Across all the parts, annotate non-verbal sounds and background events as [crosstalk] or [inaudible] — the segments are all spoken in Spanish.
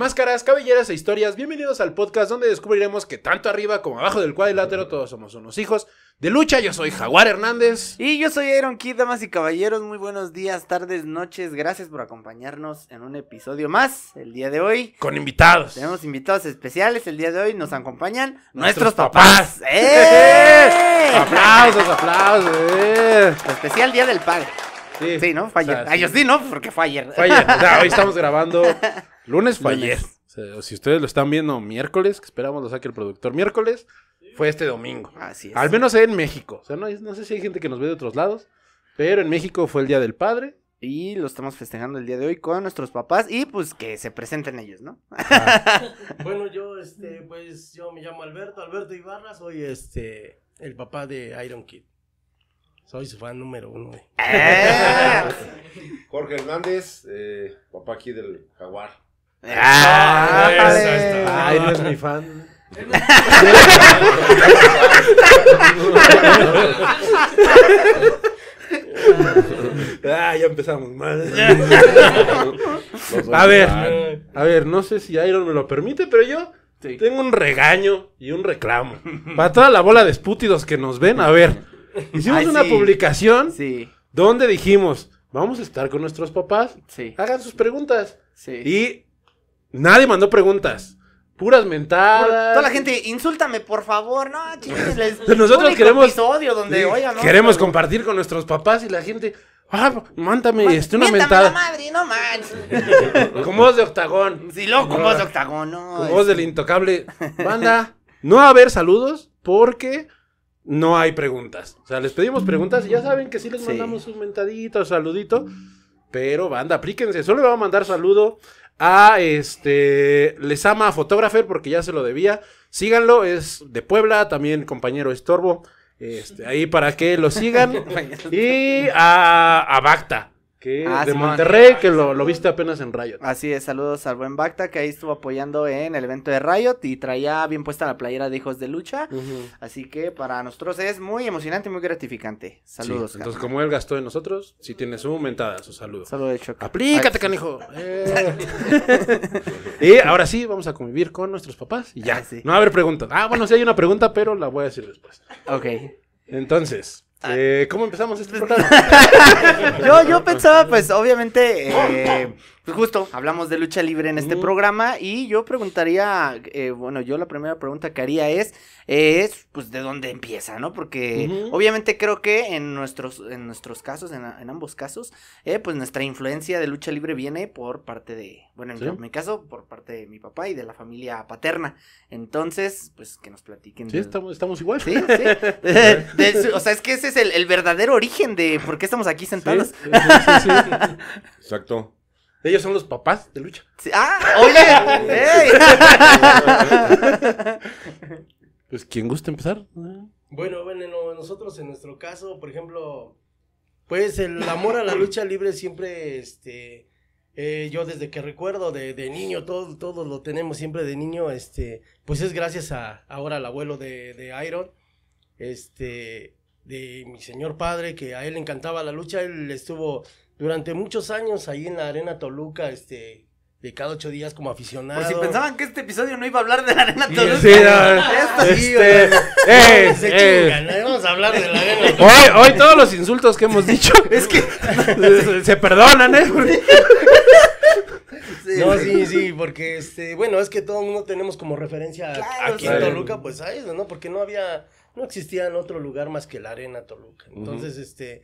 Máscaras, cabelleras e historias, bienvenidos al podcast donde descubriremos que tanto arriba como abajo del cuadrilátero todos somos unos hijos de lucha. Yo soy Jaguar Hernández. Y yo soy Aaron Kid, damas y caballeros, muy buenos días, tardes, noches, gracias por acompañarnos en un episodio más el día de hoy. Con invitados. Tenemos invitados especiales el día de hoy, nos acompañan nuestros, papás. [laughs] ¡Eh! aplausos, aplausos. Eh. Especial Día del Padre. Sí, ¿no? ayer. sí. ¿no? Porque fue ayer. Fue ayer. O sea, hoy [laughs] estamos grabando Lunes fue ayer. O si ustedes lo están viendo miércoles, que esperamos lo saque el productor miércoles, fue este domingo. Así es. Al menos en México. O sea, no, no sé si hay gente que nos ve de otros lados, pero en México fue el Día del Padre. Y lo estamos festejando el día de hoy con nuestros papás y pues que se presenten ellos, ¿no? [laughs] bueno, yo, este, pues yo me llamo Alberto, Alberto Ibarra, soy este, el papá de Iron Kid. Soy su fan número uno. ¡Eh! [laughs] Jorge Hernández, eh, papá aquí del Jaguar. Ah, Ay, no es mi fan. Ah, ya empezamos mal. [laughs] a ver, a ver, no sé si Iron me lo permite, pero yo tengo un regaño y un reclamo. Para toda la bola de espútidos que nos ven, a ver, hicimos una publicación donde dijimos, vamos a estar con nuestros papás, hagan sus preguntas. Y Nadie mandó preguntas. Puras mentadas. toda la gente, insúltame, por favor. No, [laughs] Nosotros queremos. episodio donde, queremos compartir con nuestros papás y la gente. Ah, mántame, este, una mentada. madre, no manches. [laughs] con voz de octagón. Sí, loco, voz de octagón, no. Con este. del intocable. Banda, no va a haber saludos porque no hay preguntas. O sea, les pedimos preguntas y ya saben que sí les mandamos un mentadito, un saludito. Pero, banda, aplíquense. Solo le vamos a mandar saludo a este a Photographer porque ya se lo debía. Síganlo, es de Puebla, también compañero estorbo. Este, ahí para que lo sigan. [laughs] y a, a Bacta que ah, de Monterrey, que lo, viste apenas en Riot. Así es, saludos al buen Bacta, que ahí estuvo apoyando en el evento de Riot y traía bien puesta la playera de Hijos de Lucha. Así que para nosotros es muy emocionante y muy gratificante. Saludos. entonces, como él gastó en nosotros, si tiene tienes su mentada, su saludo. Saludos de Aplícate, canijo. [laughs] Eh. y ahora sí, vamos a convivir con nuestros papás y ya. Ah, no va a haber preguntas. Ah, bueno, sí hay una pregunta, pero la voy a decir después. Ok. Entonces, Ah. Eh, ¿Cómo empezamos este [laughs] programa? yo, yo pensaba, pues, obviamente, eh, pues justo, hablamos de lucha libre en este programa y yo preguntaría, eh, bueno, yo la primera pregunta que haría es, es pues de dónde empieza, ¿no? Porque obviamente creo que en nuestros, en nuestros casos, en, ambos casos, eh, pues nuestra influencia de lucha libre viene por parte de, bueno, en, mi caso, por parte de mi papá y de la familia paterna. Entonces, pues que nos platiquen. Sí, estamos, estamos igual. Sí, [laughs] sí. o sea, es que ese es el, verdadero origen de por qué estamos aquí sentados. Exacto. Ellos son los papás de Lucha. ¡Ah! [laughs] ¡Oye! [laughs] pues, ¿quién gusta empezar? Bueno, bueno, nosotros en nuestro caso, por ejemplo, pues el amor a la lucha libre siempre, este, eh, yo desde que recuerdo de, niño, todos lo tenemos siempre de niño, este, pues es gracias a ahora al abuelo de, de Iron, este, de mi señor padre, que a él le encantaba la lucha, él estuvo durante muchos años ahí en la Arena Toluca, este, de cada ocho días como aficionado. Pues si pensaban que este episodio no iba a hablar de la Arena Toluca. Sí, este, eh, no, eh, eh, vamos a hablar de la Arena [laughs] Toluca. Hoy, hoy todos los insultos que hemos dicho [laughs] es que se, perdonan, ¿eh? Sí, no, sí, sí, porque este, bueno, es que todo el mundo tenemos como referencia a aquí en Toluca, pues a ¿no? Porque no había, no existía en otro lugar más que la Arena Toluca. Entonces, este,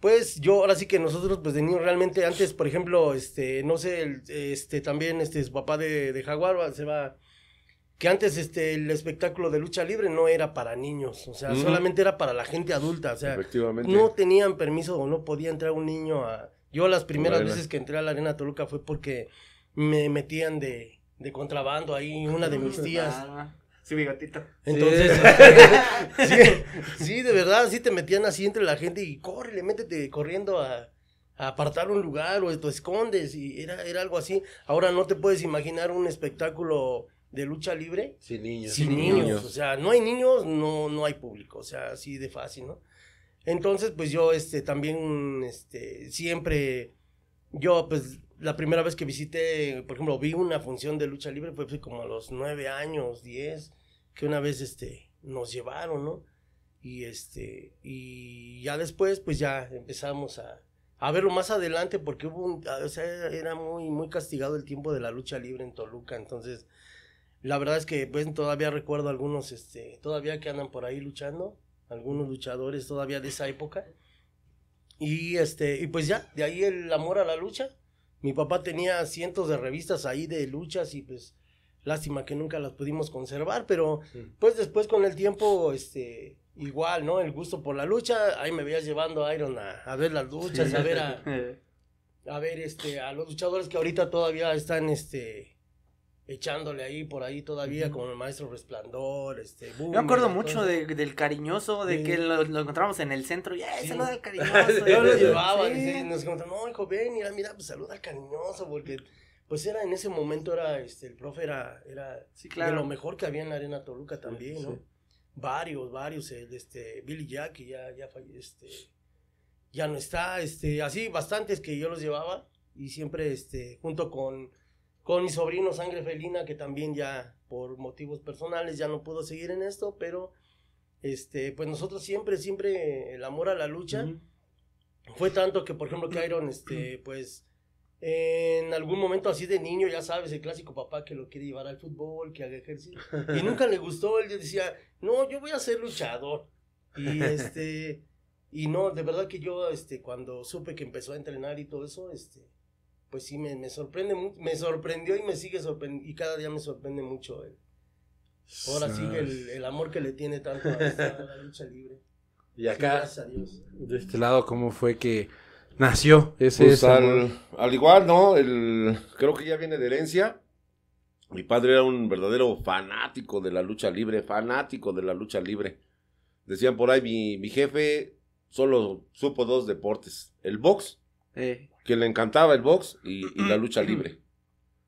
pues yo ahora sí que nosotros pues de niño realmente antes, por ejemplo, este, no sé, este también este su papá de, Jaguar se va que antes este el espectáculo de lucha libre no era para niños, o sea, solamente era para la gente adulta, o sea, no tenían permiso o no podía entrar un niño a yo las primeras veces que entré a la Arena Toluca fue porque me metían de, de contrabando ahí una de mis tías. Sí, bigotito. Entonces, [laughs] sí, de verdad, sí te metían así entre la gente y córrele, métete corriendo a, apartar un lugar o te escondes y era, era algo así. Ahora no te puedes imaginar un espectáculo de lucha libre sin niños. Sin, niños. O sea, no hay niños, no, no hay público. O sea, así de fácil, ¿no? Entonces, pues yo este, también este, siempre, yo pues la primera vez que visité, por ejemplo, vi una función de lucha libre fue, como a los nueve años, diez, que una vez este, nos llevaron, ¿no? Y, este, y ya después, pues ya empezamos a, a verlo más adelante porque hubo era muy, muy castigado el tiempo de la lucha libre en Toluca, entonces la verdad es que pues todavía recuerdo algunos, este, todavía que andan por ahí luchando, algunos luchadores todavía de esa época. Y este, y pues ya, de ahí el amor a la lucha mi papá tenía cientos de revistas ahí de luchas y pues lástima que nunca las pudimos conservar, pero pues después con el tiempo, este, igual, ¿no? El gusto por la lucha, ahí me veías llevando a Iron a, ver las luchas, a ver a, [laughs] a ver este, a los luchadores que ahorita todavía están, este, echándole ahí por ahí todavía, Con el maestro Resplandor, este... Yo me acuerdo mucho del cariñoso, de que lo, encontramos en el centro, y ese saluda al [laughs] cariñoso! Yo lo llevaba, nos encontramos, no, hijo, ven, mira, mira, pues saluda al cariñoso, porque pues era en ese momento era este el profe era era de lo mejor que había en la arena Toluca también no varios varios eh, este Billy Jack que ya ya este ya no está este así bastantes que yo los llevaba y siempre este junto con con mi sobrino Sangre Felina, que también ya por motivos personales ya no pudo seguir en esto, pero este, pues nosotros siempre, siempre el amor a la lucha fue tanto que, por ejemplo, que Iron, este, pues en algún momento así de niño, ya sabes, el clásico papá que lo quiere llevar al fútbol, que haga ejercicio, y nunca le gustó, él decía, no, yo voy a ser luchador, y este, y no, de verdad que yo, este, cuando supe que empezó a entrenar y todo eso, este, pues sí, me, me sorprende, me sorprendió y me sigue sorprendiendo, y cada día me sorprende mucho eh. Ahora sigue el, amor que le tiene tanto a, la lucha libre. Y acá, a Dios. de este lado, ¿cómo fue que nació ese, pues al, igual, ¿no? El, creo que ya viene de herencia. Mi padre era un verdadero fanático de la lucha libre, fanático de la lucha libre. Decían por ahí, mi, mi jefe solo supo dos deportes, el box eh. que le encantaba el box y, la lucha libre.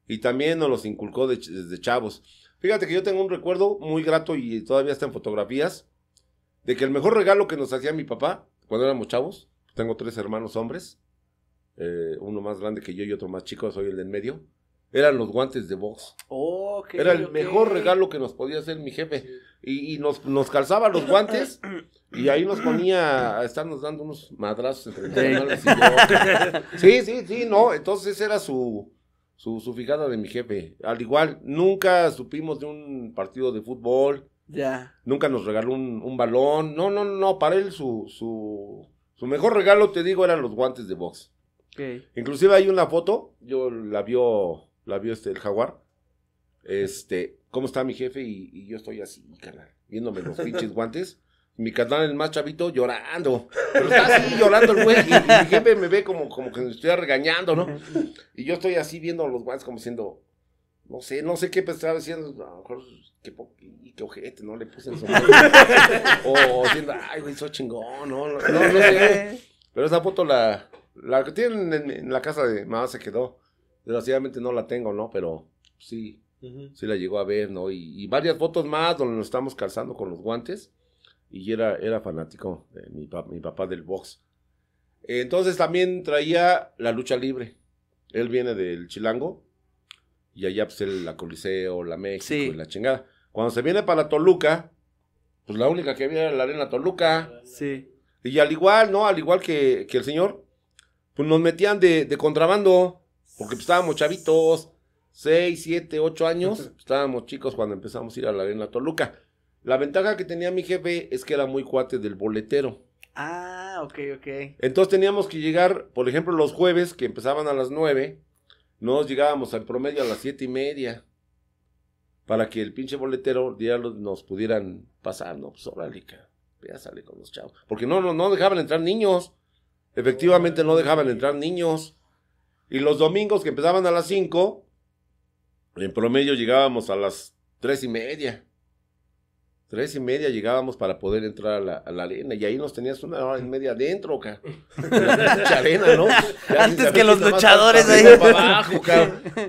Y también nos los inculcó desde chavos. Fíjate que yo tengo un recuerdo muy grato y todavía está en fotografías, de que el mejor regalo que nos hacía mi papá cuando éramos chavos, tengo tres hermanos hombres, eh, uno más grande que yo y otro más chico, soy el en medio, eran los guantes de box. Era el mejor regalo que nos podía hacer mi jefe. Y, nos, nos calzaba los guantes [clears throat] Y ahí nos ponía a estarnos dando unos madrazos entre sí. [laughs] sí, sí, sí, no. Entonces era su, su, su fijada de mi jefe. Al igual, nunca supimos de un partido de fútbol. Ya. Nunca nos regaló un, balón. No, no, no. Para él su, su, mejor regalo, te digo, eran los guantes de box. Okay. Inclusive hay una foto, yo la vio, la vio este, el jaguar. Este, cómo está mi jefe y, yo estoy así, carnal, viéndome los [laughs] pinches guantes mi canal el más chavito, llorando. Pero está así llorando el güey. Y, mi jefe me ve como, como que me estoy regañando, ¿no? Y yo estoy así viendo a los guantes como siendo, no sé, no sé qué estaba diciendo. A lo mejor, qué, qué ojete, ¿no? Le puse o diciendo, ay, güey, soy chingón, ¿no? No, no, sé. Pero esa foto la, la que tienen en, la casa de mamá se quedó. Desgraciadamente no la tengo, ¿no? Pero sí, sí la llegó a ver, ¿no? y varias fotos más donde nos estamos calzando con los guantes y era, era fanático de mi, papá del box. Entonces también traía la lucha libre. Él viene del Chilango y allá pues él, la Coliseo, la México la chingada. Cuando se viene para Toluca, pues la única que había era la Arena Toluca. Sí. Y al igual, ¿no? Al igual que, el señor, pues nos metían de, contrabando, porque pues, estábamos chavitos, 6, 7, 8 años, [laughs] estábamos chicos cuando empezamos a ir a la Arena Toluca. La ventaja que tenía mi jefe es que era muy cuate del boletero. Ah, ok, ok. Entonces teníamos que llegar, por ejemplo, los jueves que empezaban a las 9, nos llegábamos al promedio a las siete y media para que el pinche boletero ya nos pudieran pasar, no, pues órale, con los chavos. Porque no, no, no dejaban entrar niños. Efectivamente no dejaban entrar niños. Y los domingos que empezaban a las 5, en promedio llegábamos a las tres y media. Tres y media llegábamos para poder entrar a la, arena y ahí nos tenías una hora y media adentro, cara. La [laughs] arena, ¿no? Antes que los luchadores ahí.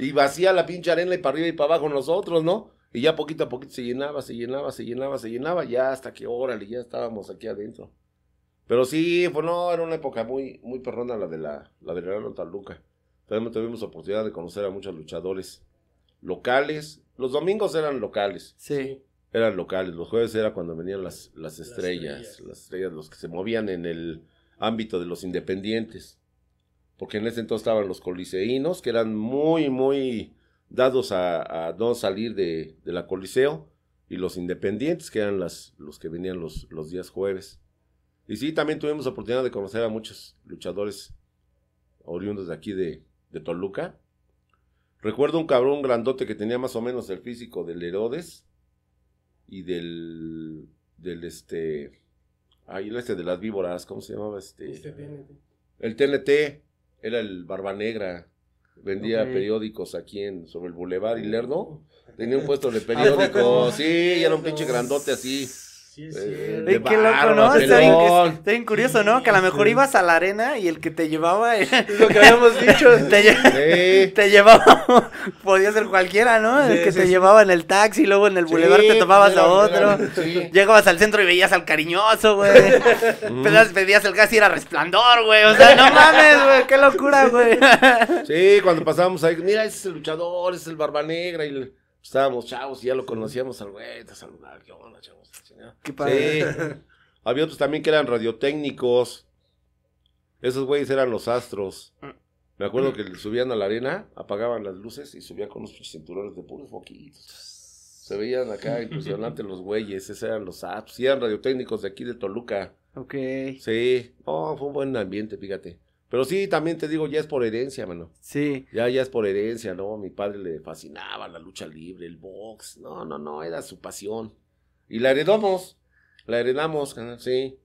Y vacía la pinche arena y para arriba y para abajo nosotros, ¿no? Y ya poquito a poquito se llenaba, se llenaba, se llenaba, se llenaba, ya hasta que órale, ya estábamos aquí adentro. Pero sí, fue no, era una época muy, muy perrona la de la, la de Taluca. También tuvimos oportunidad de conocer a muchos luchadores locales. Los domingos eran locales. Sí eran locales. Los jueves era cuando venían las, las estrellas, las estrellas, los que se movían en el ámbito de los independientes. Porque en ese entonces estaban los coliseínos, que eran muy, muy dados a, no salir de, la coliseo, y los independientes, que eran las, los que venían los, los días jueves. Y sí, también tuvimos oportunidad de conocer a muchos luchadores oriundos de aquí de, de Toluca. Recuerdo un cabrón grandote que tenía más o menos el físico del Herodes, y del, del este, ahí el este de las víboras, ¿cómo se llamaba este? este el TNT. El TNT era el Barba Negra, vendía periódicos aquí en, sobre el Boulevard y Lerdo, [laughs] tenía un puesto de ah, periódicos, sí, era un pinche grandote así. Sí, qué loco, ¿no? Está bien, curioso, ¿no? Que a lo mejor ibas a la arena y el que te llevaba. [laughs] Es Lo que habíamos dicho. [laughs] [laughs] te, llevaba. Podía ser cualquiera, ¿no? El que te llevaba en el taxi, luego en el bulevar te pues, tomabas a otro. Llegabas al centro y veías al cariñoso, güey. pedías, el gas y era resplandor, güey. O sea, no mames, güey. Qué locura, güey. sí, cuando pasábamos ahí, mira, ese es el luchador, ese es el barba negra y. El estábamos chavos y ya lo conocíamos al güey, te saludar, qué onda, chavos. Qué padre. Había otros también que eran radiotécnicos. Esos güeyes eran los astros. Me acuerdo que subían a la arena, apagaban las luces y subían con unos cinturones de puros foquitos. Se veían acá impresionantes los güeyes, esos eran los astros. Y eran radiotécnicos de aquí de Toluca. Ok. Sí. oh, fue un buen ambiente, fíjate. Pero sí, también te digo, ya es por herencia, mano. Sí. Ya, ya es por herencia, ¿no? Mi padre le fascinaba la lucha libre, el box. No, no, no, era su pasión. Y la heredamos. La heredamos, sí.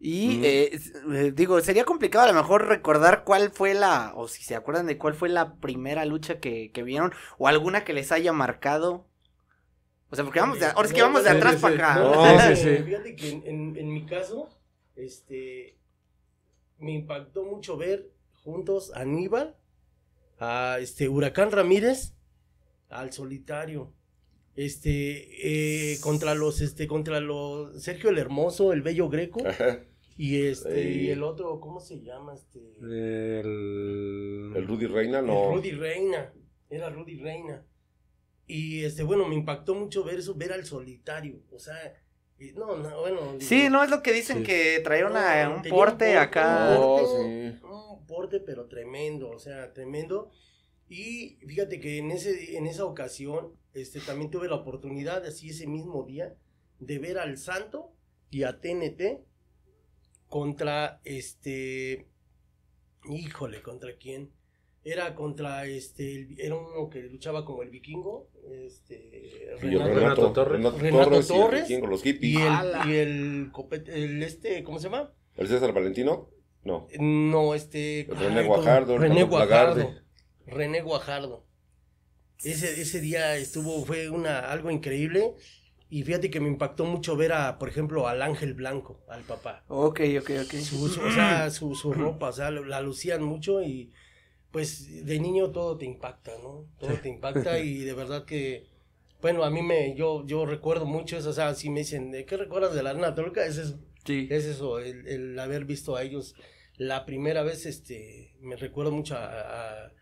Y eh, eh, digo, sería complicado a lo mejor recordar cuál fue la, o si se acuerdan de cuál fue la primera lucha que, que vieron, o alguna que les haya marcado. O sea, porque vamos de, ahora es que vamos de atrás para acá. Fíjate que en, en mi caso, este, me impactó mucho ver juntos a Aníbal, a este Huracán Ramírez, al solitario. Este, eh, contra los, este, contra los, Sergio el Hermoso, el Bello Greco. Y este, y el otro, ¿cómo se llama? Este. El, el Rudy Reina, no. El Rudy Reina. Era Rudy Reina. Y este, bueno, me impactó mucho ver eso, ver al solitario. O sea, no, bueno. sí, no es lo que dicen que trajeron a un porte, acá. Un oh, porte, un porte, pero tremendo, o sea, tremendo. Y fíjate que en, ese, en esa ocasión este, también tuve la oportunidad, así ese mismo día, de ver al Santo y a TNT contra este. Híjole, ¿contra quién? era contra este era uno que luchaba como el vikingo este Renato, Torres, Renato Torres, y el y el, este cómo se llama el César Valentino no no este René Guajardo René Guajardo René Guajardo ese, ese día estuvo fue una algo increíble y fíjate que me impactó mucho ver a, por ejemplo, al Ángel Blanco, al papá. Ok, ok, ok. o sea, su, su ropa, o sea, la lucían mucho y, pues de niño todo te impacta, ¿no? Todo te impacta y de verdad que, bueno, a mí me, yo, yo recuerdo mucho eso, o sea, si me dicen, qué recuerdas de la Arena Toluca? Es eso, es eso el, haber visto a ellos la primera vez, este, me recuerdo mucho a,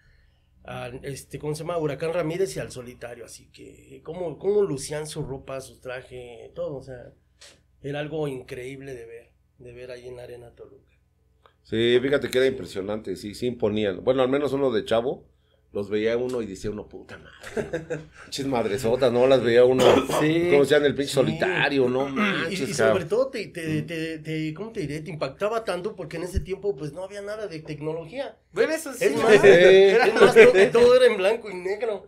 este, ¿cómo se llama? Huracán Ramírez y al Solitario, así que, ¿cómo, cómo lucían su ropa, su traje, todo, o sea, era algo increíble de ver, de ver ahí en Arena Toluca. Sí, fíjate que era impresionante, sí, sí imponían. Bueno, al menos uno de chavo, los veía uno y decía uno, puta madre. [laughs] Chis madresotas, ¿no? Las veía uno, sí, como sean el pinche solitario, ¿no? y, sobre todo, te, mm. te, te, ¿cómo te diré? Te impactaba tanto porque en ese tiempo, pues, no había nada de tecnología. Bueno, eso sí. Es [laughs] más, todo era en blanco y negro.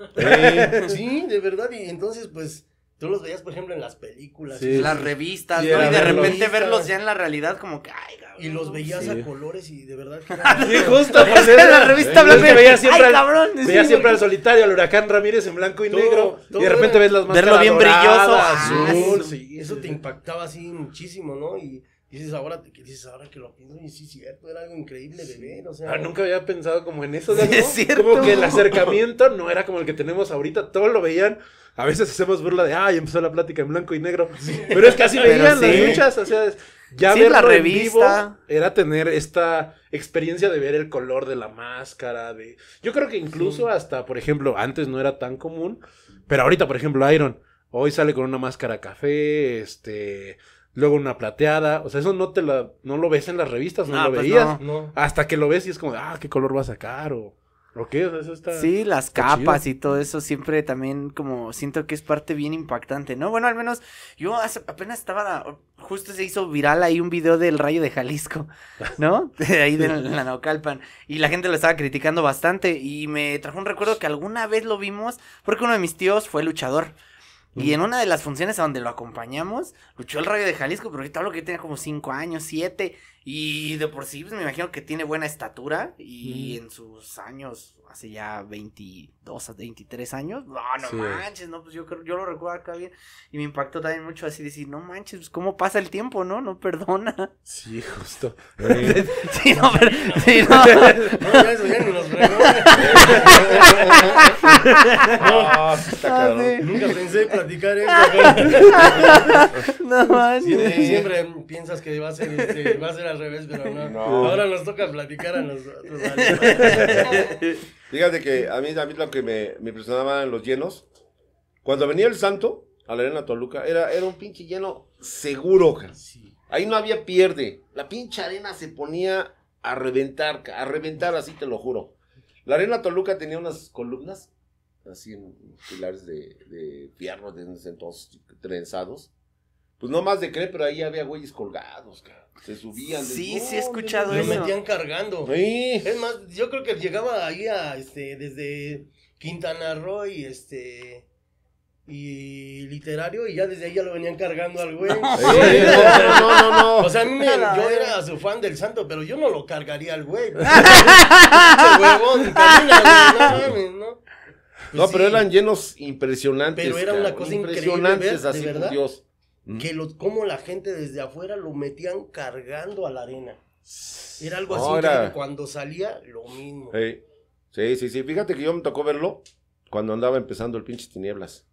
Sí, de verdad, y entonces, pues Tú los veías, por ejemplo, en las películas. en las revistas, Y de repente verlos ya en la realidad, como que, ay, cabrón. Y los veías a colores y de verdad. Que [laughs] ah, sí, justo. [laughs] Pues, en la revista blanca. y siempre, ay, cabrón. Veía siempre al solitario, al huracán Ramírez en blanco y negro. y de repente ves las máscaras. Verlo bien brilloso. Ah, azul, sí, eso te impactaba así muchísimo, ¿no? Y dices ahora que dices ahora que lo pienso y sí cierto era algo increíble de ver o sea ah, nunca había pensado como en eso ¿no? [laughs] sí, es cierto. como que el acercamiento no era como el que tenemos ahorita todos lo veían a veces hacemos burla de, ay, empezó la plática en blanco y negro. Pero es que así [laughs] veían las luchas, o sea, ya la revista era tener esta experiencia de ver el color de la máscara, de... Yo creo que incluso hasta, por ejemplo, antes no era tan común, pero ahorita, por ejemplo, Iron, hoy sale con una máscara café, este luego una plateada. O sea, eso no te la, no lo ves en las revistas, no lo pues veías. Hasta que lo ves y es como, ah, qué color va a sacar o eso Sí, las capas y todo eso siempre también como siento que es parte bien impactante, ¿no? Bueno, al menos yo apenas estaba, justo se hizo viral ahí un video del Rayo de Jalisco, [laughs] ¿no? [laughs] ahí de la Naucalpan. Y la gente lo estaba criticando bastante y me trajo un recuerdo que alguna vez lo vimos porque uno de mis tíos fue luchador. Y mm. en una de las funciones a donde lo acompañamos, luchó el Rayo de Jalisco, pero ahorita hablo que tenía como cinco años, siete y de por sí, pues me imagino que tiene buena estatura y en sus años, hace ya 22 a 23 años, no, no manches, no, pues yo creo, yo lo recuerdo acá bien y me impactó también mucho así decir, no manches, pues cómo pasa el tiempo, ¿no? No perdona. Sí, justo. [laughs] sí, no, pero, sí, no. los [laughs] no, está ah, Nunca pensé en platicar eso. [laughs] no manches. Siempre, piensas que va este, va a ser al revés, pero no. Ahora nos toca platicar a nosotros. [laughs] Fíjate que a mí, lo que me, me en los llenos, cuando venía el santo a la arena Toluca, era, era un pinche lleno seguro, Ahí no había pierde. La pinche arena se ponía a reventar, a reventar, así te lo juro. La arena Toluca tenía unas columnas, así en pilares de, de fierro de entonces trenzados. Pues no más de creer, pero ahí había güeyes colgados, se subían. Sí, sí he escuchado eso. Lo metían cargando. Sí. Es más, yo creo que llegaba ahí a, este, desde Quintana Roo y este y literario y ya desde ahí ya lo venían cargando al güey. [laughs] [laughs] no, no, no, O sea, [laughs] yo era su fan del santo, pero yo no lo cargaría al güey. El huevón, no pues pero eran llenos impresionantes. Pero era una cosa impresionantes, así, De Dios que como la gente desde afuera lo metían cargando a la arena. Era algo así que cuando salía, lo mismo. Sí, sí, sí. Fíjate que yo me tocó verlo cuando andaba empezando el pinche Tinieblas.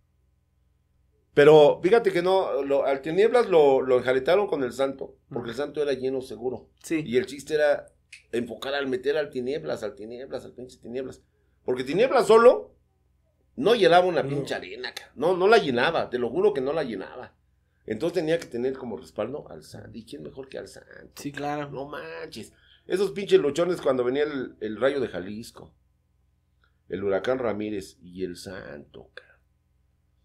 Pero fíjate que no, al Tinieblas lo, lo enjaretaron con el santo, porque el santo era lleno seguro. Y el chiste era enfocar al meter al Tinieblas, al Tinieblas, al pinche Tinieblas. Porque Tinieblas solo no llenaba una pinche arena, no, no la llenaba, te lo juro que no la llenaba. Entonces tenía que tener como respaldo al santo. ¿Y quién mejor que al santo? Sí, claro. No manches. Esos pinches luchones cuando venía el, rayo de Jalisco, el huracán Ramírez y el Santo,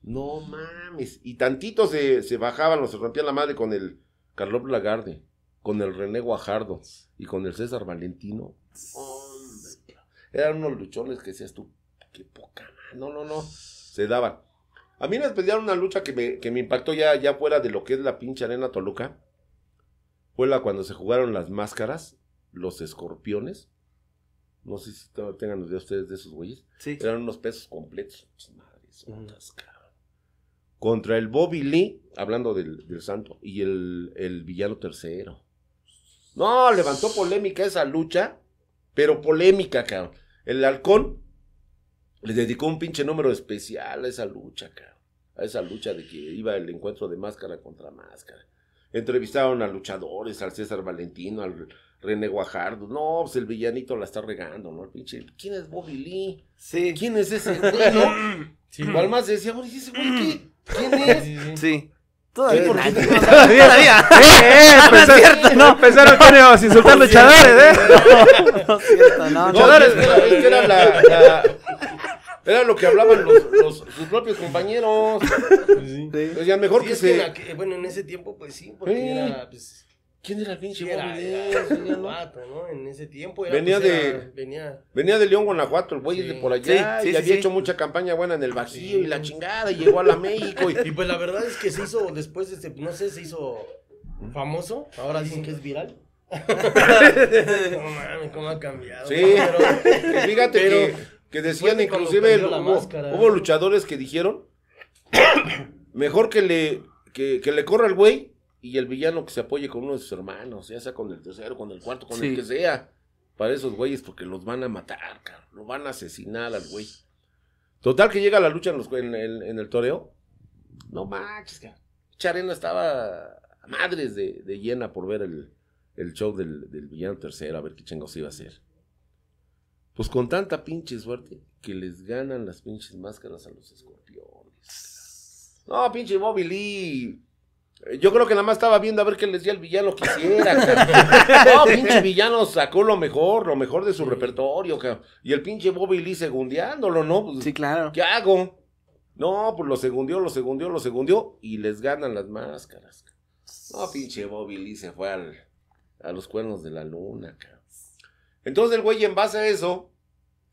No mames. Y tantitos se, bajaban o se rompían la madre con el Carlos Lagarde, con el René Guajardo y con el César Valentino. eran unos luchones que decías tú, qué poca. No, no, no. Se daban. A mí me pedían una lucha que me, impactó ya, ya fuera de lo que es la pinche arena Toluca. Fue la cuando se jugaron las máscaras, los escorpiones. No sé si tengan los de ustedes de esos güeyes. Sí. Eran unos pesos completos. Madres, cabrón. Contra el Bobby Lee, hablando del, santo, y el, el villano tercero. No, levantó polémica esa lucha, pero polémica, cabrón. El halcón le dedicó un pinche número especial a esa lucha, cabrón. A esa lucha de que iba el encuentro de máscara contra máscara. Entrevistaron a luchadores, al César Valentino, al René Guajardo. No, pues el villanito la está regando, ¿no? El pinche. ¿Quién es Bobby Lee? Sí. ¿Quién es ese güey, no? [laughs] decía, ¿Quién es? Sí. [laughs] [laughs] Todavía. Todavía, todavía. Eh, no, empezaron a insultar luchadores, ¿eh? No, no, no, era lo que hablaban los, los, sus propios compañeros. Sí. O mejor que se. Eh, bueno, en ese tiempo, pues sí, porque era. Pues, ¿Quién era el pinche En ese tiempo venía, pues, de, venía... venía de León, Guanajuato, el güey de por allá. y había hecho mucha campaña buena en el vacío y la chingada, y llegó a la México. [laughs] Y... pues la verdad es que se hizo, después, este, no sé, se hizo famoso. Ahora dicen que es viral. [laughs] no mames, cómo ha cambiado. Sí, pero, [laughs] fíjate que que decían inclusive hubo, luchadores que dijeron [coughs] mejor que le que, le corra el güey y el villano que se apoye con uno de sus hermanos, ya sea con el tercero, con el cuarto, con el que sea, para esos güeyes porque los van a matar, lo van a asesinar al güey. Total que llega la lucha en, los, en, el toreo. No manches, caro. Charena estaba madres de, llena por ver el, show del, villano tercero, a ver qué chingos iba a hacer. Pues con tanta pinche suerte que les ganan las pinches máscaras a los escorpiones. No, pinche Bobby Lee. Eh, yo creo que nada más estaba viendo a ver qué les dio el villano quisiera. Cabrón. [laughs] No, pinche villano sacó lo mejor, lo mejor de su repertorio. Cabrón. Y el pinche Bobby Lee segundeándolo, ¿no? Pues, sí, claro. ¿Qué hago? No, pues lo segundió, lo segundió, lo segundió y les ganan las máscaras. No, pinche Bobby Lee se fue a los cuernos de la luna, cabrón. Entonces el güey en base a eso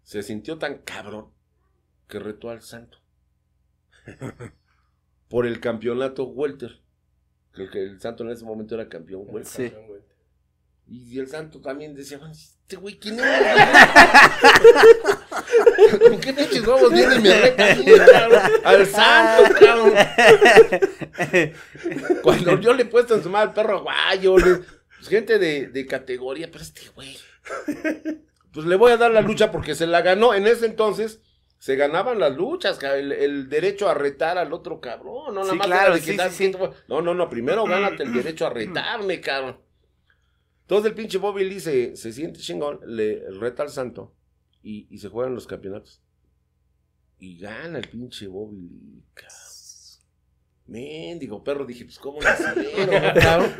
se sintió tan cabrón que retó al santo [laughs] por el campeonato welter. El, el santo en ese momento era campeón welter. Y el santo también decía, este güey, ¿quién es? [laughs] ¿Con qué pinches robos [laughs] Al santo, cabrón. Cuando yo le he puesto en su madre al perro guayo, gente de, de categoría, pero este güey pues le voy a dar la lucha porque se la ganó. En ese entonces se ganaban las luchas, el, el derecho a retar al otro cabrón. No, No, no, primero mm, gánate el mm, derecho a mm. retarme, cabrón. Entonces el pinche Bobby Lee se, siente chingón, le reta al santo y, y se juegan los campeonatos. Y gana el pinche Bobby Lee, cabrón digo, perro, dije, pues cómo nacieron.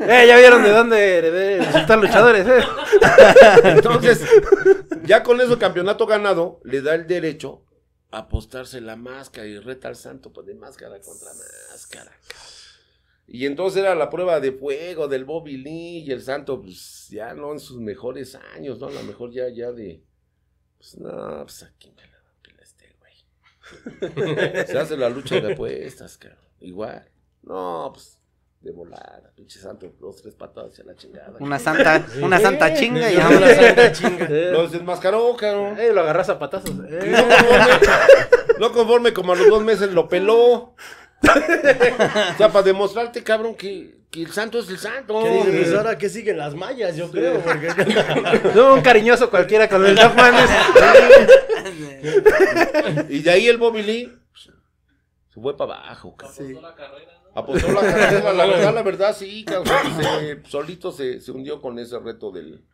[laughs] eh, ya vieron de dónde heredé luchadores, eh. [laughs] Entonces, ya con eso campeonato ganado, le da el derecho a apostarse la máscara y reta al santo pues, de máscara contra máscara. Y entonces era la prueba de fuego del Bobby Lee y el santo, pues ya no en sus mejores años, ¿no? A lo mejor ya, ya de. Pues no, pues aquí me la este güey. [laughs] Se hace la lucha de apuestas, cabrón. Igual. No, pues de volar, pinche santo, dos, tres patadas hacia la chingada. Una santa, una santa chinga y ya. Una santa chinga. Los desmascaró, cabrón. Eh, lo agarras a patazos. No, conforme, como a los dos meses lo peló. o sea, para demostrarte, cabrón, que, que el santo es el santo. ¿Qué pues, ahora que siguen las mallas, yo creo. Porque... [laughs] un cariñoso cualquiera con el Dogman. y de ahí el bobili fue para abajo, cabrón. Apostó la carrera, ¿no? Apostó la carrera, la verdad, sí, cabrón. solito se, hundió con ese reto del.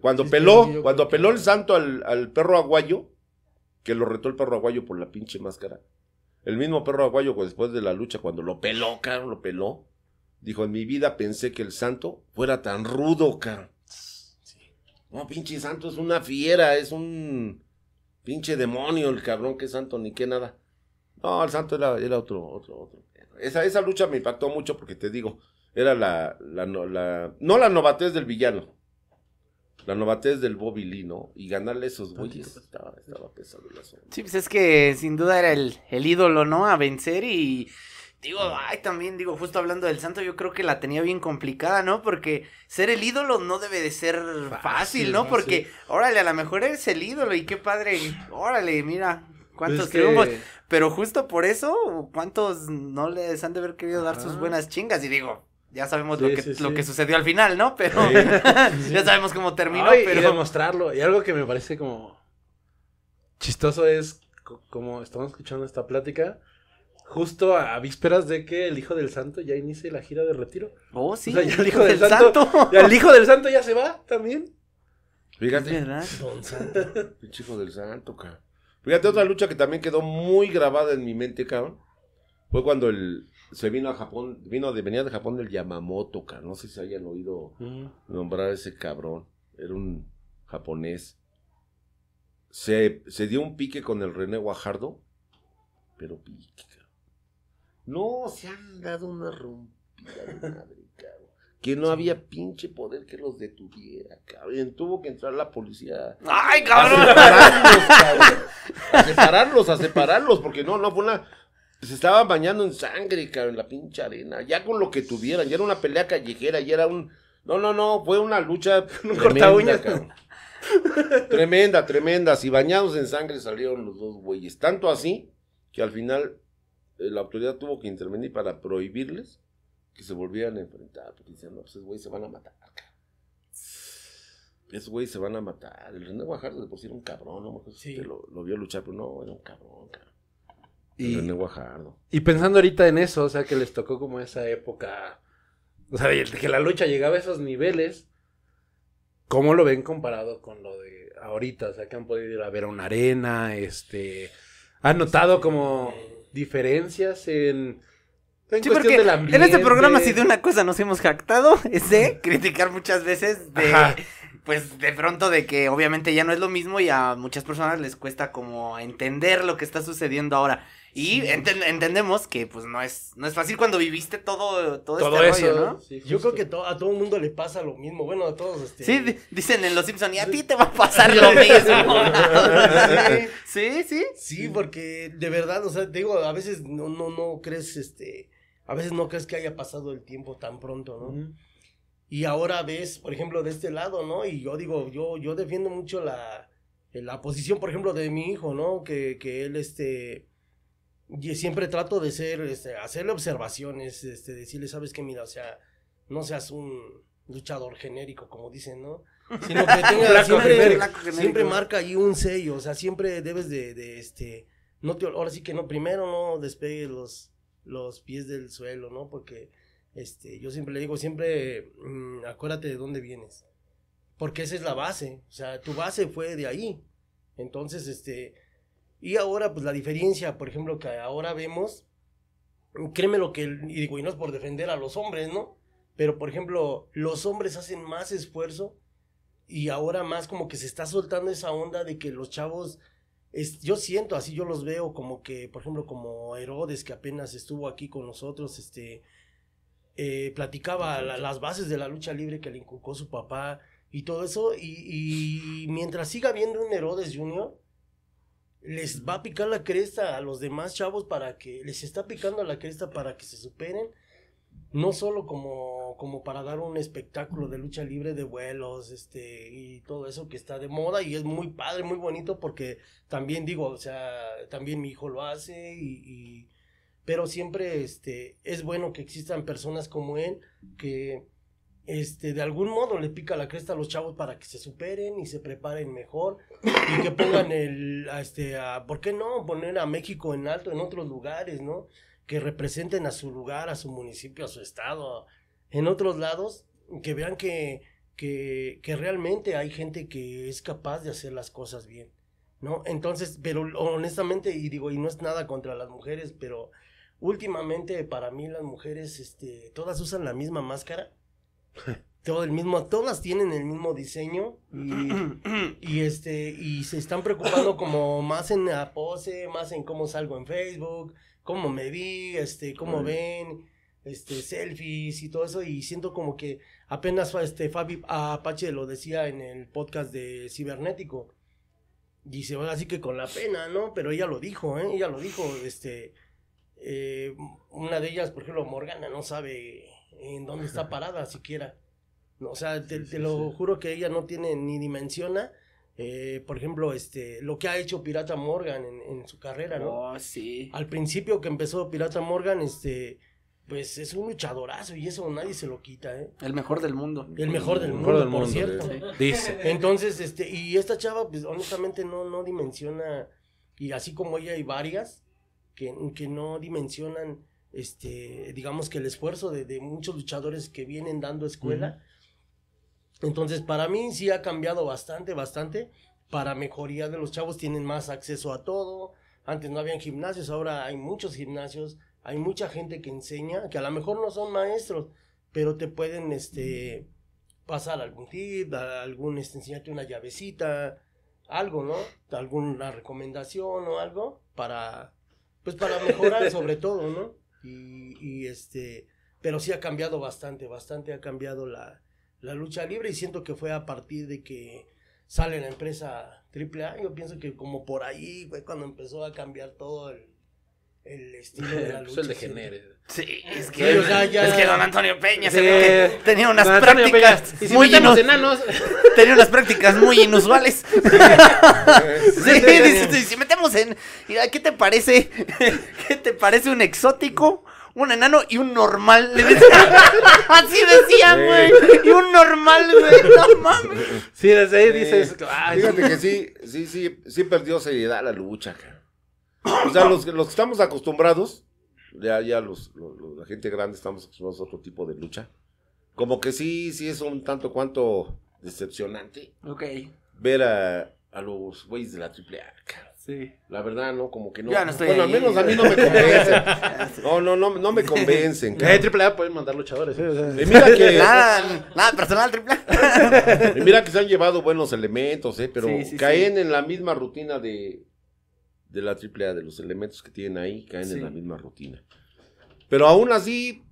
cuando peló, cuando peló el santo al, perro aguayo, que lo retó el perro aguayo por la pinche máscara. El mismo perro aguayo, pues, después de la lucha, cuando lo peló, cabrón, lo peló. Dijo, en mi vida pensé que el santo fuera tan rudo, cabrón. No, pinche santo es una fiera, es un pinche demonio el cabrón que santo, ni qué nada. No, el santo era, otro, otro, otro. Esa, esa lucha me impactó mucho porque te digo, era la, la, no la novatez del villano, la novatez del Bobby Lee, ¿no? Y ganarle esos güeyes estaba, estaba, Sí, pues es que sin duda era el, el ídolo, ¿no? A vencer y... Digo, ay, también, digo, justo hablando del santo, yo creo que la tenía bien complicada, ¿no? Porque ser el ídolo no debe de ser fácil, ¿no? Porque, órale, a lo mejor eres el ídolo y qué padre, órale, mira, ¿Cuántos creemos? Pero justo por eso, ¿cuántos no les han de haber querido dar sus buenas chingas? Y digo, ya sabemos lo, que, lo que sucedió al final, ¿no? Pero [laughs] ya sabemos cómo terminó. pero... Y demostrarlo. Y algo que me parece como chistoso es como estamos escuchando esta plática. Justo a vísperas de que el hijo del santo ya inicie la gira de retiro. Oh, sí. el hijo del, santo, [laughs] Ya el hijo del santo ya se va también. Fíjate. El Hijo del santo, cara. Fíjate, otra lucha que también quedó muy grabada en mi mente, cabrón. Fue cuando el, se vino a Japón, vino de, venía de Japón el Yamamoto, cabrón. No sé si hayan oído mm. nombrar a ese cabrón. Era un japonés. Se, dio un pique con el René Guajardo, pero pique, cabrón. No, se han dado una rompida de que no había pinche poder que los detuviera, cabrón. Tuvo que entrar la policía. ¡Ay, cabrón! A separarlos, cabrón. [laughs] A separarlos, a separarlos, porque no, no fue una. Se estaban bañando en sangre, cabrón, en la pinche arena. Ya con lo que tuvieran, ya era una pelea callejera, ya era un. No, no, no, fue una lucha. [laughs] Un corta Cabrón. tremenda, tremenda. Y bañados en sangre salieron los dos güeyes. Tanto así que al final eh, la autoridad tuvo que intervenir para prohibirles que se volvían a enfrentar, porque decían, no, pues esos güeyes se van a matar, Esos güey se van a matar. El René Guajardo de por era un cabrón, no sí. lo, vio luchar, pero no, era un cabrón, cara. Y, René Guajardo. Y pensando ahorita en eso, o sea, que les tocó como esa época, o sea, que la lucha llegaba a esos niveles, ¿cómo lo ven comparado con lo de ahorita? O sea, que han podido ir a ver a una arena, este... ¿Han notado como diferencias en en sí, porque en este programa si de una cosa nos hemos jactado [laughs] es de criticar muchas veces de... Pues de pronto de que obviamente ya no es lo mismo y a muchas personas les cuesta como entender lo que está sucediendo ahora. Y entendemos que pues no es, no es fácil cuando viviste todo, todo, este eso, rollo, ¿no? Yo creo que a todo el mundo le pasa lo mismo. Bueno, a todos. Este, sí, dicen en Los Simpson, y a ti te va a pasar lo [laughs] mismo. sí, sí. Sí, porque de verdad, o sea, digo, a veces no, no, no crees, este a veces no crees que haya pasado el tiempo tan pronto, ¿no? Y ahora ves, por ejemplo, de este lado, ¿no? Y yo digo, yo, yo defiendo mucho la, eh, la posición, por ejemplo, de mi hijo, ¿no? Que, que él, este, siempre trato de ser, este, hacerle observaciones, este, decirle, sabes que mira, o sea, no seas un luchador genérico, como dicen, ¿no? Sino que [laughs] tenga, siempre, siempre, marca ahí un sello, o sea, siempre debes de, este, no te, ahora sí que no, primero no despegues los los pies del suelo, ¿no? Porque este, yo siempre le digo, siempre mm, acuérdate de dónde vienes, porque esa es la base, o sea, tu base fue de ahí. Entonces, este, y ahora, pues la diferencia, por ejemplo, que ahora vemos, créeme lo que, y digo, y no es por defender a los hombres, ¿no? Pero, por ejemplo, los hombres hacen más esfuerzo y ahora más como que se está soltando esa onda de que los chavos es, yo siento así, yo los veo como que, por ejemplo, como Herodes, que apenas estuvo aquí con nosotros, este, eh, platicaba las bases de la lucha libre que le inculcó su papá y todo eso, y, y mientras siga viendo un Herodes Junior, les va a picar la cresta a los demás chavos para que, les está picando la cresta para que se superen, no solo como como, para dar un espectáculo de lucha libre de vuelos, este, y todo eso que está de moda y es muy padre, muy bonito porque también digo, o sea, también mi hijo lo hace y, pero siempre, este, es bueno que existan personas como él que, este, de algún modo le pica la cresta a los chavos para que se superen y se preparen mejor y que pongan el, este, a, ¿por qué no? Poner a México en alto en otros lugares, ¿no? Que representen a su lugar, a su municipio, a su estado, en otros lados, que vean que, que, realmente hay gente que es capaz de hacer las cosas bien, ¿no? Entonces, pero honestamente, y digo, y no es nada contra las mujeres, pero últimamente para mí las mujeres, este, todas usan la misma máscara. [laughs] todo el mismo, todas tienen el mismo diseño y, este y se están preocupando como más en la pose, más en cómo salgo en Facebook, cómo me vi, este, cómo ven, este, selfies y todo eso, y siento como que apenas este, Fabi Apache lo decía en el podcast de Cibernético, dice, bueno, así que con la pena, ¿no? Pero ella lo dijo, ¿eh? Ella lo dijo, este, eh, una de ellas, por ejemplo, Morgana, no sabe en dónde está parada siquiera. O sea, te, lo juro que ella no tiene ni dimensiona. Eh, por ejemplo, este, lo que ha hecho Pirata Morgan en, su carrera, ¿no? Oh, sí. Al principio que empezó Pirata Morgan, este, pues es un luchadorazo y eso nadie se lo quita, ¿eh? El mejor del mundo. El mejor del, mejor mundo, del mundo, por cierto. Dice. Entonces, este, y esta chava, pues honestamente no, no dimensiona, y así como ella hay varias que, que no dimensionan, este, digamos que el esfuerzo de, de muchos luchadores que vienen dando escuela. Entonces, para mí sí ha cambiado bastante, bastante, para mejoría de los chavos, tienen más acceso a todo. Antes no habían gimnasios, ahora hay muchos gimnasios, hay mucha gente que enseña, que a lo mejor no son maestros, pero te pueden este, pasar algún tip, algún, este, enseñarte una llavecita, algo, ¿no? Alguna recomendación o algo para, pues para mejorar [laughs] sobre todo, ¿no? Y, este, pero sí ha cambiado bastante, bastante ha cambiado la, la lucha libre y siento que fue a partir de que sale la empresa A, yo pienso que como por ahí fue cuando empezó a cambiar todo el el estilo de la [laughs] pues lucha. sí, es que, es que don Antonio Peña tenía unas prácticas muy [laughs] tenía unas prácticas muy inusuales. sí, [laughs] si metemos en ¿qué te parece? ¿Qué te parece un exótico? un enano y un normal. Así decía, güey. Y un normal, güey. No mames. Sí, desde ahí dices. Ah, Fíjate que sí, sí, sí, sí perdió seriedad la lucha, [coughs] O sea, los, los que estamos acostumbrados, ya, ya los, la gente grande estamos acostumbrados a otro tipo de lucha. Como que sí, sí es un tanto cuanto decepcionante. Ok. Ver a, a los güeyes de la triple A. Sí. La verdad, no, como que no. Ya no bueno, al menos a mí no me convencen. [laughs] No, no, no, me convencen. [laughs] En eh, triple pueden mandar luchadores. ¿eh? y mira que. [laughs] Nada, nada personal, triple y mira que se han llevado buenos elementos, ¿eh? Pero caen en la misma rutina de de la triple A, de los elementos que tienen ahí, caen en la misma rutina. Pero aún así,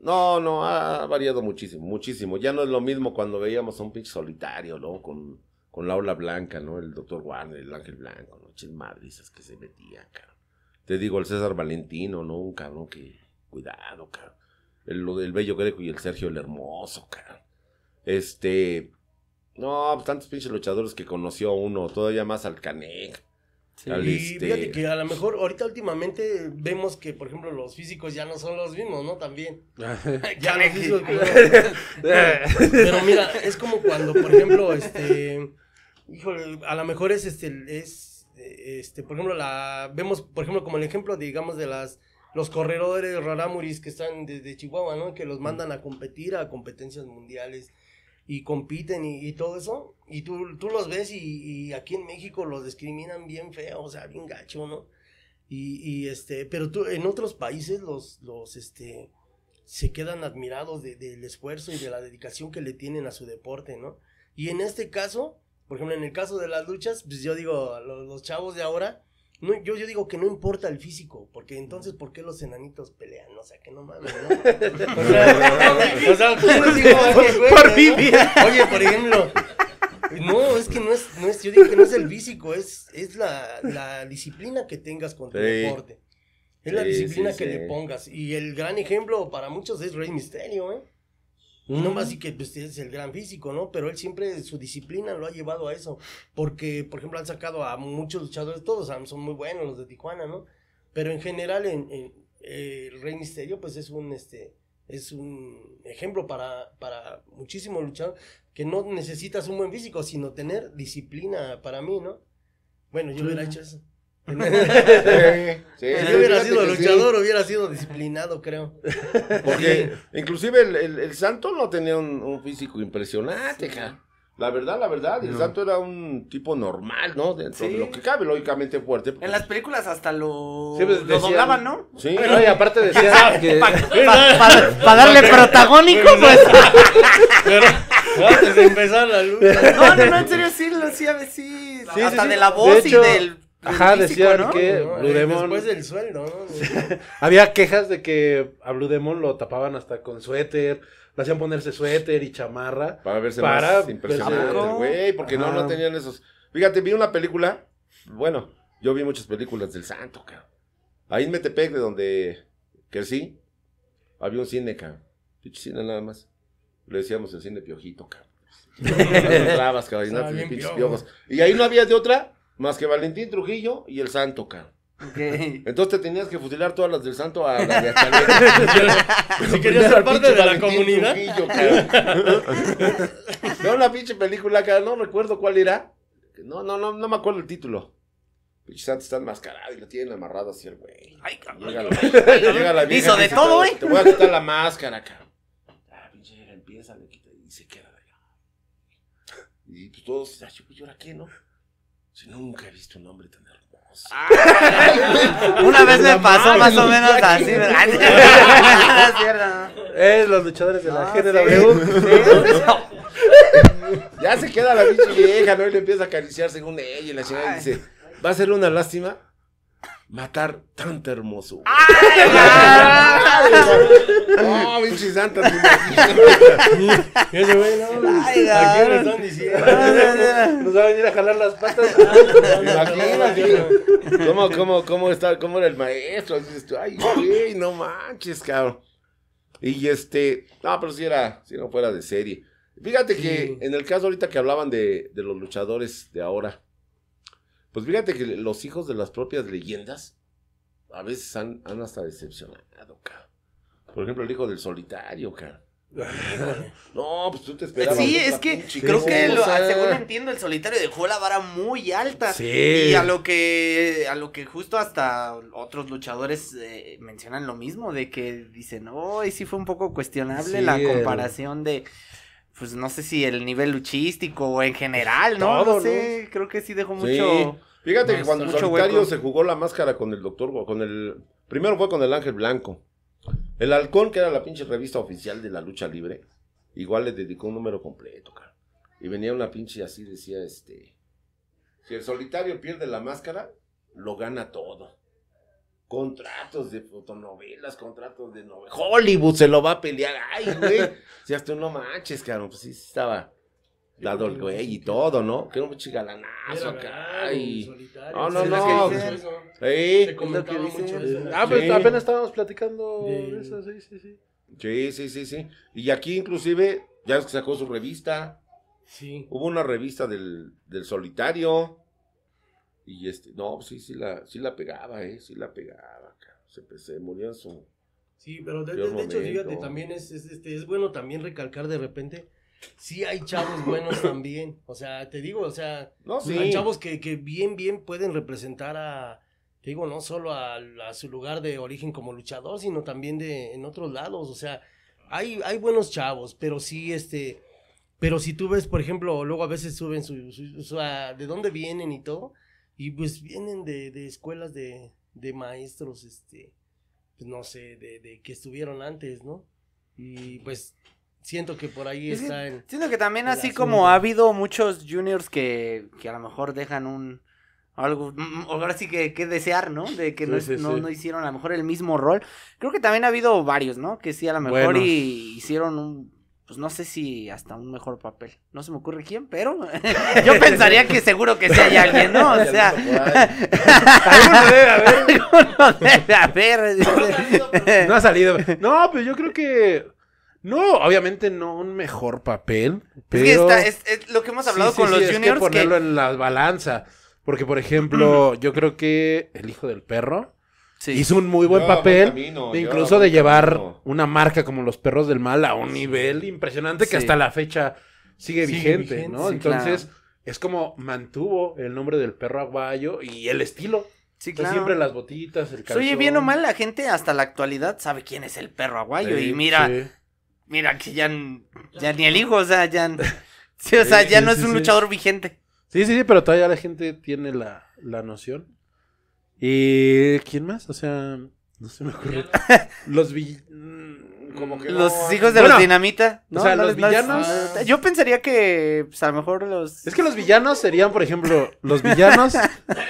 no, no, ha variado muchísimo, muchísimo. Ya no es lo mismo cuando veíamos a un pinche solitario, ¿no? Con, la ola blanca, ¿no? El doctor Warner, el ángel blanco, ¿no? chismadrizas que se metían, cabrón. Te digo, el César Valentino, ¿no? Un cabrón que, cuidado, cabrón. El, Bello Greco y el Sergio el Hermoso, cabrón. Este, no, tantos pinches luchadores que conoció uno, todavía más al Canek y este. fíjate que a lo mejor ahorita últimamente vemos que, por ejemplo, los físicos ya no son los mismos, ¿no? También. [laughs] ya los [laughs] pero mira, es como cuando, por ejemplo, este, híjole, a lo mejor es, este, es, este, por ejemplo, la, vemos, por ejemplo, como el ejemplo, digamos, de las, los corredores raramuris que están desde Chihuahua, ¿no? Que los mm. mandan a competir a competencias mundiales y compiten y, todo eso. Y tú, los ves y, aquí en México los discriminan bien feo, o sea, bien gacho, ¿no? Y, este, pero tú, en otros países los, los, este, se quedan admirados del esfuerzo y de la dedicación que le tienen a su deporte, ¿no? Y en este caso, por ejemplo, en el caso de las luchas, pues yo digo, los chavos de ahora, no, yo, yo digo que no importa el físico, porque entonces, ¿por qué los enanitos pelean? O sea, que no mames, ¿no? [laughs] O sea, por Oye, por ejemplo, no, es que no es, no es, yo digo que no es el físico, es, es la, disciplina que tengas con tu deporte. Es la disciplina que le pongas. Y el gran ejemplo para muchos es Rey Misterio, ¿eh? No más y que pues, es el gran físico, ¿no? Pero él siempre, su disciplina lo ha llevado a eso. Porque, por ejemplo, han sacado a muchos luchadores, todos ah, son muy buenos los de Tijuana, ¿no? Pero en general, eh, el Rey Misterio, pues es un, este, es un ejemplo para, para muchísimos luchadores que no necesitas un buen físico, sino tener disciplina para mí, ¿no? Bueno, yo hubiera hecho eso. [laughs] sí, sí, hubiera sido luchador, hubiera sido disciplinado, creo. Porque inclusive el, el, Santo no tenía un, físico impresionante, ja. La verdad, la verdad, el santo era un tipo normal, ¿no? Dentro de lo que cabe, lógicamente fuerte. En las películas hasta lo, pues, doblaban, ¿no? Sí, Pero... y aparte decía Para darle protagónico, pues... Pero antes de empezar la lucha... No, no, no, en serio, sí, lo hacía, sí, hasta de la voz y del Ajá, decían que Blue Demon. Después del suelo, [laughs] Había quejas de que a Blue Demon lo tapaban hasta con suéter. Lo hacían ponerse suéter y chamarra. Para verse más impresionante, güey. Porque no, no tenían esos. Fíjate, vi una película. Bueno, yo vi muchas películas del santo, cabrón. Ahí en Metepec, de donde crecí, había un cine, cabrón. cine nada más. Le decíamos el cine piojito, cabrón. [laughs] no, cabrón. Y ahí no había de otra más que Valentín Trujillo y el Santo, cabrón. Entonces te tenías que fusilar todas las del santo a las de [laughs] Si querías ser parte de la comunidad. [laughs] no, una pinche película, no recuerdo cuál era. No, no, no, no me acuerdo el título. Pinche santo está enmascarado y lo tienen amarrado así el güey. Ay, cabrón. Hizo de todo, ¿eh? Te voy a quitar la máscara, cabrón. Ah, pinche, empieza, le quita y se queda. Y pues todos, ah, yo, pues, ¿y ahora qué, no? Si nunca he visto un hombre tan hermoso. Ah, una vez me pasó más o menos así, ¿verdad? [laughs] [laughs] Ah, es los luchadores de la ah, GW. [laughs] Ya se queda la bicha vieja, ¿no? Y le empieza a acariciar según ella y la señora dice, va a ser una lástima matar tanta hermoso. No, [laughs] pinche santa. Ese güey, no. Ay, ¿A le están diciendo? Nos va a venir a jalar las patas. ¿Cómo, cómo, cómo, está, ¿Cómo era el maestro? Ay, güey, no manches, cabrón. Y este, no, pero si era, si no fuera de serie. Fíjate que en el caso ahorita que hablaban de, de los luchadores de ahora, pues fíjate que los hijos de las propias leyendas a veces han, han hasta decepcionado, cara. Por ejemplo, el hijo del solitario, cara. [laughs] No, pues tú te esperabas. Sí, es que creo que según entiendo el solitario dejó la vara muy alta sí. y a lo que a lo que justo hasta otros luchadores eh, mencionan lo mismo de que dicen, "Oh, y sí fue un poco cuestionable la comparación de pues no sé si el nivel luchístico o en general, ¿no? no sé, creo que sí dejó mucho. Sí. Fíjate que cuando el solitario se jugó la máscara con el doctor, con el. Primero fue con el Ángel Blanco. El Halcón, que era la pinche revista oficial de la lucha libre, igual le dedicó un número completo, cara. Y venía una pinche así, decía este. Si el solitario pierde la máscara, lo gana todo contratos de fotonovelas, contratos de novelas. Hollywood se lo va a pelear. Ay, güey. si hasta uno manches, claro, Pues sí, estaba dado el güey y todo, ¿no? Que era un chigalanazo acá. Y... No, no, no. es que Ah, pero pues, apenas estábamos platicando de eso, sí, sí, sí. Sí, sí, sí, sí. Y aquí inclusive, ya sacó su revista. Sí. Hubo una revista del, del solitario. Y este, no, sí, sí la, sí la pegaba, eh, sí la pegaba, Se, murió en su. Sí, pero de, hecho, fíjate, también es, es, este, es bueno también recalcar de repente sí hay chavos buenos también. O sea, te digo, o sea, hay chavos que, bien, bien pueden representar a, te digo, no solo a, su lugar de origen como luchador, sino también de en otros lados. O sea, hay, hay buenos chavos, pero sí, este, pero si tú ves, por ejemplo, luego a veces suben su, su, ah, de dónde vienen y todo. Y pues vienen de, de escuelas de, maestros, este, pues no sé, de, que estuvieron antes, ¿no? Y pues siento que por ahí está el, Siento que también así como ha habido muchos juniors que, que a lo mejor dejan un algo, mm, mm, ahora sí que, desear, ¿no? De que no, hicieron a lo mejor el mismo rol. Creo que también ha habido varios, ¿no? Que sí, a lo mejor y hicieron un, pues, no sé si hasta un mejor papel. No se me ocurre quién, pero [laughs] yo pensaría que seguro que sí hay alguien, ¿no? O sea, [laughs] debe haber. [laughs] no ha salido. No, pues yo creo que no, obviamente no un mejor papel, pero... Es lo que hemos hablado con los juniors. Que ponerlo en la balanza, porque por ejemplo, yo creo que El Hijo del Perro Hizo un muy buen papel, incluso de llevar una marca como los perros del mal a un nivel impresionante que hasta la fecha sigue, vigente, ¿no? Entonces, es como mantuvo el nombre del perro aguayo y el estilo. Sí, claro. Siempre las botitas, el calzón. Oye, bien o mal, la gente hasta la actualidad sabe quién es el perro aguayo. y mira, mira que ya, ya ni el hijo, o sea, ya, [laughs] no es un luchador vigente. Sí, sí, sí, pero todavía la gente tiene la, la noción. Y eh, ¿Quién más? O sea, no se me ocurre. [laughs] los villanos. Mm, como que los hijos de los dinamita. O sea, los villanos. Yo pensaría que pues, a lo mejor los. Es que los villanos serían, por ejemplo, los villanos. [laughs] los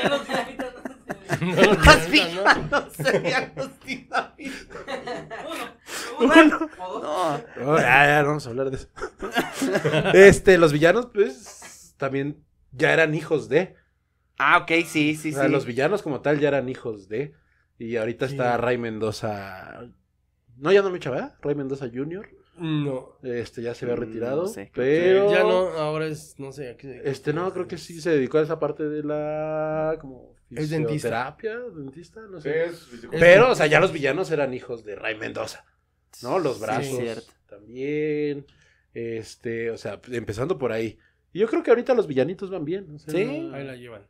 villanos serían los dinamitas. Uno. Uno. no ya, ah, ya, vamos a hablar de eso. [laughs] este, los villanos, pues, también ya eran hijos de. Ah, ok, sí, sí, o sea, Los villanos como tal ya eran hijos de. Y ahorita está Ray Mendoza. No, ya no lucha, ¿verdad? Ray Mendoza Jr. No. Este ya se había mm, retirado. Pero. ya no, ahora es. No sé. este no, creo que sí se dedicó a esa parte de la. Como. Es dentista. no sé. pero, o sea, ya los villanos eran hijos de Ray Mendoza. ¿No? Los brazos. también. Este, o sea, pues, empezando por ahí. Y yo creo que ahorita los villanitos van bien. sí. Ahí la llevan.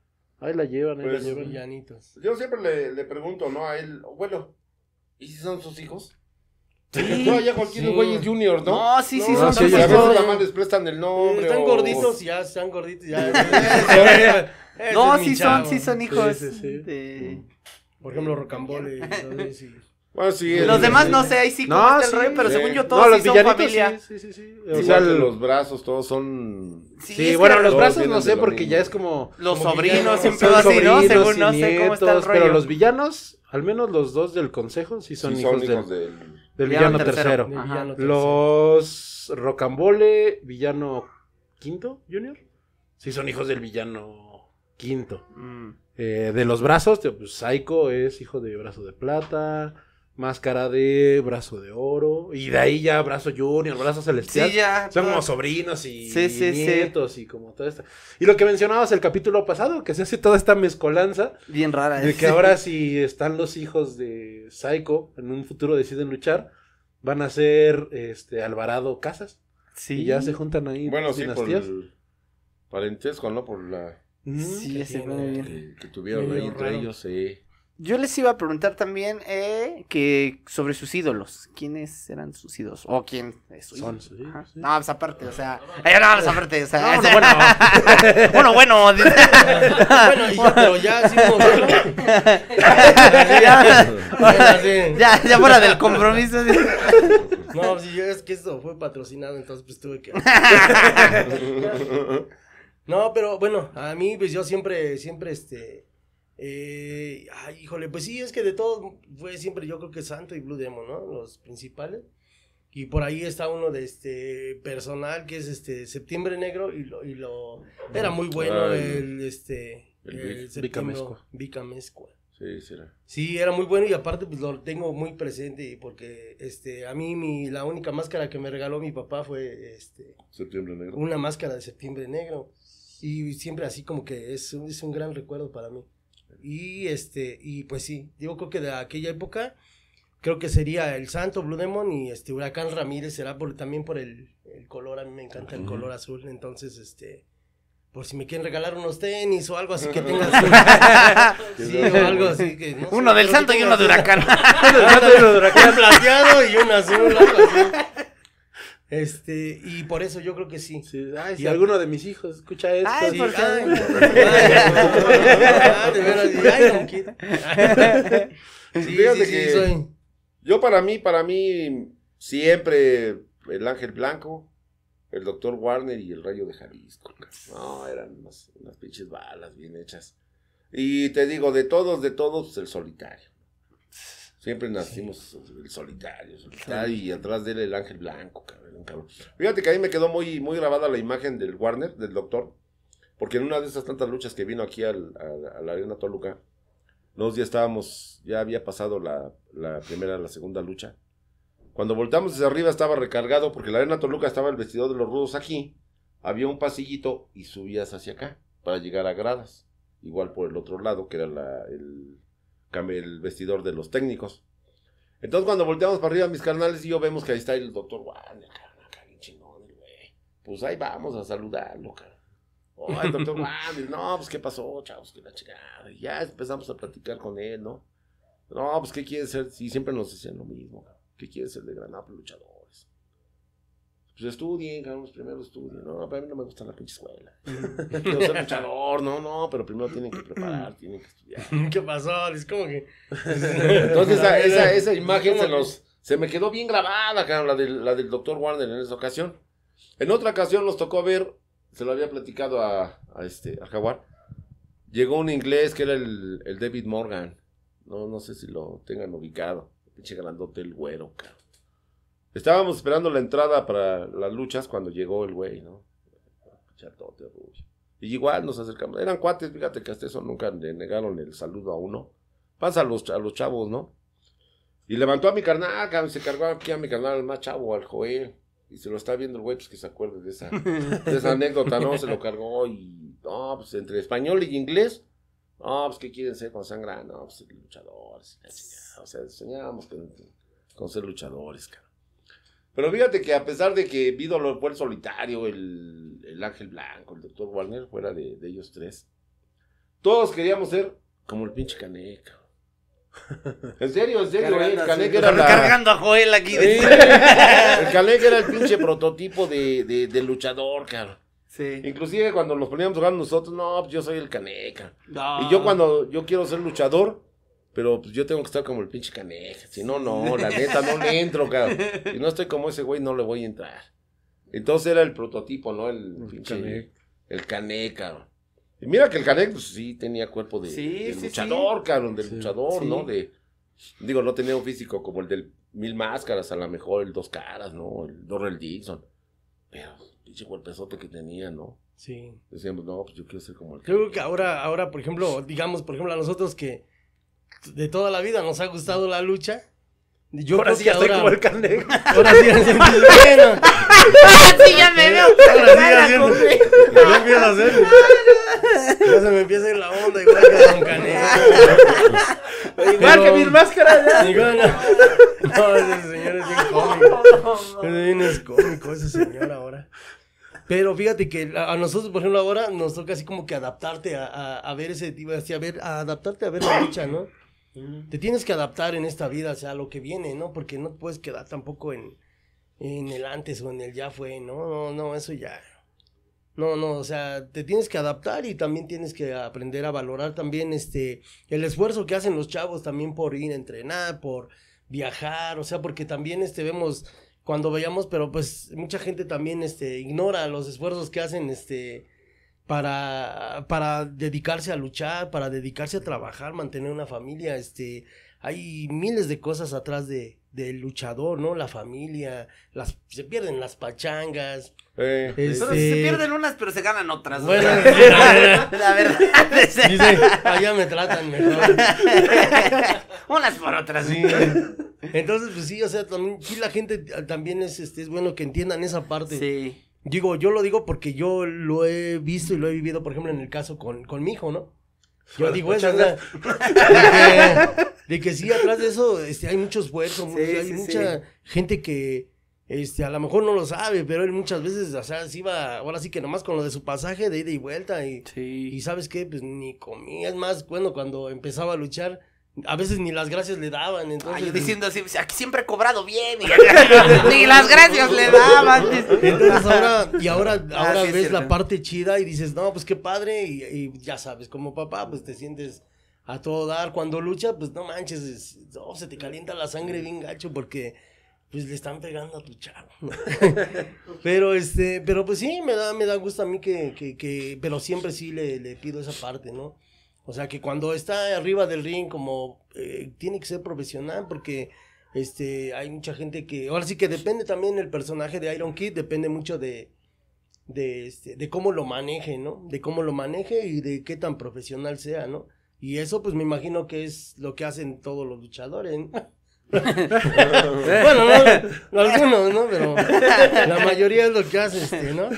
Ahí la llevan, ahí la pues, llevan. Yo siempre le, le, pregunto, ¿no? A él, abuelo, ¿y si son sus hijos? Sí, [laughs] no, ya cualquier güey es junior, ¿no? No, sí, sí, son sus hijos. A veces nada más les prestan el nombre. están gorditos, ya, están gorditos, ya. no, sí son, sí son hijos. Por ejemplo, Rocambole. Los demás no sé, ahí sí, no, como el rollo, pero según yo todos son familia. Sí, sí, sí. O sea, los brazos todos son. Sí, bueno, los brazos no sé, porque ya es como. Los sobrinos, siempre así, ¿no? Según no sé está el Pero los villanos, al menos los dos del consejo, sí son, hijos, del, del, villano, tercero. los Rocambole, villano quinto, Junior. Sí son hijos del villano quinto. Mm. Eh, de los brazos, pues, Psycho es hijo de brazo de plata. Máscara de Brazo de Oro. Y de ahí ya Brazo Junior, Brazo Celestial. Sí, Son como sobrinos y, nietos y como todo esto. Y lo que mencionabas el capítulo pasado, que se hace toda esta mezcolanza. Bien rara. De ¿eh? que ahora [laughs] si están los hijos de Psycho, en un futuro deciden luchar, van a ser este, Alvarado Casas. Sí. Y ya se juntan ahí. Bueno, sí, dinastías. por el parentesco, ¿no? Por la... Sí, mm, que, que, que tuvieron ahí entre ellos, sí. Yo les iba a preguntar también eh, que sobre sus ídolos. ¿Quiénes eran sus ídolos? ¿O quién es su No, pues aparte, o sea. no, eh, pues aparte, o sea. [laughs] bueno. bueno, bueno. [laughs] bueno, ya, pero ya sí, [laughs] ya, ya, ya fuera del compromiso. no, si yo, es que esto fue patrocinado, entonces pues tuve que. no, pero bueno, a mí, pues yo siempre, siempre, este eh, ay, híjole, pues sí, es que de todos fue siempre yo creo que Santo y Blue Demon, ¿no? Los principales. Y por ahí está uno de este personal que es este Septiembre Negro y lo, era muy bueno el, este el, Vicamezcua. Sí, era Sí, era muy bueno y aparte pues lo tengo muy presente porque este a mí mi, la única máscara que me regaló mi papá fue este Septiembre Negro. Una máscara de Septiembre Negro y siempre así como que es, es un gran recuerdo para mí. Y este, y pues sí, digo creo que de aquella época, creo que sería el Santo Blue Demon y este Huracán Ramírez será también por el, el color, a mí me encanta el color azul, entonces este por si me quieren regalar unos tenis o algo así que [laughs] tengas. [laughs] [laughs] uno del santo y uno de huracán. uno y de huracán. plateado y azul, este, y por eso yo creo que sí. y alguno de mis hijos escucha esto. Ay, ay, Fíjate Yo para mí, para mí, siempre el Ángel Blanco, el Doctor Warner y el Rayo de Jalisco. No, eran unas, unas pinches balas bien hechas. Y te digo, de todos, de todos, el solitario. Siempre nacimos el solitario, solitario y atrás de él el ángel blanco, cabrón, cabrón. Fíjate que ahí me quedó muy, muy grabada la imagen del Warner, del doctor, porque en una de esas tantas luchas que vino aquí al, a, la Arena Toluca, nos días estábamos, ya había pasado la, primera, la segunda lucha. Cuando voltamos desde arriba estaba recargado, porque la Arena Toluca estaba el vestidor de los rudos aquí, había un pasillito y subías hacia acá para llegar a gradas, igual por el otro lado, que era la, el Cambio el vestidor de los técnicos. Entonces cuando volteamos para arriba, mis carnales y yo vemos que ahí está el doctor Warner, cabrón, chingón, güey. Pues ahí vamos a saludarlo, doctor Juan! [laughs] no, pues qué pasó, chavos, que la chingada. ya empezamos a platicar con él, ¿no? No, pues qué quiere ser, si siempre nos decían lo mismo, ¿Qué quiere ser de granado ah, pues, luchador? Pues, estudien, Carlos, primero estudien. No, para mí no me gusta la pinche escuela. Quiero [laughs] [laughs] ser luchador, no, no, pero primero tienen que preparar, tienen que estudiar. [laughs] ¿Qué pasó? Es como que. Entonces, esa, esa, imagen se nos. Se me quedó bien grabada, cabrón, la del, la del doctor Warner en esa ocasión. En otra ocasión nos tocó ver, se lo había platicado a, a este, a Jaguar. Llegó un inglés que era el, el David Morgan. No, no sé si lo tengan ubicado. Pinche grandote el güero, cabrón. Estábamos esperando la entrada para las luchas cuando llegó el güey, ¿no? Chatote rubio. Y igual nos acercamos. Eran cuates, fíjate que hasta eso nunca le negaron el saludo a uno. Pasa a los, chavos, ¿no? Y levantó a mi carnal, se cargó aquí a mi carnal, al más chavo, al Joel. Y se lo está viendo el güey, pues que se acuerde de esa, [laughs] anécdota, ¿no? Se lo cargó y, no, pues entre español y inglés, no, pues que quieren ser con sangre, no, pues luchadores. O sea, soñábamos con, con ser luchadores, cara. Pero fíjate que a pesar de que Vido fue el solitario, el, Ángel Blanco, el doctor Warner, fuera de, ellos tres, todos queríamos ser como el pinche Caneca. [laughs] En serio, en serio, el Caneca era a Joel aquí. el Caneca era el pinche prototipo de, luchador, cabrón. Sí. Inclusive cuando nos poníamos a jugar nosotros, no, yo soy el Caneca. Y yo cuando yo quiero ser luchador, pero pues yo tengo que estar como el pinche caneja. Si no, no, la neta, no le entro, cabrón. Si no estoy como ese güey, no le voy a entrar. Entonces era el prototipo, ¿no? El, pinche. Canek. El caneca, cabrón. Y mira que el Canek, pues sí, tenía cuerpo de, luchador, cabrón, de luchador, ¿no? De, digo, no tenía un físico como el del Mil Máscaras, a lo mejor el Dos Caras, ¿no? El Dorrell Dixon. Pero, pinche golpesote que tenía, ¿no? Sí. Decíamos, no, pues yo quiero ser como el creo que ahora, ahora, por ejemplo, digamos, por ejemplo, a nosotros que de toda la vida nos ha gustado la lucha. Yo ahora sí ya estoy como el canejo. Ahora sí ya bueno. Ahora [laughs] sí ya me veo. Ahora sí ya siento. Yo empiezo a hacer. Ya se me empieza a ir la onda igual que Don canejo. Igual que mis máscaras. no. no, ese señor es bien [laughs] cómico. Ese bien es cómico ese señor ahora. Pero fíjate que a nosotros, por ejemplo, ahora nos toca así como que adaptarte a, a, ver ese tipo, así a ver, a adaptarte a ver la lucha, ¿no? Te tienes que adaptar en esta vida, o sea, a lo que viene, ¿no? Porque no puedes quedar tampoco en, en el antes o en el ya fue, ¿no? No, no, eso ya. No, no, o sea, te tienes que adaptar y también tienes que aprender a valorar también este el esfuerzo que hacen los chavos también por ir a entrenar, por viajar, o sea, porque también este vemos cuando vayamos, pero pues mucha gente también este ignora los esfuerzos que hacen este para, para dedicarse a luchar, para dedicarse a trabajar, mantener una familia, este, hay miles de cosas atrás de, del luchador, ¿no? La familia, las, se pierden las pachangas. Eh, este, se pierden unas, pero se ganan otras. Bueno, [laughs] [laughs] la, verdad. allá me tratan mejor. [laughs] unas por otras. Sí. Entonces, pues sí, o sea, también, sí, la gente también es, este, es bueno que entiendan esa parte. Sí. Digo, yo lo digo porque yo lo he visto y lo he vivido, por ejemplo, en el caso con, mi hijo, ¿no? Yo digo eso, [laughs] de, que, sí, atrás de eso este, hay muchos esfuerzo, hay mucha gente que este, a lo mejor no lo sabe, pero él muchas veces, o sea, se iba, ahora sí que nomás con lo de su pasaje de ida y vuelta, y, y sabes qué, pues ni comía, es más, bueno, cuando empezaba a luchar, a veces ni las gracias le daban. Ah, entonces, yo diciendo así, aquí siempre he cobrado bien. [laughs] ni las gracias le daban. y ahora, ah, ahora ves la parte chida y dices, no, pues qué padre. Y, ya sabes, como papá, pues te sientes a todo dar. Cuando lucha, pues no manches, oh, se te calienta la sangre bien gacho porque pues le están pegando a tu chavo. [laughs] pero este, pero pues sí, me da, me da gusto a mí que, que, que pero siempre sí le pido esa parte, ¿no? O sea, que cuando está arriba del ring, como eh, tiene que ser profesional, porque este, hay mucha gente que. Ahora sí que depende también el personaje de Iron Kid, depende mucho de, de, este, de cómo lo maneje, ¿no? De cómo lo maneje y de qué tan profesional sea, ¿no? Y eso, pues me imagino que es lo que hacen todos los luchadores. ¿no? [laughs] [laughs] bueno, no, algunos, ¿no? Pero la mayoría es lo que hace, este, ¿no?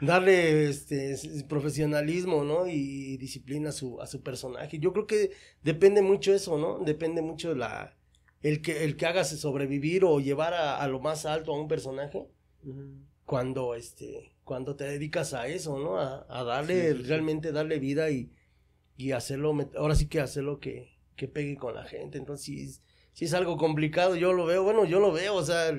Darle este profesionalismo, ¿no? Y disciplina a su, a su personaje. Yo creo que depende mucho eso, ¿no? Depende mucho la el que el que hagas sobrevivir o llevar a, lo más alto a un personaje. Cuando este cuando te dedicas a eso, ¿no? A, darle realmente darle vida y, y hacerlo ahora sí que hacerlo que que pegue con la gente. Entonces, si es algo complicado, yo lo veo, bueno, yo lo veo, o sea,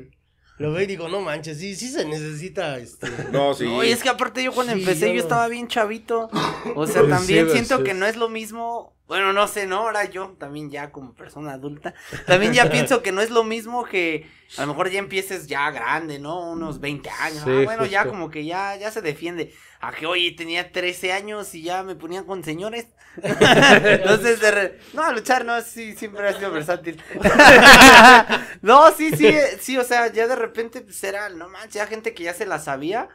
lo veo y digo, no manches, sí, sí se necesita este. [laughs] No, sí. Oye, es que aparte yo cuando empecé yo, estaba bien chavito. O sea, [laughs] también siento que no es lo mismo bueno, no sé, ¿no? Ahora yo también ya como persona adulta, también ya [laughs] pienso que no es lo mismo que a lo mejor ya empieces ya grande, ¿no? Unos 20 años. Ah, bueno, ya como que ya, ya se defiende. A que, oye, tenía 13 años y ya me ponían con señores. [laughs] Entonces, de re... no, a luchar, no, sí, siempre ha sido versátil. [laughs] no, sí, sí, sí, o sea, ya de repente será, no manches, ya gente que ya se la sabía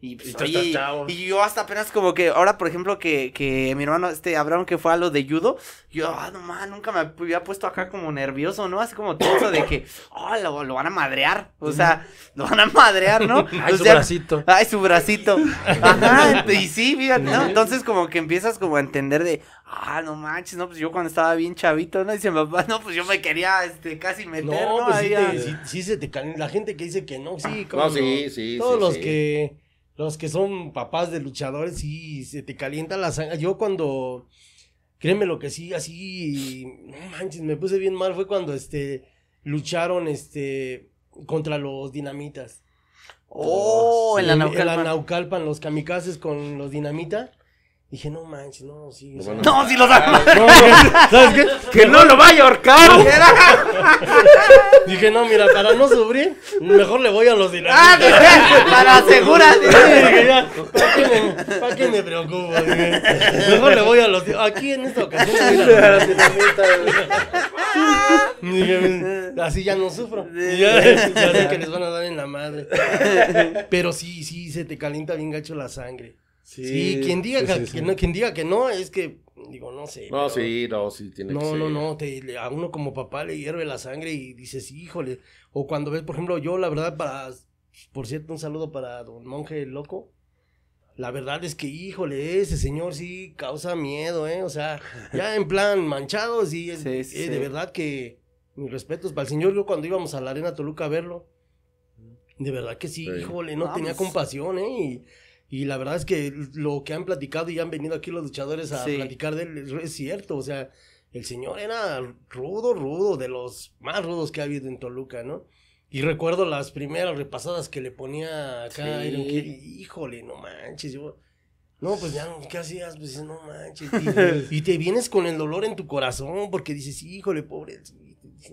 y, pues, y, yo hasta apenas como que, ahora por ejemplo que, mi hermano, este Abraham que fue a lo de judo, yo, ah, no man, nunca me había puesto acá como nervioso, ¿no? Así como todo eso de que, oh, lo, van a madrear, o sea, lo van a madrear, ¿no? [laughs] ay, su bracito. Ay, su bracito. Ajá, y sí, fíjate, ¿no? Entonces como que empiezas como a entender de, ah, no manches, no, pues yo cuando estaba bien chavito, ¿no? Dice papá, no, pues yo me quería, este, casi meter, ¿no? ¿no? Pues sí, sí, sí, se te, la gente que dice que no, sí, ah. como, no, sí, sí, todos los que los que son papás de luchadores, sí, se te calienta la sangre. Yo cuando, créeme lo que sí, así, no manches, me puse bien mal, fue cuando, este, lucharon, este, contra los dinamitas. Oh, en la Naucalpan. En la los kamikazes con los dinamita. Dije, no manches, no, sí. No, sí si lo da ah, [laughs] ¿Sabes qué? Que no lo vaya a ahorcar. [laughs] Dije, no, mira, para no sufrir, mejor le voy a los dinámicos. Ah, para asegurar. [laughs] Dije, ya, ¿para qué me, preocupo? mejor le voy a los Aquí en esta ocasión, Dije, así ya no sufro. ya sé que les van a dar en la madre. Pero sí, sí, se te calienta bien gacho la sangre. Sí, quien, diga que, no, quien diga que no es que digo, no sé. No, sí, no, sí, tiene no, que ser. No, no, no, a uno como papá le hierve la sangre y dices, híjole. O cuando ves, por ejemplo, yo, la verdad, para, por cierto, un saludo para don Monje Loco. La verdad es que, híjole, ese señor sí causa miedo, ¿eh? O sea, ya en plan manchado, [laughs] sí, eh, de verdad que mis respetos para el señor. Yo cuando íbamos a la Arena Toluca a verlo, de verdad que sí, híjole, no tenía pues. compasión, ¿eh? Y, y la verdad es que lo que han platicado y han venido aquí los luchadores a platicar de él es cierto. O sea, el señor era rudo, rudo, de los más rudos que ha habido en Toluca, ¿no? Y recuerdo las primeras repasadas que le ponía acá. híjole, no manches. no, pues ya, ¿qué hacías? Pues no manches. Y, [laughs] y, te vienes con el dolor en tu corazón porque dices, híjole, pobre.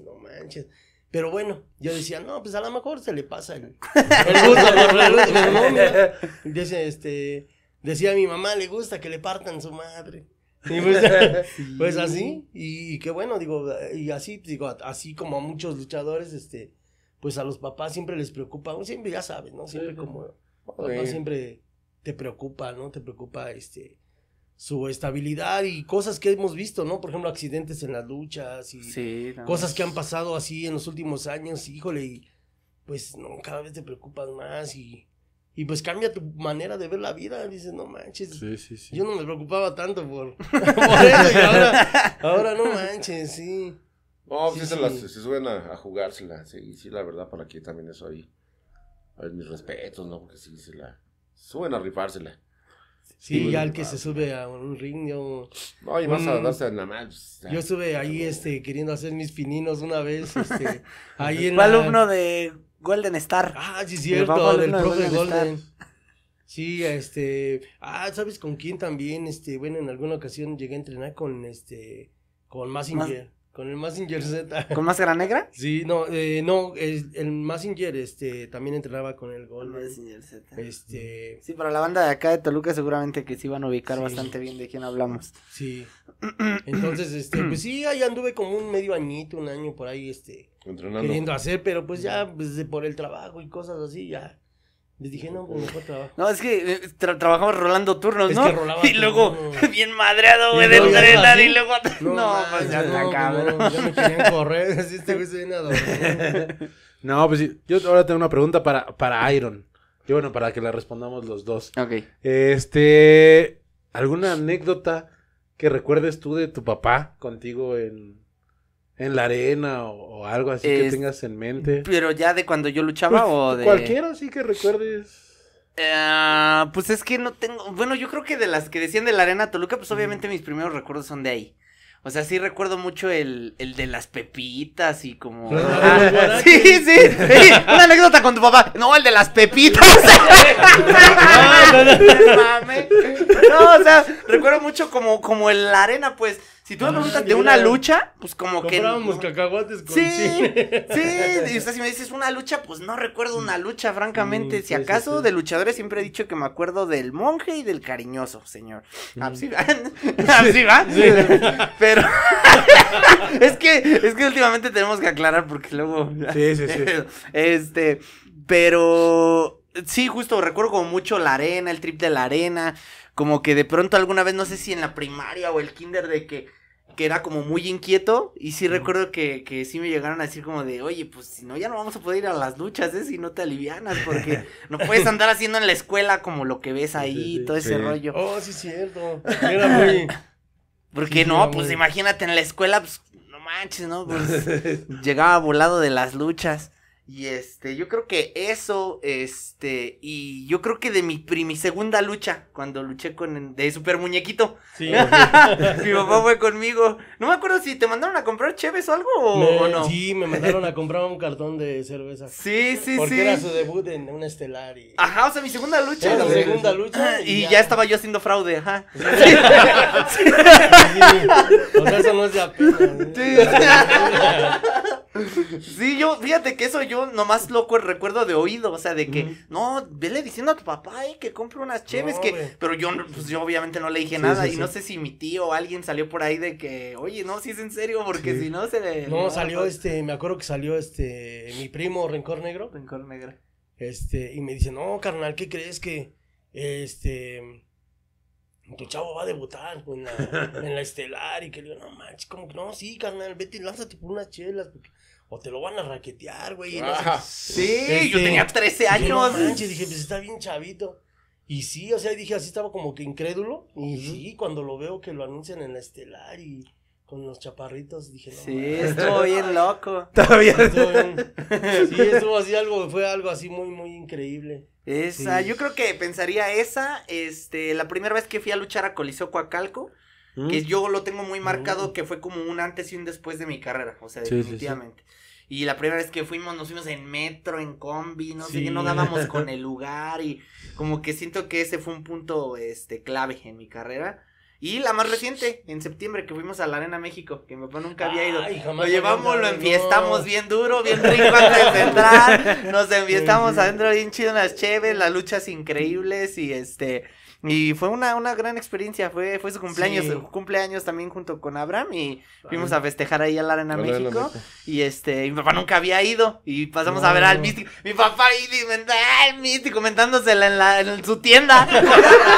No manches. Pero bueno, yo decía, no, pues a lo mejor se le pasa el, [laughs] el gusto. la Dice, este, decía mi mamá, le gusta que le partan su madre. Pues, [laughs] [laughs] pues, así, y, qué bueno, digo, y así, digo, así como a muchos luchadores, este, pues a los papás siempre les preocupa, siempre ya sabes, ¿no? Siempre como, papá siempre te preocupa, ¿no? Te preocupa, este, su estabilidad y cosas que hemos visto, ¿no? Por ejemplo, accidentes en las luchas y cosas que han pasado así en los últimos años, híjole, y pues no, cada vez te preocupas más y, y pues cambia tu manera de ver la vida, dices, no manches, sí, sí, yo no me preocupaba tanto por, [laughs] eso y ahora, no manches, sí. No, pues, se, suben a, jugársela, sí, sí, la verdad, para que también eso ahí, a ver, mis respetos, ¿no? Porque sí, se la, suben a rifársela. Sí, ya el que se sube a un ring, yo... No, y pues, Yo estuve ahí, este, queriendo hacer mis pininos una vez, este, [laughs] ahí alumno de Golden Star. Ah, sí, cierto, del profe Golden. Sí, este, ah, ¿sabes con quién también? Este, bueno, en alguna ocasión llegué a entrenar con, este, con Massinger. Con el Massinger Z. ¿Con Máscara Negra? [laughs] Sí, no, eh, no, el Massinger este, también entrenaba con el gol. Massinger Z. Este... Sí, para la banda de acá de Toluca seguramente que se iban a ubicar bastante bien de quién hablamos. Sí. [clears throat] Entonces, este, pues sí, ahí anduve como un medio añito, un año por ahí, este, Entrenando. queriendo hacer, pero pues ya, pues, por el trabajo y cosas así, ya les dije, no, pues mejor trabajo. No, es que eh, trabajamos rolando turnos, ¿no? [laughs] y luego, bien madreado, güey, del tren y luego. No, pues ya no, cabrón. Yo ya me querían correr, así estuviste güey [laughs] No, pues sí. Yo ahora tengo una pregunta para, para Iron. Y bueno, para que la respondamos los dos. Ok. Este. ¿Alguna anécdota que recuerdes tú de tu papá contigo en, en la arena o, algo así que tengas en mente. Pero ya de cuando yo luchaba pues, o de... Cualquiera así que recuerdes. Ah, pues es que no tengo... Bueno, yo creo que de las que decían de la arena Toluca, pues obviamente mis primeros recuerdos son de ahí. O sea, sí recuerdo mucho el, de las pepitas y como. Ah, [laughs] sí, sí, sí, Una anécdota con tu papá. No, el de las pepitas. [laughs] [laughs] no, no, o sea, recuerdo mucho como, como la arena, pues. Si tú me preguntas de una lucha, pues como que. Comprábamos cacahuates con sí, chile. Sí, [laughs] y usted si me dices una lucha, pues no recuerdo una lucha, francamente. Mm, si acaso de luchadores siempre he dicho que me acuerdo del monje y del cariñoso, señor. Así va. Así va. Pero. [laughs] es que, es que últimamente tenemos que aclarar porque luego. Sí, sí, sí. [laughs] este. Pero. Sí, justo recuerdo como mucho la arena, el trip de la arena como que de pronto alguna vez, no sé si en la primaria o el kinder, de que, que era como muy inquieto. Y sí recuerdo que, que sí me llegaron a decir como de, oye, pues si no, ya no vamos a poder ir a las luchas, ¿eh? Si no te alivianas, porque [laughs] no puedes andar haciendo en la escuela como lo que ves ahí, todo ese rollo. Oh, sí, cierto. [laughs] Era muy... Porque no, pues imagínate en la escuela, pues no manches, ¿no? [laughs] Pues llegaba volado de las luchas. Y este, yo creo que eso, este, y yo creo que de mi, mi segunda lucha, cuando luché con de Super Muñequito. Sí. [laughs] mi papá fue conmigo. No me acuerdo si te mandaron a comprar Cheves o algo o, no. Sí, me mandaron a comprar un cartón de cerveza. Sí, sí, sí. Porque era su debut en un estelar y... Ajá, o sea, mi segunda lucha. la segunda lucha. Y, ya. estaba yo haciendo fraude, ajá. Sí. sí. sí. O sea, eso no es de apenas. Sí. sí, [laughs] yo, fíjate que eso yo nomás loco el recuerdo de oído, o sea, de que, no, vele diciendo a tu papá, que compre unas cheves, que, pero yo, pues yo obviamente no le dije nada, y no sé si mi tío o alguien salió por ahí de que, oye, no, si es en serio, porque si no se No, salió este, me acuerdo que salió este, mi primo, Rencor Negro. Rencor Negro. Este, y me dice, no, carnal, ¿qué crees que, este, tu chavo va a debutar en la, estelar y que le digo, no manches, como que no, sí, carnal, vete y lánzate por unas chelas te lo van a raquetear, güey. Ah, sí, yo este, tenía 13 años. dije, pues está bien chavito. Y sí, o sea, dije, así estaba como que incrédulo. Y sí, cuando lo veo que lo anuncian en la estelar y con los chaparritos, dije, no. Sí, estuvo [laughs] bien loco. Estuvo bien. Sí, estuvo así algo, fue algo así muy, muy increíble. Esa, ah, yo creo que pensaría esa, este, la primera vez que fui a luchar a Coliseo Coacalco, que mm. yo lo tengo muy mm. marcado, que fue como un antes y un después de mi carrera, o sea, definitivamente. Y la primera vez que fuimos, nos fuimos en metro, en combi, no sé qué, no dábamos [laughs] con el lugar y como que siento que ese fue un punto este clave en mi carrera. Y la más reciente, en septiembre, que fuimos a la Arena México, que mi papá nunca había ido. lo llevamos, lo enfiestamos bien duro, bien rico antes de entrar. Nos [laughs] enfiestamos adentro bien chido, unas chéves, las luchas increíbles y este. Y fue una, una gran experiencia, fue, fue su cumpleaños, su cumpleaños también junto con Abraham y fuimos a festejar ahí a la Arena México, Y este, mi papá nunca había ido y pasamos a ver al místico. Mi papá ahí el místico comentándosela en, la, en su tienda.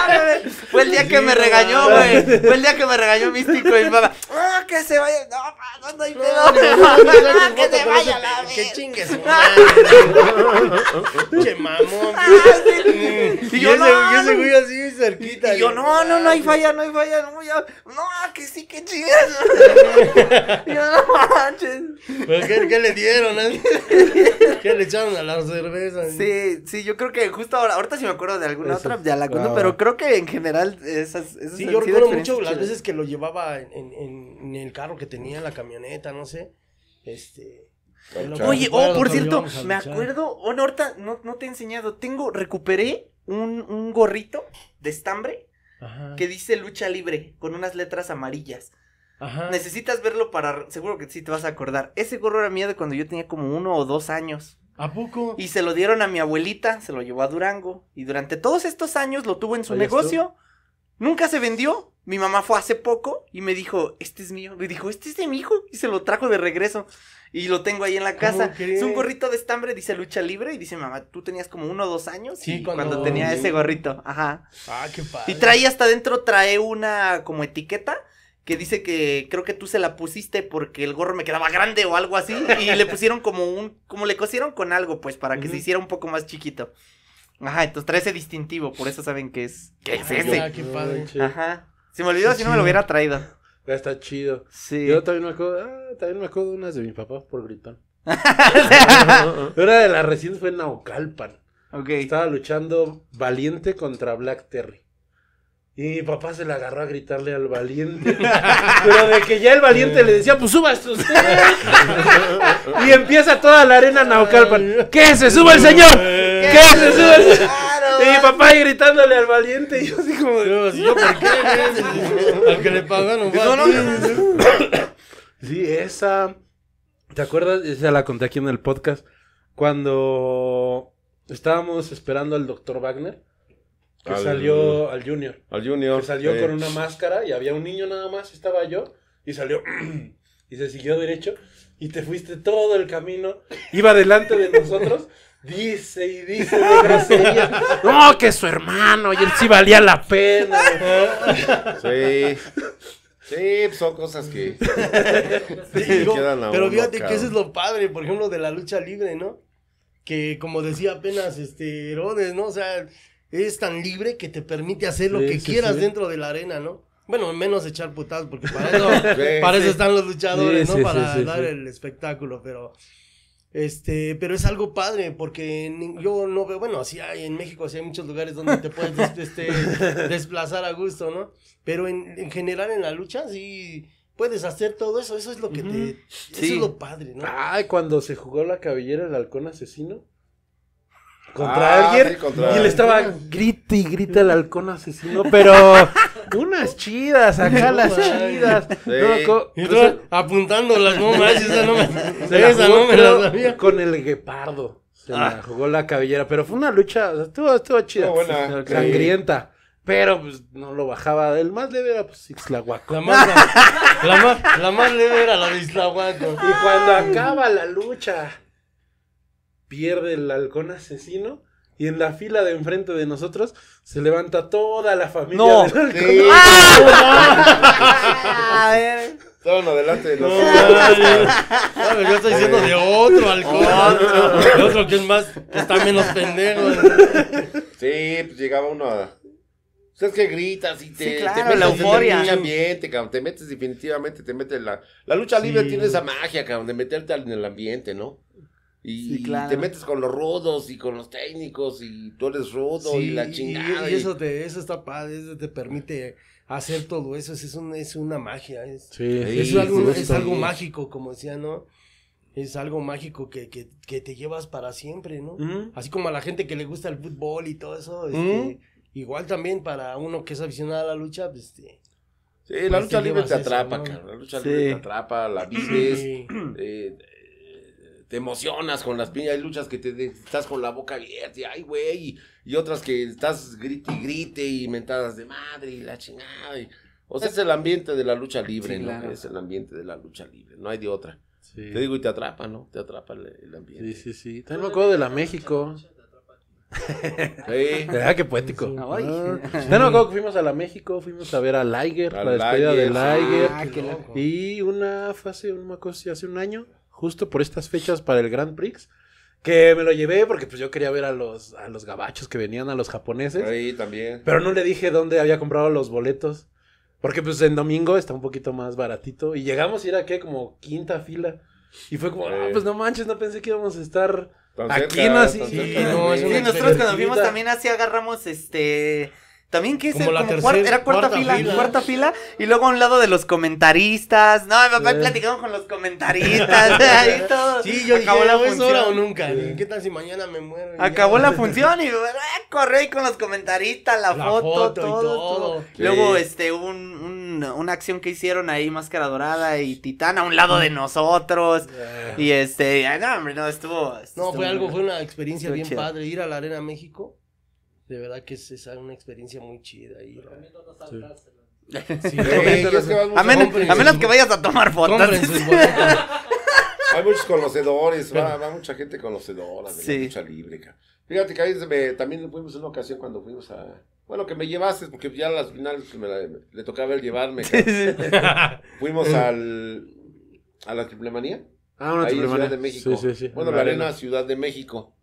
[laughs] fue el día que me regañó, güey. Fue el día que me regañó místico y mi papá, ¡ah, que se vaya! No, papá, no hay pedo. [laughs] que se vaya la Que chingues, [laughs] ah, Che mamón. Ah, y yo, ese, así, cerquita. Y, yo, no, no, ah, no hay falla, no hay falla, no, no, que sí, que chingas. [laughs] yo, no manches. qué, le dieron? [laughs] ¿Qué le echaron a la cerveza? Sí, sí, yo creo que justo ahora, ahorita sí me acuerdo de alguna otra, ya la cuento, ah. pero creo que en general esas, esas Sí, yo recuerdo mucho las veces que lo llevaba en, en, en el carro que tenía, la camioneta, no sé, este... Oye, oh, por cierto, me acuerdo, ahorita no, no te he enseñado, tengo, recuperé un, un gorrito de estambre que dice lucha libre con unas letras amarillas. Ajá. Necesitas verlo para. Seguro que sí te vas a acordar. Ese gorro era mío de cuando yo tenía como uno o dos años. ¿A poco? Y se lo dieron a mi abuelita, se lo llevó a Durango. Y durante todos estos años lo tuvo en su negocio. Nunca se vendió mi mamá fue hace poco y me dijo, este es mío. Me dijo, este es de mi hijo. Y se lo trajo de regreso. Y lo tengo ahí en la casa. Es un gorrito de estambre, dice lucha libre. Y dice, mamá, tú tenías como uno o dos años. cuando... tenía ese gorrito. Ajá. Ah, qué padre. Y trae hasta adentro, trae una como etiqueta que dice que creo que tú se la pusiste porque el gorro me quedaba grande o algo así. Y le [laughs] pusieron como un, como le cosieron con algo, pues, para que se hiciera un poco más chiquito. Ajá, entonces trae ese distintivo, por eso saben que es, que es ese. Ah, Ajá. Si me olvidó si no me lo hubiera traído. Está chido. Sí. Yo también me acuerdo, ah, también me acuerdo unas de mi papá por gritón. [laughs] Una de las recién fue Naucalpan. Okay. Estaba luchando valiente contra Black Terry. Y mi papá se le agarró a gritarle al valiente. [laughs] Pero de que ya el valiente le decía, pues a estos. [laughs] y empieza toda la arena Naucalpan. ¡Que se suba el señor! ¡Que se suba el señor! Y mi papá gritándole al valiente. Y yo así como. Yo, por qué? al que le pagaron. [coughs] sí, esa. ¿Te acuerdas? Esa la conté aquí en el podcast. Cuando estábamos esperando al doctor Wagner. Que salió al Junior. Al Junior. Que salió con una máscara y había un niño nada más, estaba yo. Y salió. [coughs] Y se siguió derecho. Y te fuiste todo el camino. Iba delante de nosotros. Dice y dice de [laughs] No, que su hermano, y él sí valía la pena. Sí. Sí, pues son cosas que, quedan a Pero fíjate que eso es lo padre, por ejemplo, de la lucha libre, ¿no? Que como decía apenas este Herodes, ¿no? O sea, es tan libre que te permite hacer lo que quieras dentro de la arena, ¿no? Bueno, menos echar putas porque para eso, [laughs] para eso están los luchadores, ¿no? para dar el espectáculo, pero este, pero es algo padre porque yo no veo, bueno, así hay en México, así hay muchos lugares donde te puedes [laughs] este, desplazar a gusto, ¿no? Pero en, general en la lucha sí puedes hacer todo eso, eso es lo que te, eso es lo padre, ¿no? Ay, cuando se jugó la cabellera del halcón asesino contra ah, alguien. y le estaba grita y grita el halcón asesino, pero [laughs] unas chidas, acá las chidas. y pues, apuntando las [laughs] esa no me, sabía. Con el guepardo. Se ah. jugó la cabellera, pero fue una lucha, estuvo, estuvo chida, sangrienta. Pero pues no lo bajaba. El más leve era pues Ixlahuaco. La más, la, la más leve era la de Ixlahuaco. Y cuando acaba la lucha, pierde el halcón asesino. Y en la fila de enfrente de nosotros se levanta toda la familia. No. Del halcón. [laughs] Ah. [laughs] A ver. adelante de nosotros. No, yo estoy diciendo de otro halcón. [laughs] De otro que es más, está menos pendejo. Sí, pues llegaba uno a ¿Sabes pues que gritas y te, te metes en el ambiente, Te metes definitivamente, te metes la... La lucha libre tiene esa magia, cabrón, de meterte en el ambiente, ¿no? Y te metes con los rudos y con los técnicos y tú eres rudo y la chingada. Y, eso, te, eso está padre, eso te permite hacer todo eso, es, es una magia. Es, es, algo, mágico, como decía, ¿no? es algo mágico que, te llevas para siempre, ¿no? Así como a la gente que le gusta el fútbol y todo eso, este, igual también para uno que es aficionado a la lucha, pues, este, Sí, la pues, lucha libre te atrapa, la lucha libre te atrapa, la vives, sí. [clears throat] Eh, te emocionas con las piñas, hay luchas que te estás con la boca abierta y ay, güey, y, otras que estás grite y grite y mentadas de madre y la chingada. o sea, es el ambiente de la lucha libre, Es el ambiente de la lucha libre, no hay de otra. Te digo, y te atrapa, ¿no? Te atrapa el, ambiente. Sí, sí, sí. También me acuerdo de la México. Sí. [laughs] ¿Verdad? Qué poético. Ay, no, sí. no, fuimos a la México, fuimos a ver a Liger, la despedida de ah, Liger. Ah, y una fase, una cosa me hace un año, justo por estas fechas para el Grand Prix. Que me lo llevé porque pues yo quería ver a los, a los gabachos que venían, a los japoneses. Ahí también. Pero no le dije dónde había comprado los boletos. Porque pues en domingo está un poquito más baratito. Y llegamos y era que como quinta fila. Y fue como, ah, pues no manches, no pensé que íbamos a estar aquí y nosotros cuando fuimos también así agarramos este también que es como cuarta, era cuarta, fila, cuarta fila y luego a un lado de los comentaristas. No, mi papá platicamos con los comentaristas [laughs] ahí todo. Sí, yo acabó la función. hora o nunca? ¿Qué tal si mañana me muero? Acabó la [laughs] función y eh, corré con los comentaristas, la, foto, todo. Y todo. Luego este un, un, una acción que hicieron ahí Máscara Dorada y Titán a un lado de nosotros. Eh. Y este, no, hombre, no estuvo, No, fue algo, fue una experiencia bien padre ir a la Arena México de verdad que es, es una experiencia muy chida. Y, no a, menos, que vayas a tomar fotos. [laughs] Hay muchos conocedores, va, mucha gente conocedora mucha libre. Fíjate que ahí también fuimos en una ocasión cuando fuimos a... Bueno, que me llevases porque ya a las finales le tocaba el llevarme. [laughs] fuimos al... a la triplemanía. Ah, una triplemanía. Ciudad de México. Bueno, la, arena Ciudad de México.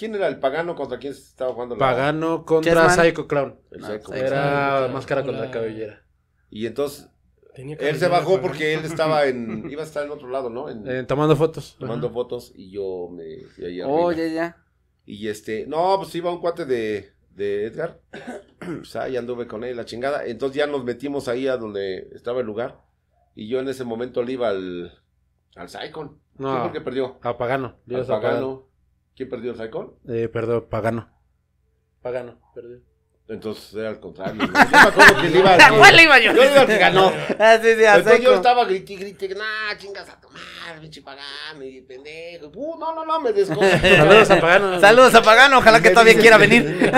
¿Quién era el pagano contra quién estaba jugando? Pagano contra Psycho Clown. Era Era máscara contra la... cabellera. Y entonces él se bajó porque él estaba en. [laughs] iba a estar en otro lado, ¿no? Eh, tomando fotos. Tomando fotos y yo me y ahí Oh, ya, ya. Y este. No, pues iba un cuate de, de Edgar. [clears throat] sea, ya anduve con él, la chingada. Entonces ya nos metimos ahí a donde estaba el lugar. Y yo en ese momento le iba al. al Psycho. No. perdió? A Pagano. A Pagano. ¿Quién perdió el Falcón? Eh, perdón, Pagano. Pagano, perdió. Entonces era al contrario. [laughs] ¿Cuál le iba yo? yo iba al que ganó. [laughs] Ah, sí, Entonces yo estaba grití, grití, nah, chingas a tomar, pinche pagano y pendejo. Uh, no, no, no, me desconcentré. [laughs] Saludos a Pagano. Saludos a Pagano, ojalá que todavía quiera venir.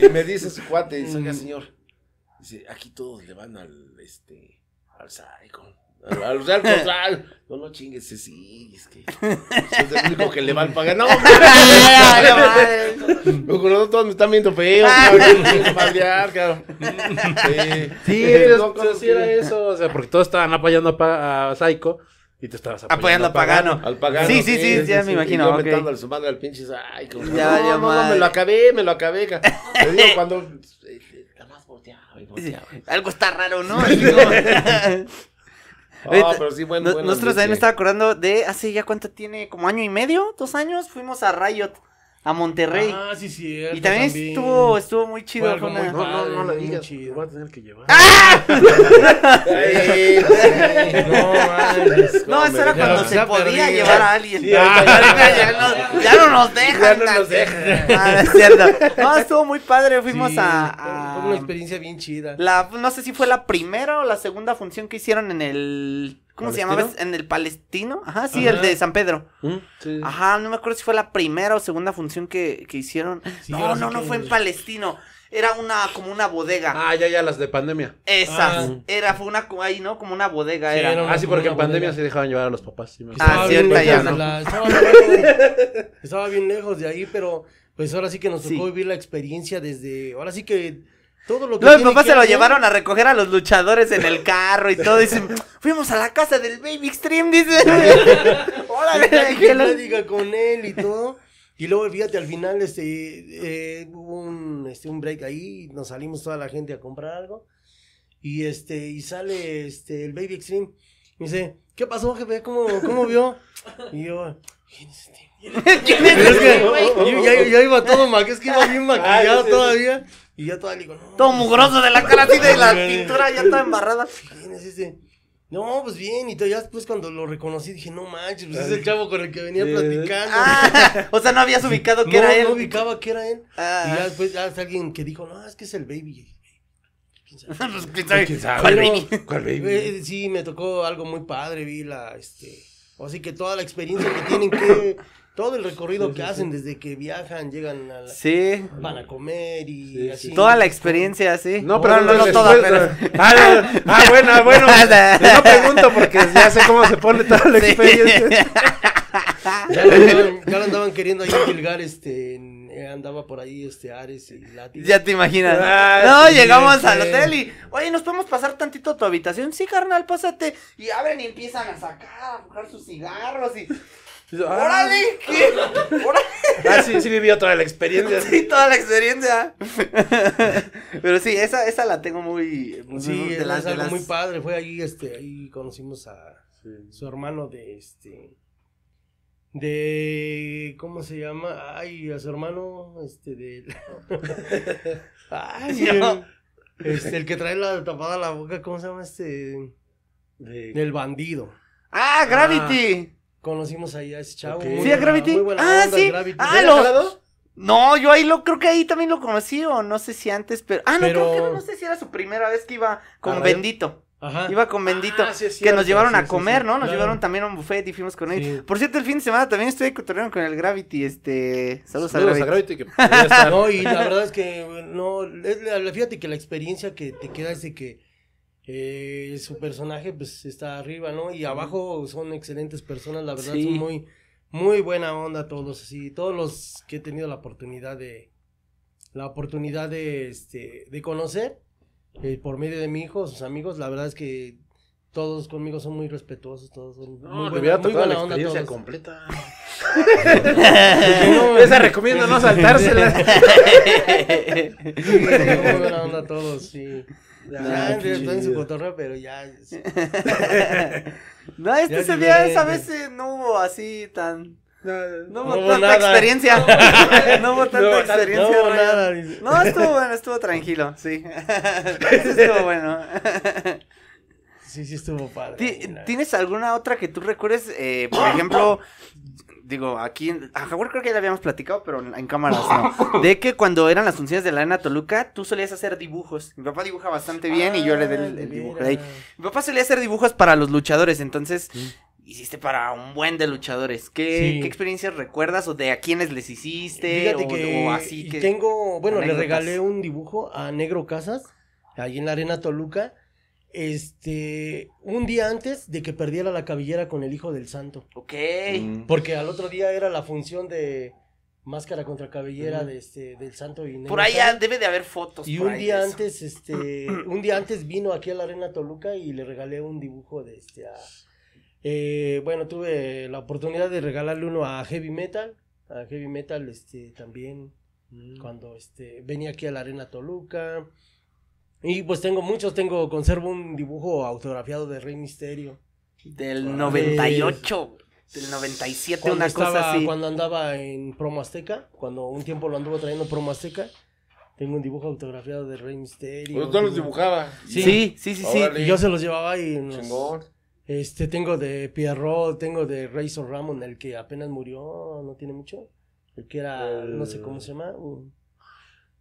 y me dice su cuate, dice, oiga, mm. señor, dice, aquí todos le van al, este, al Saicon. Al, o [laughs] No, no chingues, sí, es que. Es el único que le va a pagar. No, Me [laughs] [laughs] los todos me están viendo feos. Maldear, claro. Sí, sí no conociera eso. O sea, porque todos estaban apoyando a, Psycho. Y te estabas apoyando, a Pagano. Al Pagano. Sí, sí, sí, ya me imagino. Y yo metiendo su madre al pinche. Ay, como. Ya, no, no, me lo acabé, me lo acabé. Te digo, cuando. Nada eh, más volteaba volteaba. Algo está raro, ¿no? Ah, pero Nosotros también me estaba acordando de hace ya cuánto tiene, como año y medio, dos años, fuimos a Riot a Monterrey. Ah, sí, cierto. Y también, estuvo estuvo muy chido. como. no, no, no lo digas. Chido. Voy a tener que llevar. ¡Ah! no, No, eso era cuando se, podía llevar a alguien. ya, no, nos dejan. Ya no nos dejan. es cierto. No, estuvo muy padre. Fuimos a, a, Fue una experiencia bien chida. La, no sé si fue la primera o la segunda función que hicieron en el ¿Cómo se llamaba? En el Palestino. Ajá, sí, el de San Pedro. Mm, Ajá, no me acuerdo si fue la primera o segunda función que, hicieron. no, no, no fue en Palestino. Era una, como una bodega. Ah, ya, ya, las de pandemia. Esas. Ah. Era, fue una, ahí, ¿no? Como una bodega era. ah, sí, porque en pandemia se dejaban llevar a los papás. ah, cierta ya, [laughs] estaba bien lejos de ahí, pero pues ahora sí que nos tocó vivir la experiencia desde, ahora sí que todo no, mi papá se lo llevaron a recoger a los luchadores en el carro y todo. Dicen, [laughs] fuimos a la casa del Baby Extreme, dice. Hola, [laughs] [laughs] que diga con él y todo. Y luego, fíjate, al final este, eh, hubo un, este, un break ahí, nos salimos toda la gente a comprar algo. Y este, y sale este, el Baby Extreme. Y dice, ¿qué pasó, jefe? ¿Cómo, cómo vio? Y yo, ¿quién es este? este yo, iba todo maquillado, es que iba bien ah, maquillado todavía. Y ya todavía digo, no, todo mugroso de la cara así de la pintura [laughs] ya está embarrada. Fíjense, ese. No, pues bien, y ya después cuando lo reconocí dije, no manches, pues es el chavo con el que venía platicando. Ah, [laughs] o sea, no habías ubicado que era él. No ubicaba que era él. Y ya ah. después ya es alguien que dijo, no, es que es el baby. [laughs] Pues, ¿Quién sabe? ¿Quién sabe? ¿Cuál, baby? ¿Cuál baby? Eh, sí, me tocó algo muy padre, vi la, este, o sea, que toda la experiencia que tienen que todo el recorrido que hacen desde que viajan, llegan a la... van a comer y, así. Toda la experiencia, sí. No, pero no, no, toda, pero... [laughs] Ah, ah, bueno, ah, bueno. [laughs] Pues no pregunto porque ya sé cómo se pone toda la experiencia. [laughs] ya, lo andaban, queriendo ahí filgar este, eh, andaba por ahí este Ares y Latis. Ya te imaginas. Ah, no, llegamos al hotel y, oye, ¿nos podemos pasar tantito a tu habitación? Sí, carnal, pásate. Y abren y empiezan a sacar, a buscar sus cigarros y ah, ¡Órale! [laughs] Ah, sí, sí vivió toda la experiencia. Sí, toda la experiencia. [laughs] Pero sí, esa, esa la tengo muy. muy sí, muy padre. Fue ahí, este, ahí conocimos a su hermano de este. De. ¿Cómo se llama? Ay, a su hermano, este, de. [laughs] el, este, el que trae la tapada a la boca, ¿cómo se llama este? De... Del bandido. ¡Ah, Gravity! Ah. Conocimos ahí a ese chavo. ¿Sí, a Gravity? ah, sí. Ah, lo... No, yo ahí lo creo que ahí también lo conocí o no sé si antes, pero ah, no creo que no sé si era su primera vez que iba con Bendito. Ajá. Iba con ah, Bendito, ah, sí, que nos llevaron a comer, ¿no? Nos llevaron también a un buffet y fuimos con él. Por cierto, el fin de semana también estoy cotorreando con el Gravity, este, saludos, saludos a Gravity. A Gravity que [laughs] no, y la verdad es que no, fíjate que la experiencia que te queda es de que eh, su personaje pues está arriba, ¿no? Y abajo son excelentes personas, la verdad son muy, muy buena onda todos los, todos los que he tenido la oportunidad de, la oportunidad de, este, de conocer eh, por medio de mi hijo, sus amigos, la verdad es que todos conmigo son muy respetuosos, todos son muy, buena, onda completa. [laughs] Esa recomiendo no saltársela. [laughs] muy buena onda todos, sí en su cotorra, pero ya. [laughs] no, este se veía, esa vez no hubo así tan. No, no, hubo tanta experiencia. No hubo [laughs] tanta experiencia. No, nada. no, estuvo bueno, estuvo tranquilo, sí. [laughs] estuvo bueno. Sí, sí, estuvo padre. ¿Tienes alguna otra que tú recuerdes? Eh, por ejemplo, digo, aquí a Jaguar creo que ya le habíamos platicado, pero en, cámaras [laughs] no. De que cuando eran las funciones de la Arena Toluca, tú solías hacer dibujos. Mi papá dibuja bastante bien y yo le di el, dibujo de ahí. Ah, Mi papá solía hacer dibujos para los luchadores, entonces hiciste para un buen de luchadores. ¿Qué, experiencias recuerdas o de a quiénes les hiciste? O, que, o, así que. Tengo, bueno, le regalé un dibujo a Negro Casas, ahí en la Arena Toluca este, un día antes de que perdiera la cabellera con el hijo del santo. Ok. Mm. Porque al otro día era la función de máscara contra cabellera de este, del santo y Por ahí debe de haber fotos. Y un día antes, este, [clears throat] un día antes vino aquí a la Arena Toluca y le regalé un dibujo de este eh, bueno, tuve la oportunidad de regalarle uno a Heavy Metal, a Heavy Metal, este, también, mm. cuando este, venía aquí a la Arena Toluca. Y pues tengo muchos, tengo, conservo un dibujo autografiado de Rey Misterio. Del 98, ah, del 97, una cosa así. Cuando andaba en Promo Azteca, cuando un tiempo lo anduvo trayendo Promo Azteca, tengo un dibujo autografiado de Rey Misterio. Pero pues, tú los dibujaba. Sí, sí, sí, sí. yo se los llevaba y Este, tengo de Pierrot, tengo de Razor Ramón el que apenas murió, no tiene mucho. El que era, no sé cómo se llama.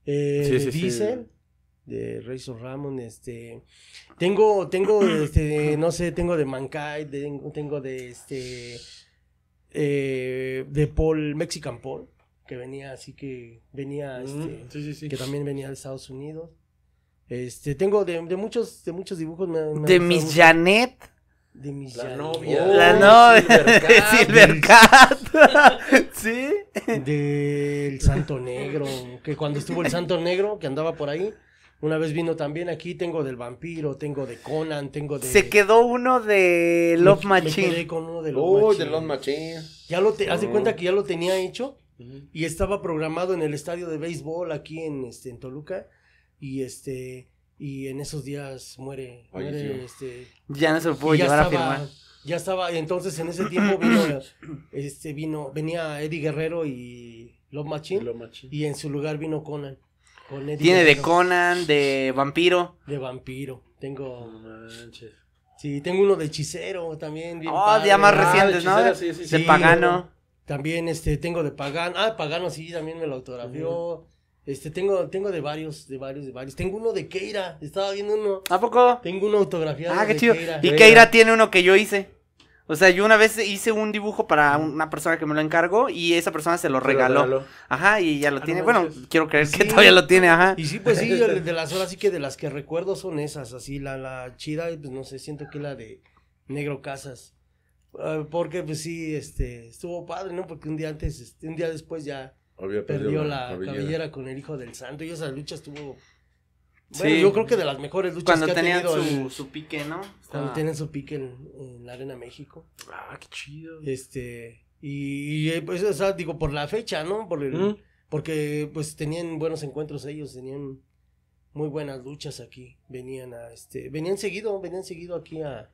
eh, Diesel de Razor Ramon, este, tengo, tengo, este, no sé, tengo de Mankai tengo de, este, eh, de Paul, Mexican Paul, que venía, así que venía, este, que también venía de Estados Unidos, este, tengo de, muchos, de muchos dibujos. de Miss Janet. De Miss la novia. Oh, la novia de Silver Silvercat. [laughs] [laughs] ¿Sí? Del Santo Negro. Que cuando estuvo el Santo Negro, que andaba por ahí, una vez vino también aquí, tengo del vampiro, tengo de Conan, tengo de... Se quedó uno de Love Machine. Me quedé con uno de Love Machine. de Love Machine. Ya lo te... Haz cuenta que ya lo tenía hecho y estaba programado en el estadio de béisbol aquí en, este, en Toluca y este... Y en esos días muere, este, Ya no se lo pudo llevar a firmar ya estaba, entonces en ese tiempo vino, [clears throat] este, vino, venía Eddie Guerrero y Love Machine, y en su lugar vino Conan. Tiene de Conan, de Vampiro. De Vampiro. Tengo. Sí, tengo uno de hechicero también. Bien oh, más recientes, ah, ¿no? De Pagano. También este, tengo de Pagano. Ah, Pagano sí, también me lo autografió. Este, tengo, tengo de varios, de varios, de varios. Tengo uno de Keira, estaba viendo uno. ¿A poco? Tengo uno autografiado. Ah, qué de chido. Y Keira tiene uno que yo hice. O sea, yo una vez hice un dibujo para una persona que me lo encargó y esa persona se lo regaló. Ajá, y ya lo ah, tiene. bueno, quiero creer que todavía lo tiene, ajá. Y sí, pues sí, [laughs] de las horas sí que de las que recuerdo son esas, así, la, la chida, pues no sé, siento que la de Negro Casas. Ah, porque pues sí, este, estuvo padre, ¿no? Porque un día antes, este, un día después ya perdió, la, cabellera. con el hijo del santo y esa lucha estuvo yo creo que de las mejores luchas que tenían ha tenido su, su, pique, ¿no? Cuando tenían su pique en, la Arena México. Ah, qué chido. Este, y, eh, pues, o sea, digo, por la fecha, ¿no? Porque, pues, tenían buenos encuentros ellos, tenían muy buenas luchas aquí. Venían a, este, venían seguido, venían seguido aquí a,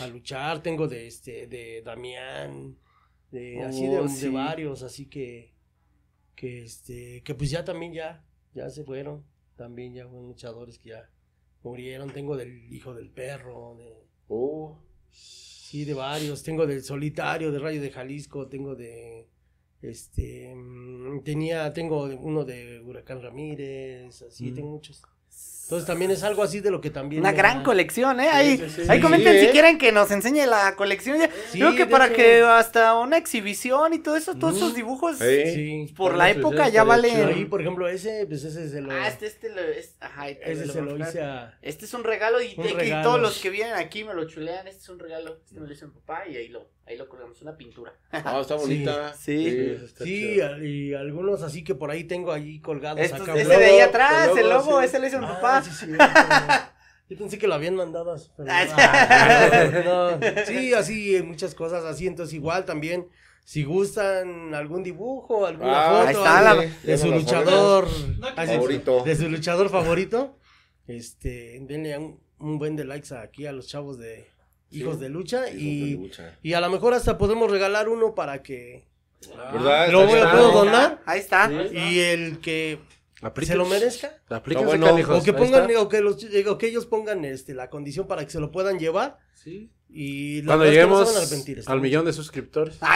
a luchar. Tengo de, este, de Damián, de, así de oh, varios, así que, que, este, que pues ya también ya, ya se fueron. También ya fueron luchadores que ya murieron. Tengo del hijo del perro. De, oh. Sí, de varios. Tengo del solitario, de Rayo de Jalisco. Tengo de. Este. Mm, tenía. Tengo uno de Huracán Ramírez. Así, mm. tengo muchos. Entonces también es algo así de lo que también... Una gran colección, ¿eh? Ahí, ahí comenten si ¿eh? quieren que nos enseñe la colección. Creo que para que hasta una exhibición y todo eso, todos esos mm. dibujos por la época ya valen... Ahí, por ejemplo, ese, pues ese se lo... Ah, este, este Es... Ajá, este hice a... Este es un regalo y, todos los que vienen aquí me lo chulean. Este es un regalo. Este me lo hizo mi papá y ahí lo Ahí lo colgamos, una pintura. [laughs] Ah, está bonita. Sí, sí. y algunos así que por ahí tengo ahí colgados. acá, ese de ahí atrás, el lobo, ese lo hizo mi ah, papá. Yo pensé que lo habían mandado. Pero... [laughs] Sí, así muchas cosas así. Entonces, igual también, si gustan algún dibujo, alguna ah, foto de, su luchador favorito. De su luchador favorito, este, denle un buen de likes aquí a los chavos de Hijos de lucha. y, y a lo mejor hasta podemos regalar uno para que ah. lo voy a puedo donar. Ahí está. Y el que se lo merezca. o que pongan, o que, los, eh, o que ellos pongan este la condición para que se lo puedan llevar. Y Cuando lleguemos al millón de suscriptores. Ah,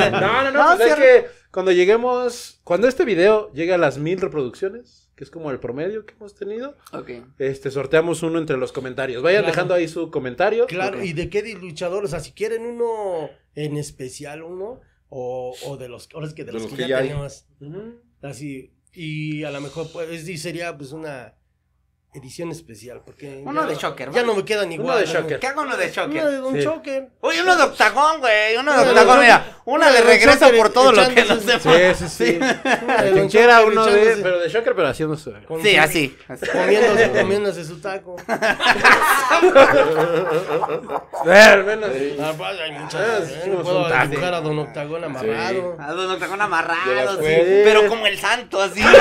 [laughs] no, no, no, no, pues es que cuando lleguemos, cuando este video llegue a las mil reproducciones, que es como el promedio que hemos tenido. Okay. Este, sorteamos uno entre los comentarios. Vayan dejando ahí su comentario. Claro, y de qué luchador, o sea, si quieren uno en especial, uno, o, o de los, que de, los, que, ya, tenemos. Así, y a lo mejor, pues, sería pues una edición especial. Porque uno de Shocker. Ya no me quedan igual. Uno de Shocker. ¿Qué hago uno de Shocker? Uno de un sí. Shocker. Uy, uno de Octagón, güey. Uno de Octagón, mira. Una de regresa por todo lo que nos hemos. Sí, sí, sí. Quien quiera uno de. Pero de Shocker, pero haciendo su. Sí, así. Comiéndose, comiéndose su taco. Ver, [laughs] menos. Ah, pues, hay muchas. Ah, Puedo dibujar a Don Octagón amarrado. A Don Octagón amarrado, sí. Pero como el santo, así. [laughs]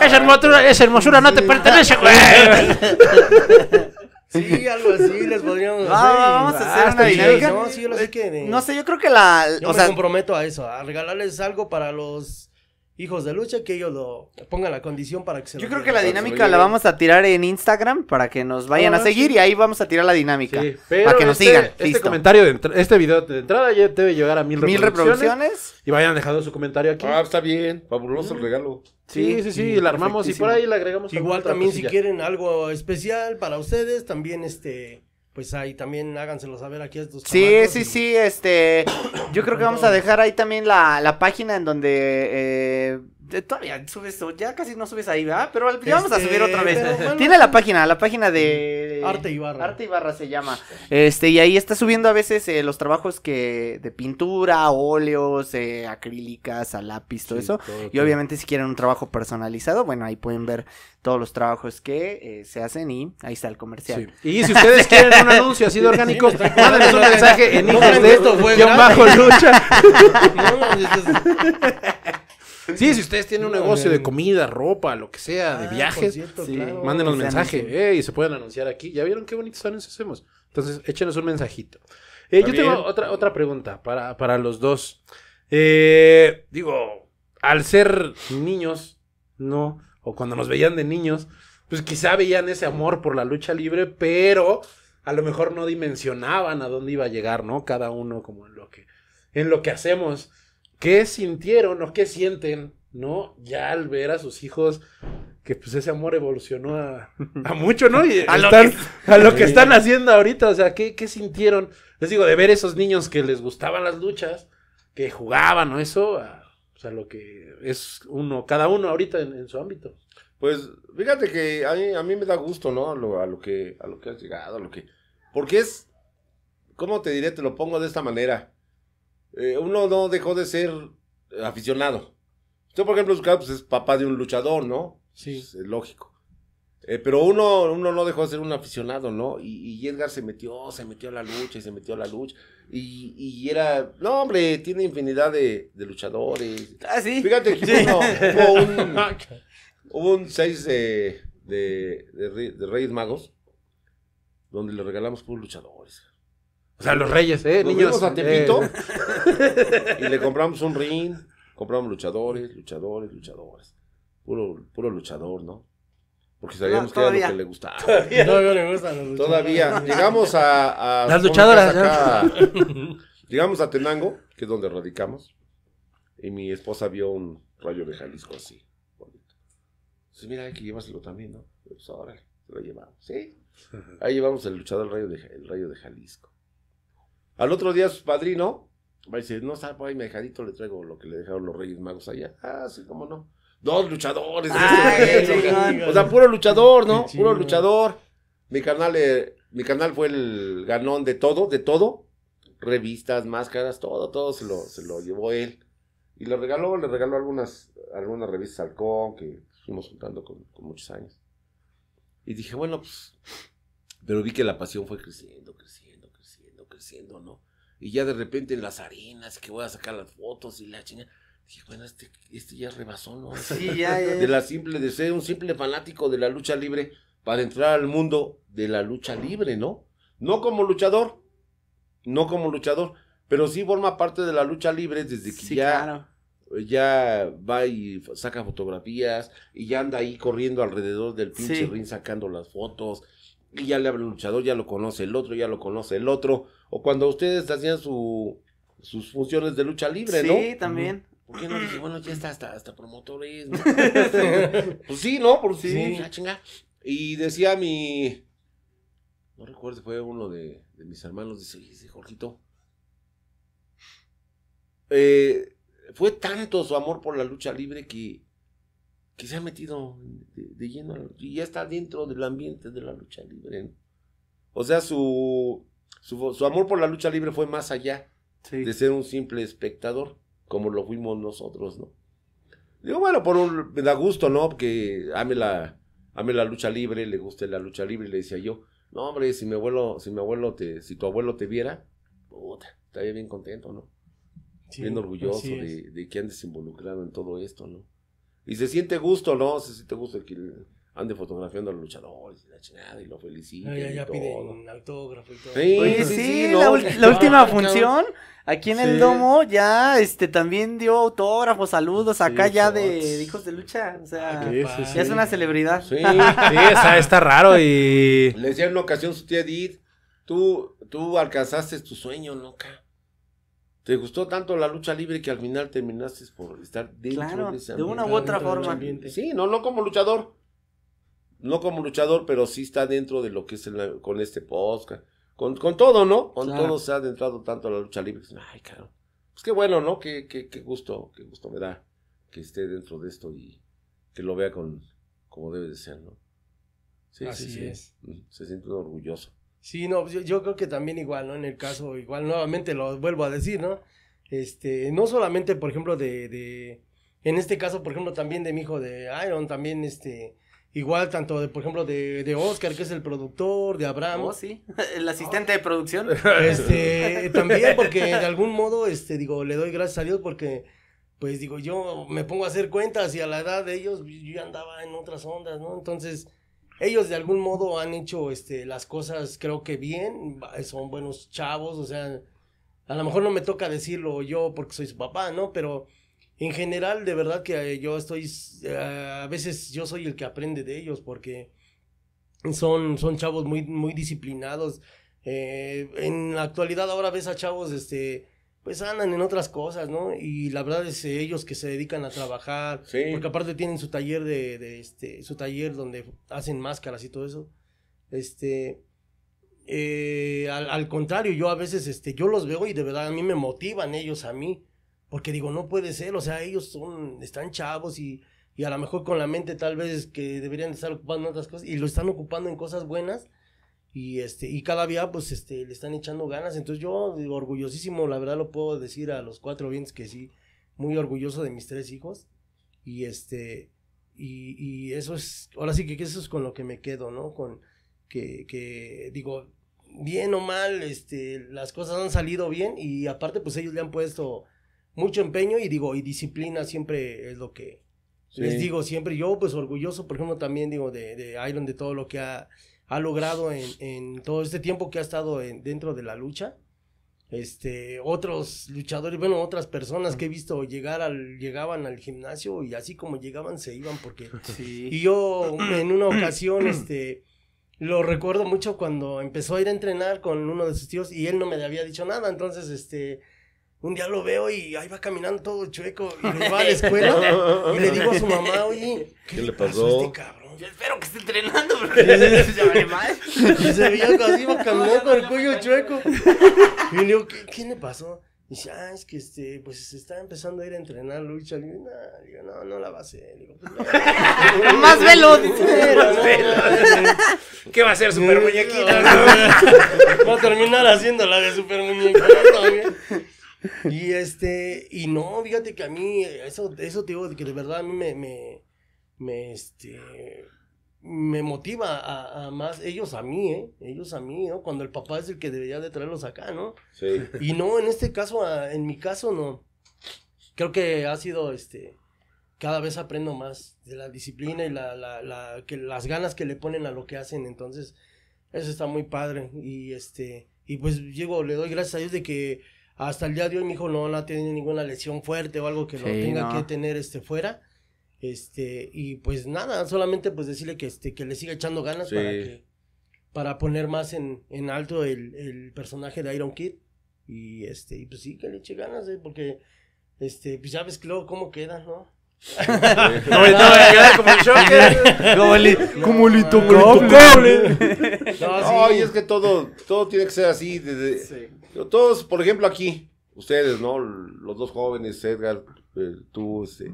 Esa hermosura, esa hermosura no te pertenece, güey. Sí, algo así les podríamos ah, hacer. vamos a hacer ah, una dinámica. No, sé No sé, yo creo que la. Yo me comprometo a eso, a regalarles algo para los hijos de lucha que ellos lo pongan la condición para que se Yo creo que la dinámica la vamos a tirar en Instagram para que nos vayan ah, a seguir y ahí vamos a tirar la dinámica sí, para que nos este- sigan. Este comentario de este video de entrada ya debe llegar a mil, mil reproducciones, y vayan dejando su comentario aquí. Ah, está bien, fabuloso el ah. regalo. Sí, sí, sí, la armamos y por ahí la agregamos. Igual también si quieren algo especial para ustedes, también este pues ahí también háganselo saber aquí estos Sí, sí, sí, este, yo creo que vamos a dejar ahí también la, página en donde eh, Todavía subes, ya casi no subes ahí, ¿verdad? Pero ya vamos a este, subir otra vez. [laughs] Tiene la página, la página de... Arte y Barra. Arte y Barra se llama. Este, y ahí está subiendo a veces eh, los trabajos que de pintura, óleos, eh, acrílicas, a lápiz, todo eso. y obviamente si quieren un trabajo personalizado, bueno, ahí pueden ver todos los trabajos que eh, se hacen y ahí está el comercial. Y si ustedes [laughs] quieren un anuncio así de orgánico, sí, un mensaje en Instagram de esto, fue bajo lucha. [laughs] Sí, si ustedes tienen un negocio de comida, ropa, lo que sea, de ah, viajes, mándenos mensaje. Eh, y se pueden anunciar aquí. ¿Ya vieron qué bonitos anuncios hacemos? Entonces, échenos un mensajito. Eh, yo tengo otra, otra pregunta para, para los dos. Eh, digo, al ser niños, ¿no? O cuando nos veían de niños, pues quizá veían ese amor por la lucha libre, pero a lo mejor no dimensionaban a dónde iba a llegar, ¿no? Cada uno como en lo que, en lo que hacemos qué sintieron o qué sienten, ¿no? Ya al ver a sus hijos que pues ese amor evolucionó a, mucho, ¿no? [laughs] a, lo que... están haciendo ahorita, o sea, ¿qué, sintieron? Les digo, de ver esos niños que les gustaban las luchas, que jugaban o eso, a, o sea, lo que es uno, cada uno ahorita en, su ámbito. Pues fíjate que a mí, me da gusto, ¿no? A lo, que, a lo que has llegado, lo que... Porque es, ¿cómo te diré? Te lo pongo de esta manera. Eh, uno no dejó de ser aficionado. Yo, por ejemplo, pues, es papá de un luchador, ¿no? Sí. Es lógico. Eh, pero uno, uno no dejó de ser un aficionado, ¿no? Y, Edgar se metió, se metió a la lucha y se metió a la lucha. Y, era, no, hombre, tiene infinidad de, luchadores. Ah, sí. Fíjate que Uno, hubo, un, hubo un 6 [laughs] de, Reyes Magos donde le regalamos por luchadores. O sea, los reyes, ¿eh? niños. a eh. Tepito [laughs] y le compramos un ring, compramos luchadores, luchadores, luchadores. Puro, puro luchador, ¿no? Porque sabíamos que era lo que le gustaba. Todavía. No, no le gustan los luchadores. Todavía. Llegamos a. Las luchadoras. llegamos a Tenango, que es donde radicamos. Y mi esposa vio un rayo de Jalisco así. Bonito. Dice, mira, hay que llevárselo también, ¿no? Pues lo llevamos. Sí. Ahí llevamos el luchador rayo el rayo de Jalisco. Al otro día su padrino va a dice, no sabe, ahí me dejadito, le traigo lo que le dejaron los Reyes Magos allá. Ah, sí, cómo no. Dos luchadores. Ah, este o sea, puro luchador, ¿no? Puro luchador. Mi canal, eh, mi canal fue el ganón de todo, de todo. Revistas, máscaras, todo, todo se lo, llevó él. Y le regaló, le regaló algunas, algunas revistas al con que fuimos juntando con, con muchos años. Y dije, bueno, pues, pero vi que la pasión fue creciendo, creciendo siendo, ¿no? Y ya de repente en las arenas, que voy a sacar las fotos y la chingada. Dije, bueno, este, este ya rebasó, ¿no? [laughs] Sí, ya, De la simple, de ser un simple fanático de la lucha libre para entrar al mundo de la lucha libre, ¿no? No como luchador, no como luchador, pero sí forma parte de la lucha libre desde que ya, ya va y saca fotografías y ya anda ahí corriendo alrededor del pinche sacando las fotos y ya le habla el luchador, ya lo conoce el otro, ya lo conoce el otro. O cuando ustedes hacían su, sus funciones de lucha libre, sí, ¿no? Sí, también. ¿Por qué no dije, bueno, ya está hasta, hasta promotores? [laughs] pues sí, ¿no? Por sí. Ah, chinga. Y decía mi. No recuerdo, fue uno de, de mis hermanos, dice, Jorgito. Eh, fue tanto su amor por la lucha libre que que se ha metido de, lleno y ya está dentro del ambiente de la lucha libre. O sea, su, su, amor por la lucha libre fue más allá de ser un simple espectador, como lo fuimos nosotros, ¿no? Digo, bueno, por un, me da gusto, ¿no? Que ame la, la lucha libre, le guste la lucha libre, le decía yo, no, hombre, si mi abuelo, si mi abuelo te, si tu abuelo te viera, estaría bien contento, ¿no? bien orgulloso de, de que andes involucrado en todo esto, ¿no? Y se siente gusto, ¿no? Se siente gusto que ande fotografiando a los luchadores y la chingada y lo feliciten. ya, un autógrafo y todo. Sí, sí, la, ah, última función aquí en el domo ya este también dio autógrafos, saludos acá ya de, hijos de lucha, o sea, ah, ya es una celebridad. Sí, [laughs] sí está, raro y [laughs] le decía en una ocasión su tía Edith, tú tú alcanzaste tu sueño, loca te gustó tanto la lucha libre que al final terminaste por estar dentro de, ese de una u otra forma. Sí, no, no como luchador. No como luchador, pero sí está dentro de lo que es con este podcast. Con, todo, ¿no? Con todo se ha adentrado tanto a la lucha libre. Ay, claro, Pues qué bueno, ¿no? Qué, qué, qué gusto, qué gusto me da que esté dentro de esto y que lo vea con como debe de ser, ¿no? Sí, sí, sí. Mm, se siente orgulloso. Sí, no, pues, yo, creo que también igual, ¿no? En el caso, igual nuevamente lo vuelvo a decir, ¿no? Este, no solamente, por ejemplo, de, de en este caso, por ejemplo, también de mi hijo de Iron, también, este, igual tanto de, por ejemplo, de, de Oscar, que es el productor, de Abraham. Oh, sí, [laughs] el asistente de producción. [laughs] Este, [laughs] también porque de algún modo, este, digo, le doy gracias a Dios porque, pues, digo, yo me pongo a hacer cuentas y a la edad de ellos yo andaba en otras ondas, ¿no? Entonces ellos de algún modo han hecho este, las cosas creo que bien, son buenos chavos, o sea, a lo mejor no me toca decirlo yo porque soy su papá, ¿no? Pero en general, de verdad que eh, yo estoy, eh, a veces yo soy el que aprende de ellos porque son, son chavos muy, muy disciplinados. Eh, en la actualidad ahora ves a chavos, este, pues andan en otras cosas, ¿no? Y la verdad es ellos que se dedican a trabajar, porque aparte tienen su taller de, este, su taller donde hacen máscaras y todo eso. Este, eh, al, contrario, yo a veces, este, yo los veo y de verdad a mí me motivan ellos a mí, porque digo, no puede ser, o sea, ellos son, están chavos y, y a lo mejor con la mente tal vez que deberían estar ocupando otras cosas y lo están ocupando en cosas buenas y este y cada día pues este le están echando ganas entonces yo orgullosísimo la verdad lo puedo decir a los cuatro vientos que sí muy orgulloso de mis tres hijos y este y, eso es ahora sí que, eso es con lo que me quedo no con que, digo bien o mal este las cosas han salido bien y aparte pues ellos le han puesto mucho empeño y digo y disciplina siempre es lo que les digo siempre yo pues orgulloso por ejemplo también digo de, de Iron de todo lo que ha ha logrado en, todo este tiempo que ha estado dentro de la lucha. Este, otros luchadores, bueno, otras personas que he visto llegar al, llegaban al gimnasio y así como llegaban se iban porque... [laughs] Y yo en una ocasión, [clears throat] este, lo recuerdo mucho cuando empezó a ir a entrenar con uno de sus tíos y él no me había dicho nada, entonces, este, un día lo veo y ahí va caminando todo chueco y le va a la escuela [laughs] y le digo a su mamá, oye, ¿qué, le pasó? Este cabrón? Yo espero que esté entrenando, pero se mal. Y se veía así, [laughs] con el cuello chueco. [laughs] Y le digo, ¿qué, le pasó? Y dice, ah, es que este, pues se está empezando a ir a entrenar lucha. y yo digo, no, no la va a hacer. Pues, [laughs] Más veloz, Más ¿Qué va a hacer, super muñequita? va a terminar haciendo la de super muñequita Y este, y no, fíjate que a mí, eso, eso te digo, que de verdad a mí me, me, este, me motiva a, más, ellos a mí, ¿eh? Ellos a mí, Cuando el papá es el que debería de traerlos acá, ¿no? Y no, en este caso, en mi caso, no. Creo que ha sido, este, cada vez aprendo más de la disciplina y la, la, la, que las ganas que le ponen a lo que hacen, entonces, eso está muy padre. Y, este, y pues, llego, le doy gracias a Dios de que hasta el día de hoy mi hijo no, la ha tenido ninguna lesión fuerte o algo que lo tenga que tener, este, fuera. Este, y pues nada, solamente pues decirle que, este, que le siga echando ganas para, que, para poner más en, en alto el, el, personaje de Iron Kid. Y este, y pues sí, que le eche ganas, ¿eh? porque este, pues ya ves que luego cómo queda, ¿no? no, no, como el Joker Como el, como No, y es que todo, todo tiene que ser así. Desde, Todos, por ejemplo, aquí, ustedes, ¿no? Los dos jóvenes, Edgar, tú, este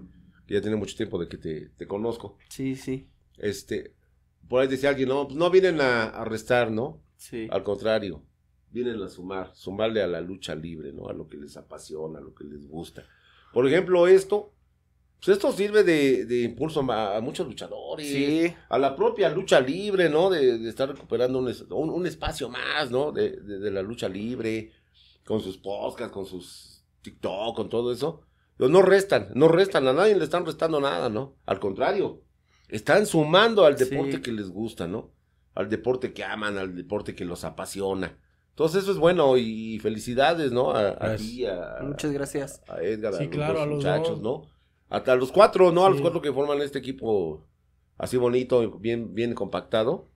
ya tiene mucho tiempo de que te, conozco. Sí, sí. Este, por ahí decía alguien, no, pues no vienen a, restar, ¿no? Sí. Al contrario, vienen a sumar, sumarle a la lucha libre, ¿no? A lo que les apasiona, a lo que les gusta. Por ejemplo, esto, pues esto sirve de, impulso a, muchos luchadores, sí. a la propia lucha libre, ¿no? De, estar recuperando un, espacio más, ¿no? De, de, la lucha libre, con sus podcasts, con sus TikTok, con todo eso no restan, no restan, a nadie le están restando nada, ¿no? Al contrario, están sumando al deporte que les gusta, ¿no? Al deporte que aman, al deporte que los apasiona. Entonces eso es bueno y felicidades, ¿no? A, pues, a, Muchas gracias. A Edgar, a, los muchachos, ¿no? Hasta los cuatro, ¿no? A los cuatro que forman este equipo así bonito, bien, bien compactado.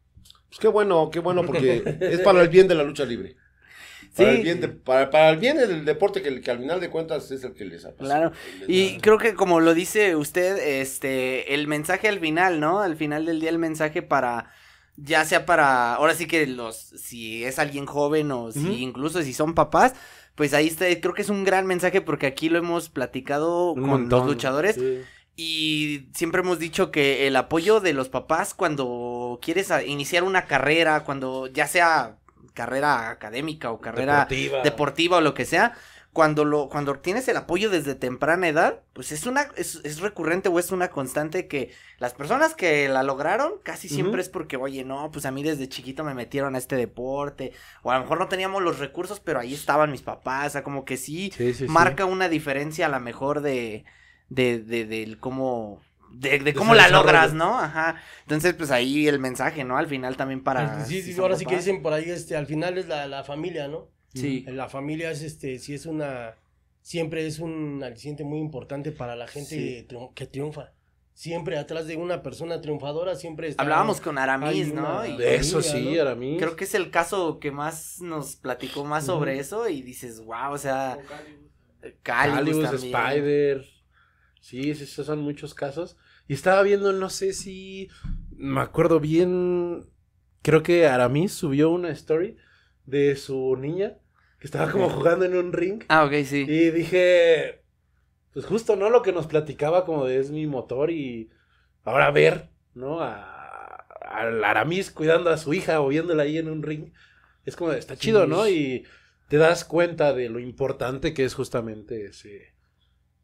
Pues qué bueno, qué bueno, porque [laughs] es para el bien de la lucha libre. Para, el bien del deporte, que, que, al final de cuentas es el que les apasiona. Y creo que como lo dice usted, este, el mensaje al final, ¿no? Al final del día el mensaje para, ya sea para, ahora sí que los, si es alguien joven o si incluso si son papás, pues ahí está, creo que es un gran mensaje porque aquí lo hemos platicado con dos los luchadores. Y siempre hemos dicho que el apoyo de los papás cuando quieres iniciar una carrera, cuando ya sea carrera académica o carrera deportiva, o lo que sea, cuando lo, cuando tienes el apoyo desde temprana edad, pues es una, es, recurrente o es una constante que las personas que la lograron casi siempre es porque, oye, no, pues a mí desde chiquito me metieron a este deporte, o a lo mejor no teníamos los recursos, pero ahí estaban mis papás, o sea, como que sí, marca una diferencia a lo mejor de, de, de, cómo de, cómo la logras, ¿no? Ajá. Entonces, pues ahí el mensaje, ¿no? Al final también para. Pues, sí, sí, ahora sí que dicen por ahí, este, al final es la, la familia, ¿no? Sí. La familia es, este, sí es una, siempre es un aliciente muy importante para la gente que triunfa. Siempre atrás de una persona triunfadora siempre Hablábamos con Aramis, ¿no? eso sí, Aramis. Creo que es el caso que más nos platicó más sobre eso y dices, wow, o sea. Calibus, Spider. Sí, sí, esos son muchos casos. Y estaba viendo, no sé si me acuerdo bien, creo que Aramis subió una story de su niña que estaba como jugando en un ring. Ah, ok, sí. Y dije, pues justo, ¿no? Lo que nos platicaba como de es mi motor y ahora ver, ¿no? Al a Aramis cuidando a su hija o viéndola ahí en un ring. Es como, está chido, ¿no? Y te das cuenta de lo importante que es justamente ese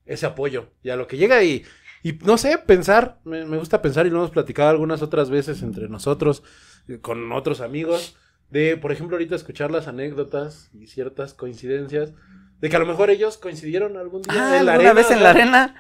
ese apoyo y a lo que llega y, y no sé, pensar, me, me, gusta pensar y lo hemos platicado algunas otras veces entre nosotros, eh, con otros amigos, de, por ejemplo, ahorita escuchar las anécdotas y ciertas coincidencias de que a lo mejor ellos coincidieron algún día ah, en la arena. vez en la arena.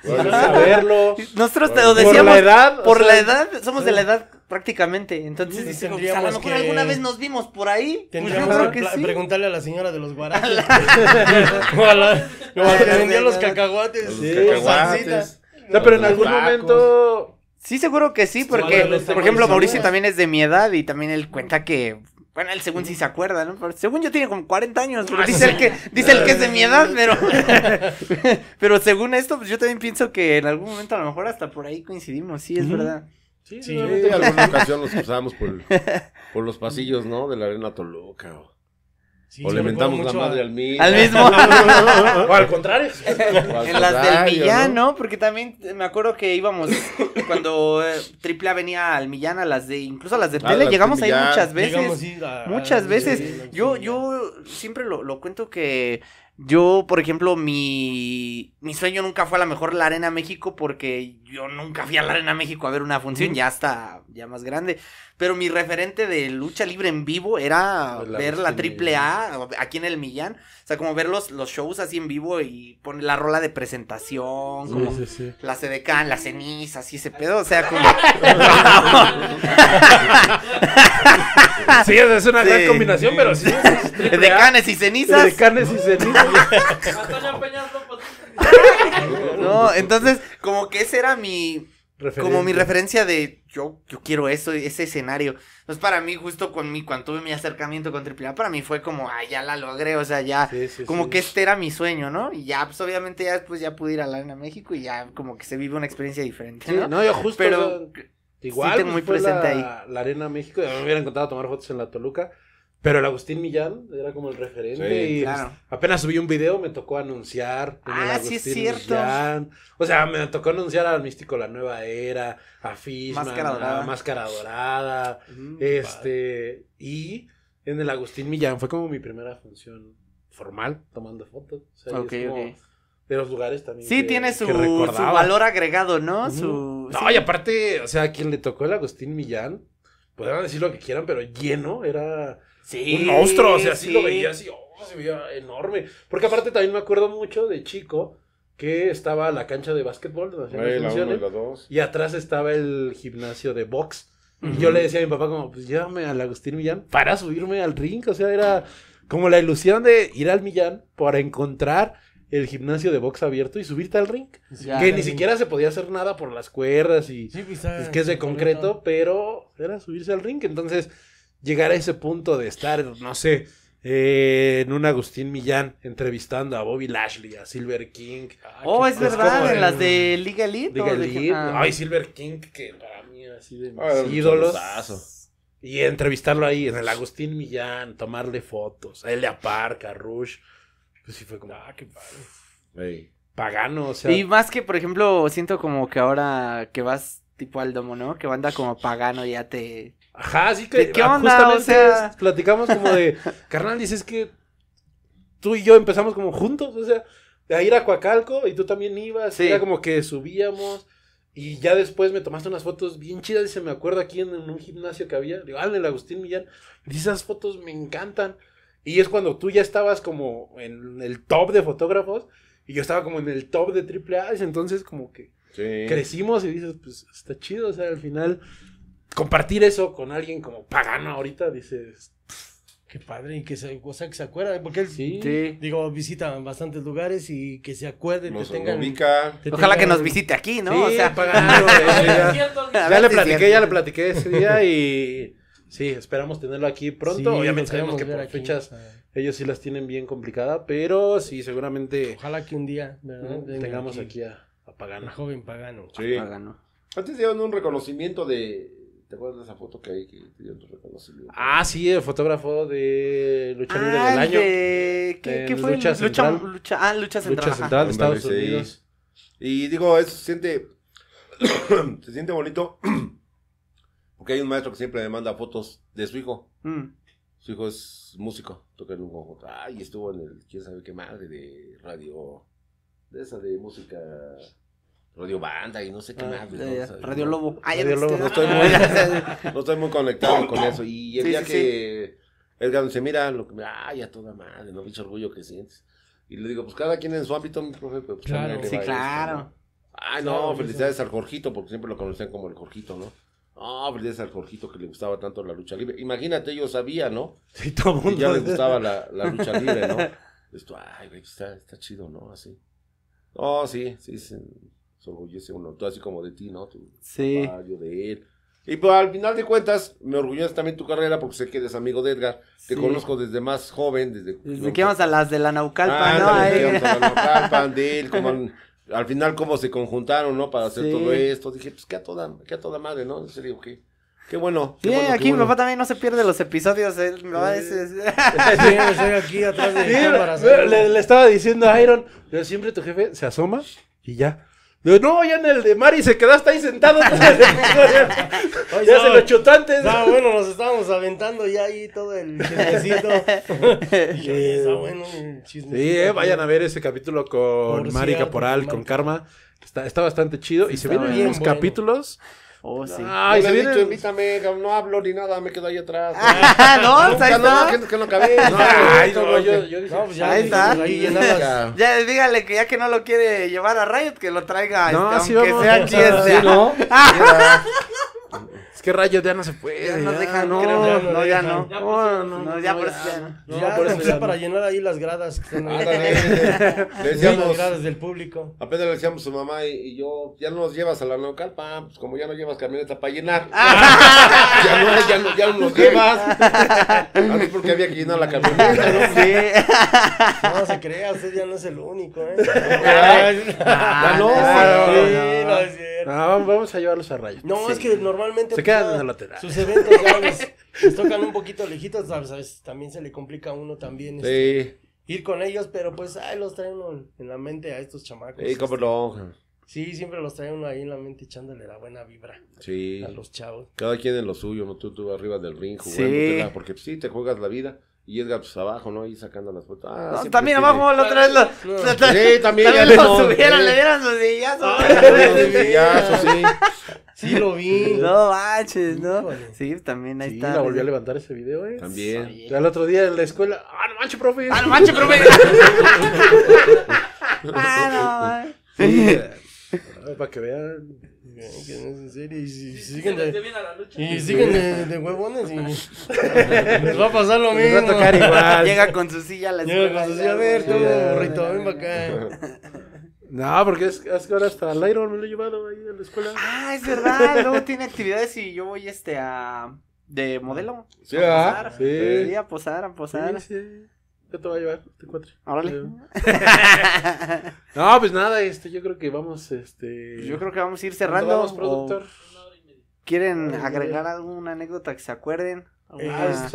Nosotros te lo decíamos. Por la edad. Por la edad, somos de la edad prácticamente. Entonces, a lo mejor alguna vez nos vimos por ahí. Pues tendríamos que, sí. Preguntarle a la señora de los guaraches. [laughs] [laughs] o a la, o los cacahuates. sí, cacahuates. pero en algún momento... Sí, seguro que sí, porque, por ejemplo, Mauricio también es de mi edad y también él cuenta que bueno, él según sí se acuerda, ¿no? según yo tiene como 40 años, pero ah, dice el que, dice el que es de mi [laughs] edad, pero. [laughs] pero según esto, pues yo también pienso que en algún momento a lo mejor hasta por ahí coincidimos, sí, es verdad. Sí, sí. En alguna ocasión nos cruzamos por, por, los pasillos, ¿no? De la arena Toluca. O o le mentamos la madre al mismo. Al mismo. [laughs] o al contrario. [laughs] en las del Millán, ¿no? Porque también me acuerdo que íbamos cuando AAA eh, venía al Millán, a las de, incluso a las de ah, tele, llegamos ahí muchas veces. muchas veces. yo, yo siempre lo, lo cuento que yo, por ejemplo, mi, sueño nunca fue a lo mejor la Arena México porque yo nunca fui a la Arena México a ver una función, ya está, ya más grande. Pero mi referente de lucha libre en vivo era pues ver la Triple A aquí en el Millán. O sea, como ver los, shows así en vivo y poner la rola de presentación, como la CDK, la ceniza, así ese pedo. O sea, como... [laughs] [laughs] [laughs] [laughs] sí, es una gran combinación, pero sí. [laughs] de canes y cenizas. De canes y cenizas. [laughs] no, entonces, como que ese era mi. Como mi referencia de yo, yo quiero eso, ese escenario. Entonces, para mí, justo con mi, cuando tuve mi acercamiento con AAA, para mí fue como, ah, ya la logré, o sea, ya, como que este era mi sueño, ¿no? Y ya, pues obviamente, ya después ya pude ir a la Arena México y ya, como que se vive una experiencia diferente. ¿no? yo justo. Igual muy presente la, Arena México, ya me hubiera a tomar fotos en la Toluca. Pero el Agustín Millán era como el referente. y claro. apenas subí un video, me tocó anunciar. Ah, sí es cierto. Millán. O sea, me tocó anunciar al Místico La Nueva Era, a Fishman, Máscara Dorada. Máscara Dorada mm, este, y en el Agustín Millán fue como mi primera función formal tomando fotos. O sea, de los lugares también. Sí, tiene su, valor agregado, ¿no? su, no, y aparte, o sea, quien le tocó el Agustín Millán, podrán decir lo que quieran, pero lleno era sí, un monstruo, o sea, así sí. lo veía así, oh, se veía enorme. Porque aparte también me acuerdo mucho de chico que estaba la cancha de básquetbol y, atrás estaba el gimnasio de box. y yo le decía a mi papá como, pues llévame al Agustín Millán para subirme al ring, o sea, era como la ilusión de ir al Millán para encontrar el gimnasio de box abierto y subirte al ring. que ni siquiera se podía hacer nada por las cuerdas y pues, ah, es que es de concreto, pero era subirse al ring. Entonces, llegar a ese punto de estar, no sé, eh, en un Agustín Millán entrevistando a Bobby Lashley, a Silver King. Ah, oh, es verdad, en las de Liga Elite. Liga Elite. Ah. Ay, Silver King, que para mí así de mis ídolos. Y entrevistarlo ahí en el Agustín Millán, tomarle fotos, a Elia Park, a Rush. Pues sí fue como, ah, qué padre. Pagano, o sea. Y más que, por ejemplo, siento como que ahora que vas tipo al domo, ¿no? Que banda como pagano ya te. Ajá, sí que. Ah, justamente platicamos como de. [laughs] carnal, dices que tú y yo empezamos como juntos, o sea, de ir a Coacalco y tú también ibas. Era como que subíamos. Y ya después me tomaste unas fotos bien chidas, y se me acuerdo aquí en, un gimnasio que había, digo, ah, Agustín Millán, y esas fotos me encantan. Y es cuando tú ya estabas como en el top de fotógrafos y yo estaba como en el top de triple A, entonces como que crecimos y dices, pues está chido, o sea, al final compartir eso con alguien como pagano ahorita, dices, qué padre y que se, que se acuerda, porque él, sí, digo, visita bastantes lugares y que se acuerde, nos tengan, Ojalá que nos visite aquí, ¿no? pagano. [laughs] Eh, ya, ya le platiqué, ya le platiqué ese día y Sí, esperamos tenerlo aquí pronto. Obviamente sabemos que por fechas ah. ellos sí las tienen bien complicada, pero sí, seguramente. Ojalá que un día tengamos aquí, a, a, Pagano. joven Pagano. Sí. Antes dieron un reconocimiento de. ¿Te acuerdas de esa foto que hay que te dieron tu reconocimiento? Ah, sí, el fotógrafo de Lucha Libre del ah, Año. De... ¿Qué, fue? Lucha, Central. Lucha, lucha, ah, Lucha Central. Lucha Central de Estados Unidos. Y digo, eso se siente. [coughs] se siente bonito. Porque hay un maestro que siempre me manda fotos de su hijo. Mm. Su hijo es músico, toca en un conjunto. Ay, estuvo en el, quién sabe qué madre, de radio, de esa de música, radio banda y no sé qué ah, madre. radio, Lobo. Ah, radio Lobo. No, estoy muy, [laughs] no estoy muy conectado con [laughs] eso. Y el día que sí. Edgar dice, mira, lo que, ay, a toda madre, no, pinche orgullo que sientes. Y le digo, pues cada quien en su ámbito, mi profe, pues, pues claro, sí, claro. Ay, no, felicidades al Jorgito, porque siempre lo conocen como el Jorgito, ¿no? Ah, oh, pues, es al Jorjito que le gustaba tanto la lucha libre. Imagínate, yo sabía, ¿no? Sí, todo mundo. ya le gustaba la, la lucha [laughs] libre, ¿no? Esto, ay, güey, está, está chido, ¿no? Así. Oh, sí, sí, Se orgullece uno. Todo así como de ti, ¿no? Tu, sí. Yo de él. Y pues, al final de cuentas, me orgullece también tu carrera porque sé que eres amigo de Edgar. Te conozco desde más joven, desde... Desde que íbamos a las de la Naucalpan, ah, ¿no? Ahí. a la Naucalpan, de él, como... [laughs] al final cómo se conjuntaron, ¿no? Para hacer todo esto. Dije, pues qué a toda, qué a toda madre, ¿no? Entonces serio, qué, qué bueno. Qué aquí mi papá también no se pierde los episodios. Él, me va a decir. [laughs] sí, de Le, le, estaba diciendo a Iron, pero siempre tu jefe se asoma y ya no, ya en el de Mari se quedaste ahí sentado. [laughs] ya, se lo chutó antes. bueno, nos estábamos aventando ya ahí todo el chismecito. [laughs] bueno Sí, eh, vayan a ver ese capítulo con Mari Caporal, con Karma. Está, bastante chido. y se vienen bien los capítulos. Oh, sí. Ay, se me dicho, invítame, no hablo ni nada, me quedo ahí atrás. [laughs] Ah, [laughs] no, no, está. No, que, no no, yo, yo dije, no, pues ya, ahí está. ya, dígale que ya que no lo quiere llevar a Riot, que lo traiga, no, este, aunque sea quien sea. Sí, no. [laughs] Ah. ¿Qué que rayos ya no se puede. Ya, dejan, no, no, ya no. No, ya por eso oh, ya no. Ya, por eso ya para llenar ahí las gradas. [laughs] le decíamos, gradas del público. Apenas le decíamos a su mamá y, yo, ya no nos llevas a la local, pa, pues como ya no llevas camioneta para llenar. Ah. [laughs] ya, no, ya, no, ya no nos llevas. a mí porque había que llenar la camioneta, [laughs] ¿no? Sí. No se crea, usted ya no es el único, ¿eh? ya no, no, ah, no, es no, ah, vamos a llevarlos a rayos. No, es que normalmente sus eventos [laughs] les, tocan un poquito lejitos, ¿sabes? También se le complica a uno también. Este, ir con ellos, pero pues, ay, los traen en la mente a estos chamacos. Este. Sí, siempre los trae uno ahí en la mente echándole la buena vibra. A los chavos. Cada quien en lo suyo, ¿no? Tú, arriba del ring porque sí, te juegas la vida. Y Edgar, pues abajo, ¿no? Ahí sacando las fotos. Ah, no, también abajo, la otra vez lo. sí, también. ya le [laughs] subieron, le dieron los sillazos. los sí. Sí, lo vi. No manches, ¿no? Sí, también ahí sí, está. la volvió a levantar ese video, ¿eh? También. El otro día en la escuela. ¡Ah, no manches, profe! ¡Ah, no manches, profe! [laughs] [laughs] ah, no, sí, para que vean. Y siguen, de, huevones, y [laughs] les va a pasar lo mismo. Llega con su silla a la Llega con su silla, a ver, tú, burrito, ven bacán [laughs] No, porque es, que ahora hasta el Iron me lo he llevado ahí a la escuela. Ah, es verdad, luego tiene actividades y yo voy este a de modelo. Sí, a posar, sí. a posar, a posar. Sí, sí. Yo te va a llevar, te encuentro. Órale. [laughs] no, pues nada, este, yo creo que vamos, este. Pues yo creo que vamos a ir cerrando. productor? ¿Quieren agregar alguna anécdota que se acuerden? Ah,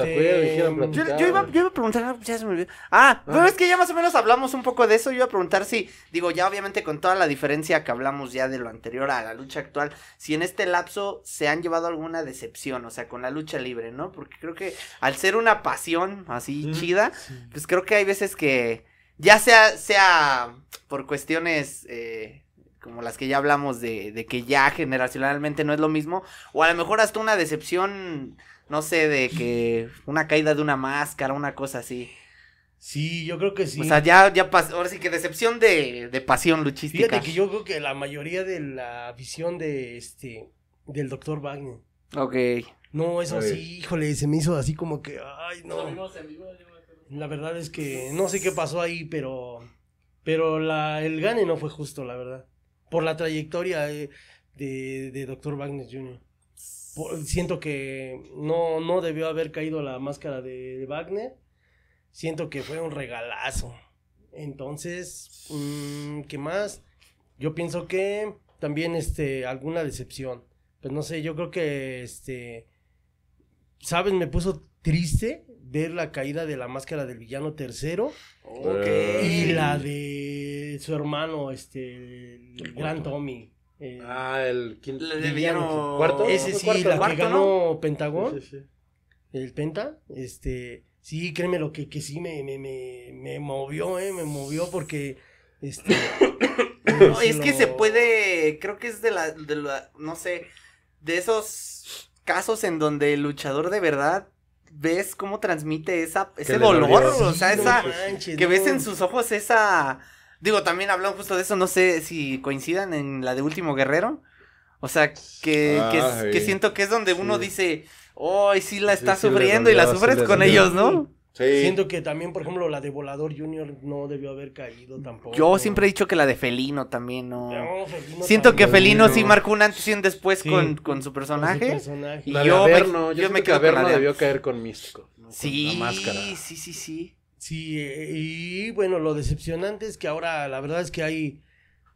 yo, iba, a preguntar, ah, ya se me olvidó. Ah, pero ah. es que ya más o menos hablamos un poco de eso. Yo iba a preguntar si, digo, ya obviamente con toda la diferencia que hablamos ya de lo anterior a la lucha actual, si en este lapso se han llevado alguna decepción, o sea, con la lucha libre, ¿no? Porque creo que al ser una pasión así mm, chida, pues creo que hay veces que ya sea, sea por cuestiones... Eh, como las que ya hablamos de, de que ya generacionalmente no es lo mismo, o a lo mejor hasta una decepción no sé, de que una caída de una máscara, una cosa así. Sí, yo creo que sí. O sea, ya, ya pasó, ahora sí que decepción de, pasión luchística. Fíjate que yo creo que la mayoría de la visión de este, del doctor Wagner. Ok. No, eso sí, híjole, se me hizo así como que, ay, no. La verdad es que no sé qué pasó ahí, pero, pero la, el gane no fue justo, la verdad. Por la trayectoria eh, de, de, de Dr. Wagner Jr siento que no, no debió haber caído la máscara de, Wagner. Siento que fue un regalazo. Entonces, mm, ¿qué más? Yo pienso que también este, alguna decepción. Pues no sé, yo creo que este. ¿Sabes? Me puso triste ver la caída de la máscara del villano tercero. Y la de su hermano, este. El gran Tommy. Eh, ah, el quinto. El cuarto. Ese sí, la ¿no? Pentagón. El Penta. Este. Sí, créeme lo que, sí me, me, me, movió, eh, me movió porque. Este. [coughs] Eh, es, que se puede. Creo que es de la, de la. No sé. De esos casos en donde el luchador de verdad ves cómo transmite esa, ese dolor, o sea, esa, que ves en sus ojos esa, Digo, también hablamos justo de eso, no sé si coincidan en la de Último Guerrero. O sea, que, siento que es donde uno dice, oh, sí la está sufriendo y la sufres con ellos, ¿no? Siento que también, por ejemplo, la de Volador Junior no debió haber caído tampoco. Yo siempre he dicho que la de Felino también no. no Felino Siento que Felino sí marcó un antes y un después con, su personaje. Con su Y yo, yo, me quedo debió caer con Místico. Sí, sí, sí, sí. Sí, y bueno, lo decepcionante es que ahora la verdad es que hay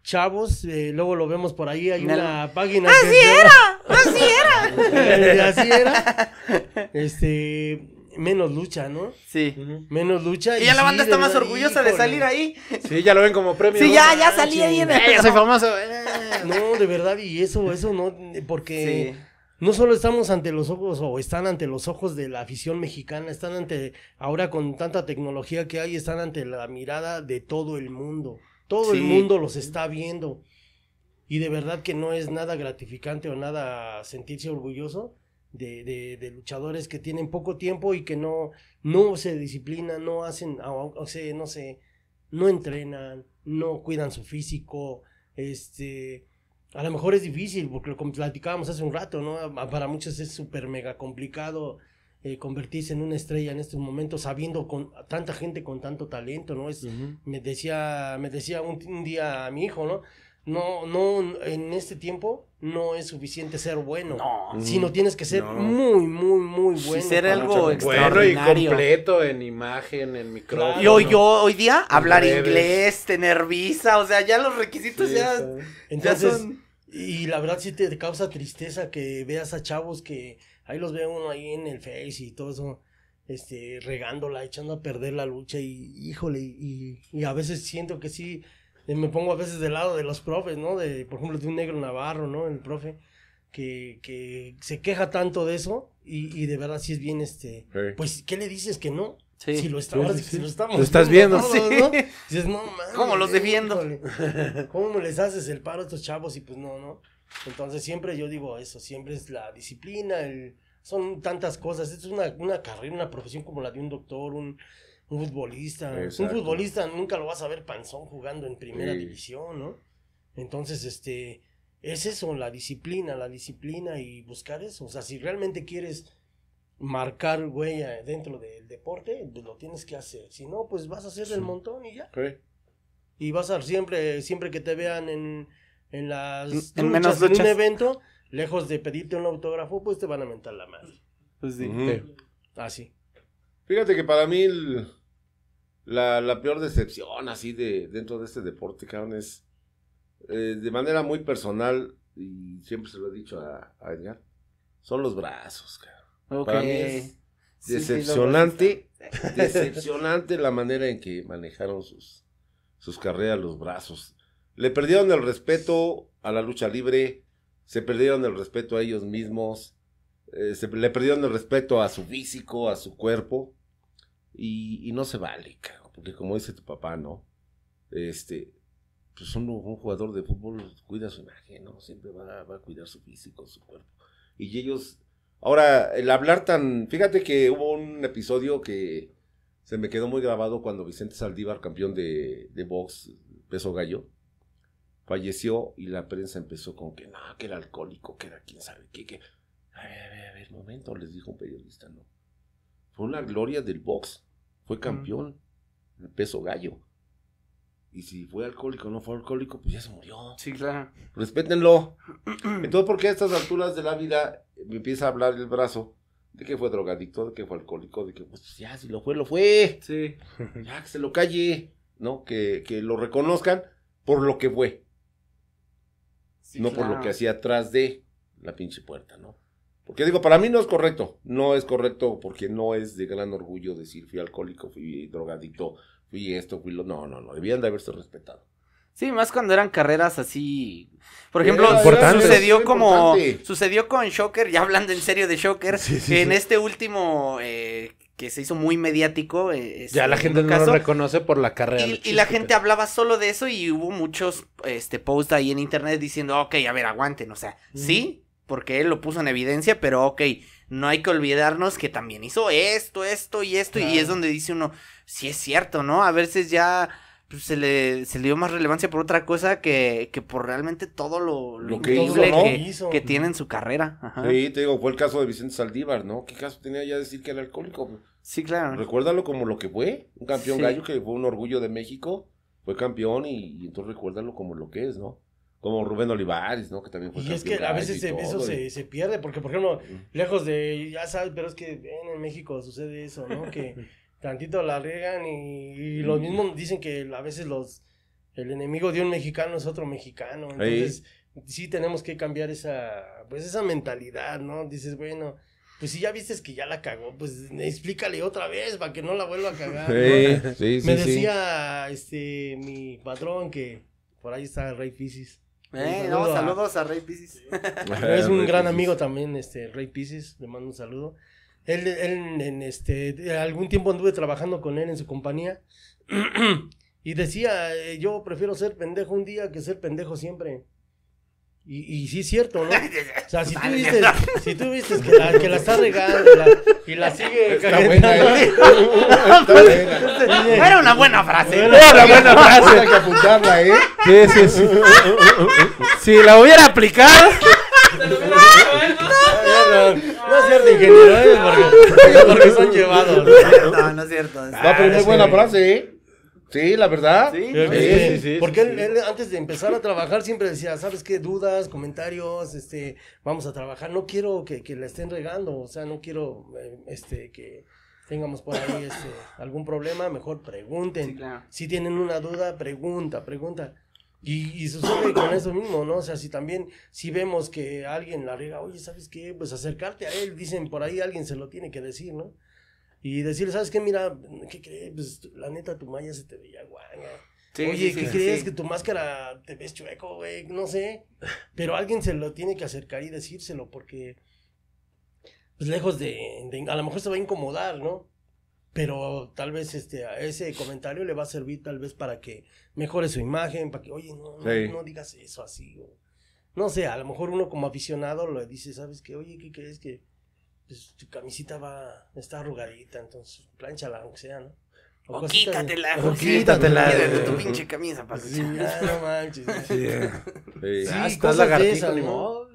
chavos, eh, luego lo vemos por ahí, hay una página. ¡Así era! ¡Así era! [laughs] así era. Este, menos lucha, ¿no? Sí. Menos lucha. Y, ya la banda está más orgullosa de salir ahí. Sí, ya lo ven como premio. Sí, ya, ya salí ahí. En el... eh, [laughs] soy famoso. No, de verdad, y eso, eso no, porque no solo estamos ante los ojos o están ante los ojos de la afición mexicana, están ante, ahora con tanta tecnología que hay, están ante la mirada de todo el mundo. Todo el mundo los está viendo. Y de verdad que no es nada gratificante o nada sentirse orgulloso de, luchadores que tienen poco tiempo y que no, no se disciplinan, no hacen, o sea, no sé, no entrenan, no cuidan su físico, este a lo mejor es difícil, porque lo platicábamos hace un rato, ¿no? Para muchos es súper mega complicado eh, convertirse en una estrella en estos momentos, sabiendo con tanta gente con tanto talento, ¿no? Es, Me decía, me decía un, un, día a mi hijo, ¿no? no, no, en este tiempo no es suficiente ser bueno. No. Sino mm. tienes que ser muy, muy, muy bueno. ser algo extraordinario. y completo en imagen, en micrófono. yo, yo hoy día hablar inglés, tener visa, o sea, ya los requisitos ya, Entonces, y la verdad sí te causa tristeza que veas a chavos que ahí los ve uno ahí en el Face y todo eso. Este, regándola, echando a perder la lucha y híjole, y, y a veces siento que sí me pongo a veces del lado de los profes, ¿no? De, por ejemplo, de un negro navarro, ¿no? El profe. Que, se queja tanto de eso y, de verdad si es bien este pues qué le dices que no Si lo, está, si lo estamos lo estás viendo, ¿no? Dices, no mames, ¿Cómo los defiendo? [laughs] ¿Cómo les haces el paro a estos chavos? Y pues no, no. Entonces siempre yo digo eso, siempre es la disciplina, son tantas cosas. Es una carrera, una profesión como la de un doctor, un un futbolista. Un futbolista nunca lo vas a ver panzón jugando en primera división, ¿no? Entonces, este, es eso, la disciplina, la disciplina y buscar eso. O sea, si realmente quieres marcar huella dentro del deporte, pues lo tienes que hacer. Si no, pues vas a hacer el montón y ya. Y vas a siempre, siempre que te vean en, las en, menos un evento, lejos de pedirte un autógrafo, pues te van a mentar la madre. Pues sí. Así. Fíjate que para mí el, la, peor decepción así de dentro de este deporte, cabrón, es eh, de manera muy personal, y siempre se lo he dicho a, a Edgar, son los brazos, cabrón. decepcionante, decepcionante la manera en que manejaron sus, sus carreras los brazos. Le perdieron el respeto a la lucha libre, se perdieron el respeto a ellos mismos, eh, le perdieron el respeto a su físico, a su cuerpo. Y, no se vale, cago, porque como dice tu papá, ¿no? Este, pues un jugador de fútbol cuida su imagen, ¿no? Siempre va, a cuidar su físico, su cuerpo. Y ellos, ahora, el hablar tan, fíjate que hubo un episodio que se me quedó muy grabado cuando Vicente Saldívar, campeón de, de box, peso gallo, falleció y la prensa empezó con que no, que era alcohólico, que era quién sabe qué, que... A ver, a ver, a ver, momento, les dijo un periodista, ¿no? Fue una gloria del box. Fue campeón. El peso gallo. Y si fue alcohólico o no fue alcohólico, pues ya se murió. Sí, claro. Respétenlo. [clears throat] Entonces, ¿por qué a estas alturas de la vida me empieza a hablar el brazo de que fue drogadicto, de que fue alcohólico, de que pues ya, si lo fue, lo fue? Sí. [laughs] Ya, que se lo calle, ¿no? Que, que lo reconozcan por lo que fue. no por lo que hacía atrás de la pinche puerta, ¿no? Porque digo, para mí no es correcto. No es correcto porque no es de gran orgullo decir fui alcohólico, fui drogadicto, fui esto, fui lo. No, no, no. Debían de haberse respetado. Sí, más cuando eran carreras así. Por ejemplo, sucedió como. Sucedió con Shocker, ya hablando en serio de Shocker, en este último. Eh, que se hizo muy mediático. Eh, ya la este, gente no lo reconoce por la carrera. Y, la gente hablaba solo de eso y hubo muchos este, posts ahí en internet diciendo, ok, a ver, aguanten, o sea, sí, porque él lo puso en evidencia, pero ok, no hay que olvidarnos que también hizo esto, esto y esto, y es donde dice uno, si es cierto, ¿no? A veces ya pues, se, le, se, le, dio más relevancia por otra cosa que, que por realmente todo lo, que, hizo, que, tiene en su carrera. Ajá. Sí, te digo, fue el caso de Vicente Saldívar, ¿no? ¿Qué caso tenía ya decir que era alcohólico? Sí, claro. Recuérdalo como lo que fue, un campeón gallo que fue un orgullo de México, fue campeón y entonces recuérdalo como lo que es, ¿no? como Rubén Olivares, ¿no? Que también fue Y es que a veces eso se, pierde, porque por ejemplo, lejos de, ya sabes, pero es que en México sucede eso, ¿no? Que [laughs] tantito la riegan y, lo mismo dicen que a veces los, el enemigo de un mexicano es otro mexicano, entonces ¿Sí? tenemos que cambiar esa, pues esa mentalidad, ¿no? Dices, bueno, pues si ya viste que ya la cagó, pues explícale otra vez para que no la vuelva a cagar. Sí, [laughs] sí, sí, Me decía este mi patrón que por ahí está el Rey fisis. Eh, saludos a, Rey Pisces. [laughs] Ah, es un gran amigo también, este, Rey Pisces, le mando un saludo. él, en este, algún tiempo anduve trabajando con él en su compañía [clears throat] y decía, eh, yo prefiero ser pendejo un día que ser pendejo siempre. Y, y, sí es cierto, ¿no? [laughs] O sea, si tú viste, [laughs] si tú que, la, que está regando y la, sigue Era una buena frase. Era una, buena frase. que apuntarla, ¿eh? Sí, sí, sí. si la hubiera aplicado. No, es cierto, ingeniero, ¿eh? porque, porque son llevados. No, no, es cierto. Va a aprender ah, buena frase, ¿eh? Sí, la verdad. Sí, sí, sí. Porque él, antes de empezar a trabajar siempre decía, ¿sabes qué? Dudas, comentarios, este, vamos a trabajar. No quiero que, le estén regando, o sea, no quiero eh, este, que tengamos por ahí este, algún problema, mejor pregunten. Si tienen una duda, pregunta, pregunta. Y, sucede con eso mismo, ¿no? O sea, si también, si vemos que alguien la rega, oye, ¿sabes qué? Pues acercarte a él, dicen por ahí, alguien se lo tiene que decir, ¿no? y decirle, ¿sabes qué? Mira, ¿qué crees? Pues, la neta, tu malla se te veía guana. Oye, ¿qué crees? Que tu máscara te ves chueco, güey, no sé. Pero alguien se lo tiene que acercar y decírselo, porque, pues lejos de, a lo mejor se va a incomodar, ¿no? Pero tal vez este, ese comentario le va a servir tal vez para que mejore su imagen, para que, oye, no, no, digas eso así. no sé, a lo mejor uno como aficionado le dice, ¿sabes qué? Oye, ¿qué crees que pues tu camisita va, está arrugadita, entonces planchala, aunque sea, ¿no? O, quítatela, o quítatela de, tu pinche camisa, para sí, no manches. [laughs] Sí, sí, ah, estás cosas de todo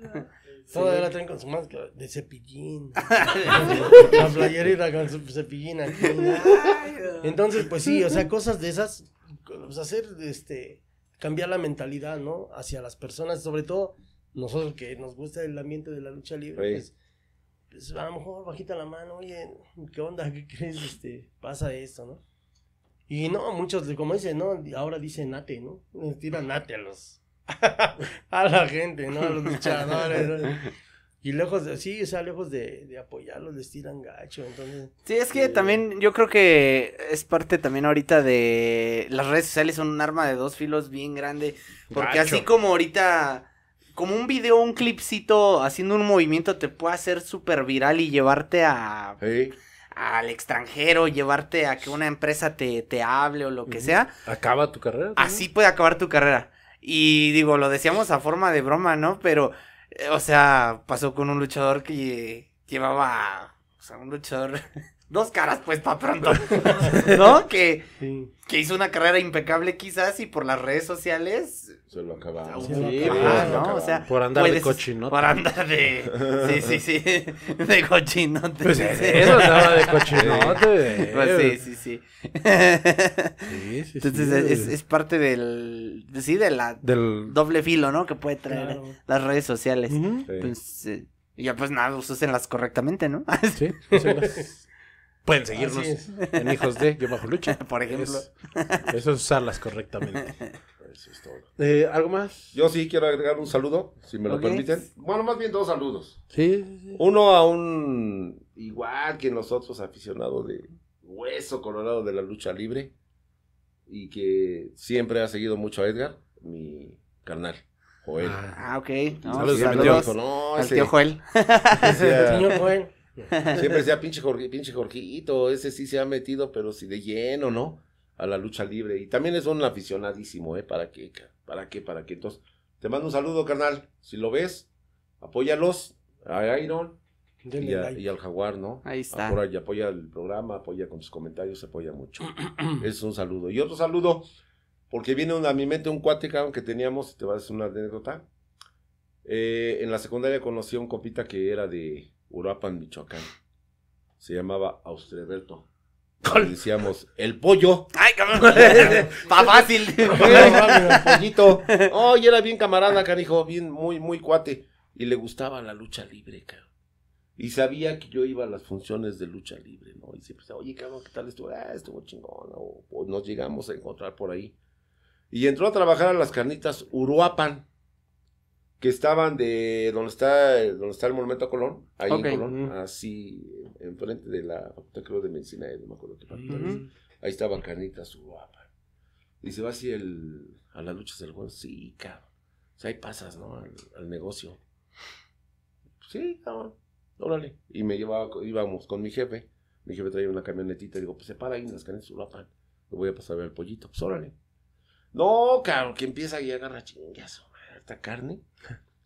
Todavía la traen con su máscara de cepillín. [laughs] la playerita con su cepillín aquí. Entonces, pues sí, o sea, cosas de esas, pues hacer, este, cambiar la mentalidad, ¿no? Hacia las personas, sobre todo nosotros que nos gusta el ambiente de la lucha libre, pues pues a lo mejor bajita la mano, oye, ¿qué onda? ¿Qué crees? Este, pasa esto, ¿no? Y no, muchos, como dicen, ¿no? Ahora dicen nate, ¿no? tiran nate a los. [laughs] a la gente, ¿no? A los luchadores. Y lejos de, sí, o sea, lejos de, apoyarlos, les tiran gacho, entonces. Sí, es que eh, también yo creo que es parte también ahorita de las redes sociales son un arma de dos filos bien grande, porque así como ahorita como un video, un clipcito haciendo un movimiento te puede hacer súper viral y llevarte a... Al extranjero, llevarte a que una empresa te, hable o lo que sea. Acaba tu carrera. Así puede acabar tu carrera. Y digo, lo decíamos a forma de broma, ¿no? Pero, eh, o sea, pasó con un luchador que llevaba, o sea, un luchador [laughs] dos caras, pues, para pronto. [laughs] ¿No? Que, que hizo una carrera impecable, quizás, y por las redes sociales. Se lo acababa. Sí, ¿no? Ah, o sea, por andar de cochinote. Por andar de. Sí, sí, sí. [laughs] De cochinote. Pues, eso andaba de cochinote. [laughs] Pues sí, sí, sí. sí, sí Entonces es, es, parte del. Sí, de la. Del doble filo, ¿no? Que puede traer las redes sociales. Y pues, eh, ya pues nada, usenlas correctamente, ¿no? sí, usenlas. Pueden seguirnos en Hijos de Yo Bajo Lucha. [laughs] Por ejemplo. eso es usarlas correctamente. Eso es todo. Eh, ¿Algo más? Yo sí quiero agregar un saludo, si me lo permiten. Bueno, más bien dos saludos. Sí, Uno a un, igual que nosotros, aficionado de hueso colorado de la lucha libre y que siempre ha seguido mucho a Edgar, mi carnal. Joel. Ah, ok. No, saludos, no, ese, al tío Joel. [laughs] señor [laughs] Joel. [laughs] Siempre decía, pinche, Jorge, pinche Jorgito, ese sí se ha metido, pero sí de lleno, ¿no? A la lucha libre. Y también es un aficionadísimo, ¿eh? ¿Para qué? ¿Para qué? ¿Para qué? Entonces, te mando un saludo, carnal. Si lo ves, apóyalos a Iron y, al Jaguar, ¿no? Ahí está. Apoya, el programa, apoya con tus comentarios, apoya mucho. [clears throat] es un saludo. Y otro saludo, porque viene a mi mente un cuate, cabrón, que teníamos, te voy a decir una anécdota. Eh, en la secundaria conocí a un copita que era de, Uruapan, Michoacán. Se llamaba Austreberto. decíamos, el pollo. Ay, cabrón. [laughs] Pa' fácil. [laughs] el pollito. era bien camarada, canijo, bien, muy, muy cuate. Y le gustaba la lucha libre, cabrón. Y sabía que yo iba a las funciones de lucha libre, ¿no? Y siempre decía, oye, cabrón, ¿qué tal estuvo? Ah, estuvo chingón. pues nos llegamos a encontrar por ahí. Y entró a trabajar a las carnitas Uruapan que estaban de donde está, donde está el monumento a Colón, ahí en Colón, así, enfrente de la Facultad creo de Medicina, eh, no me acuerdo qué facultad ahí estaba Carnitas Y se va así el, a las luchas del juego, sí, cabrón. O sea, ahí pasas, ¿no? Al, negocio. Sí, cabrón, órale. Y me llevaba, íbamos con mi jefe, mi jefe traía una camionetita, digo, pues se para ahí en las Carnitas Uruapa, le voy a pasar a ver el pollito, pues órale. No, cabrón, que empieza y agarra chingazo, carne,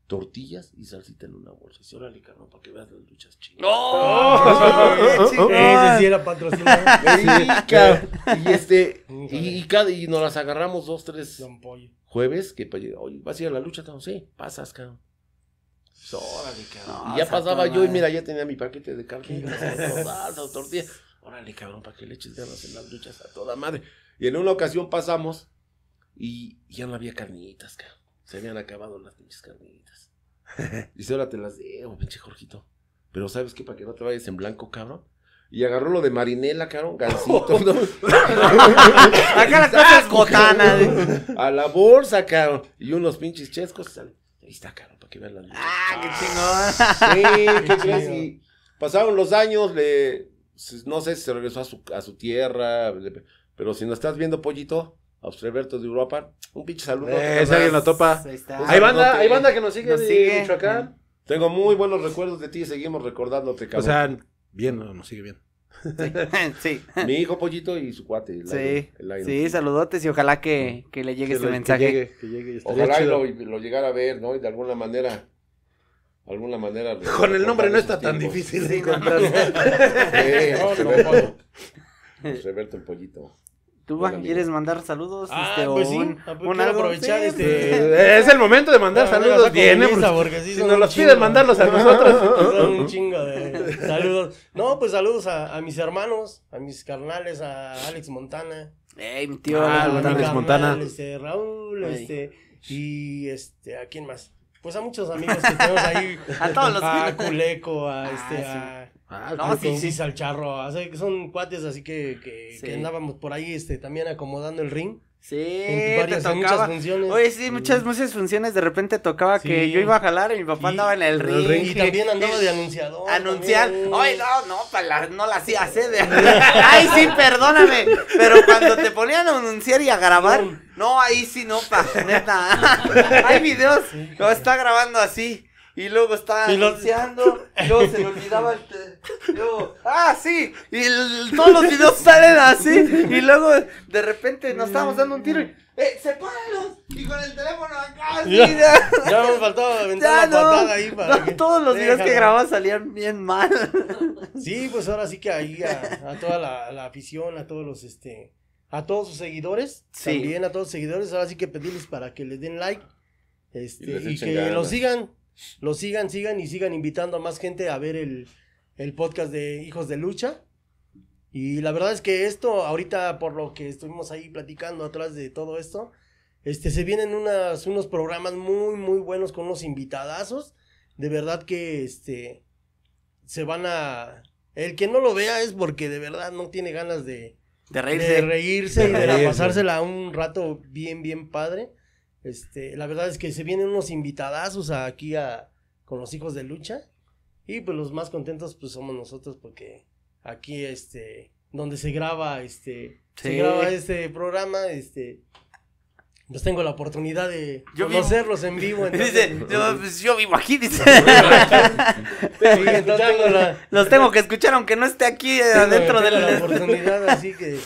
tortillas y salsita en una bolsa. Y dice, órale, cabrón, para que veas las luchas chingas. ¡No! [laughs] Sí, ese sí era patrocinado. [laughs] y este, y, cada, y nos las agarramos dos, tres jueves, que oye, vas a ir a la lucha, no sé, pasas, cabrón. Pues, órale, cabrón. y ya pasaba yo y mira, ya tenía mi paquete de carne, salsa, [laughs] tortillas! Órale, cabrón, para que le eches ganas en las luchas a toda madre. Y en una ocasión pasamos y ya no había carnitas, cabrón. Se habían acabado las pinches carnitas. Dice, [laughs] ahora te las debo, pinche Jorgito. Pero ¿sabes qué? Para que no te vayas en blanco, cabrón. Y agarró lo de marinela, cabrón, gancito. [laughs] Acá las A la bolsa, cabrón. Y unos pinches chescos. Ahí está, cabrón, para que vean las ¡Ah, qué chingón! Sí, ¿qué crees? pasaron los años, le... No sé si se regresó a su, a su tierra, pero si nos estás viendo, pollito, Austreberto de Europa. Un pinche saludo. Eh, alguien lo topa. Ahí Hay banda, banda que nos sigue de Tengo muy buenos recuerdos de ti y seguimos recordándote, cabrón. O sea, bien, nos sigue bien. [laughs] Sí. Mi hijo Pollito y su cuate. El sí, el sí, saludotes y ojalá que, que le llegue este mensaje. Que llegue, que llegue, ojalá y lo, lo, llegara a ver, ¿no? Y de alguna manera. Alguna manera. Con el nombre no está tan difícil de encontrar. sí, Roberto [laughs] el Pollito. ¿Tú quieres mandar saludos? Ah, este, pues sí. aprovechar este? eh, Es el momento de mandar saludos. si nos los piden, mandarlos a [laughs] nosotros. son un chingo de saludos. No, pues saludos a, mis hermanos, a mis carnales, a Alex Montana. Ey, mi tío ah, Alex Montana. Este, Raúl, este, y este, ¿a quién más? Pues a muchos amigos que tenemos ahí. [laughs] a todos los A Culeco, a este, ah, a Ah, sí, sí, Salcharro. son cuates, así que, que, andábamos por ahí este, también acomodando el ring. Sí, muchas funciones. Oye, sí, muchas, mm. muchas funciones. De repente tocaba que yo iba a jalar y mi papá andaba en el ring. Y también andaba de [laughs] anunciador. Anunciar. Oye, no, no, no la hacía [laughs] Ay, sí, perdóname. Pero cuando te ponían a anunciar y a grabar, no, ahí sí, no, pa, neta. [laughs] Hay videos, lo está grabando así. Y luego estaba anunciando, luego se le [laughs] olvidaba el. Luego, ¡ah, sí! Y todos los videos salen así. Y luego, de repente, nos estábamos dando un tiro y. ¡Eh, Y con el teléfono acá, Ya, nos me faltaba ahí Todos los videos que grababa salían bien mal. Sí, pues ahora sí que ahí a, toda la, la, afición, a todos los este. A todos sus seguidores, también a todos los seguidores, ahora sí que pedirles para que les den like este, y, que lo sigan, lo sigan, sigan y sigan invitando a más gente a ver el, podcast de Hijos de Lucha. Y la verdad es que esto, ahorita por lo que estuvimos ahí platicando atrás de todo esto, este, se vienen unos programas muy, muy buenos con unos invitadazos. De verdad que este, se van a... El que no lo vea es porque de verdad no tiene ganas de... De reírse. De reírse y de pasársela un rato bien, bien padre. Este, la verdad es que se vienen unos invitadazos aquí a, con los hijos de lucha. Y pues los más contentos pues somos nosotros porque aquí este donde se graba este se graba este programa, este pues tengo la oportunidad de conocerlos en vivo. [laughs] dice, yo, pues, pues, pues yo vivo aquí, dice. [laughs] los tengo que escuchar aunque no esté aquí eh, adentro de la... la [laughs] oportunidad así que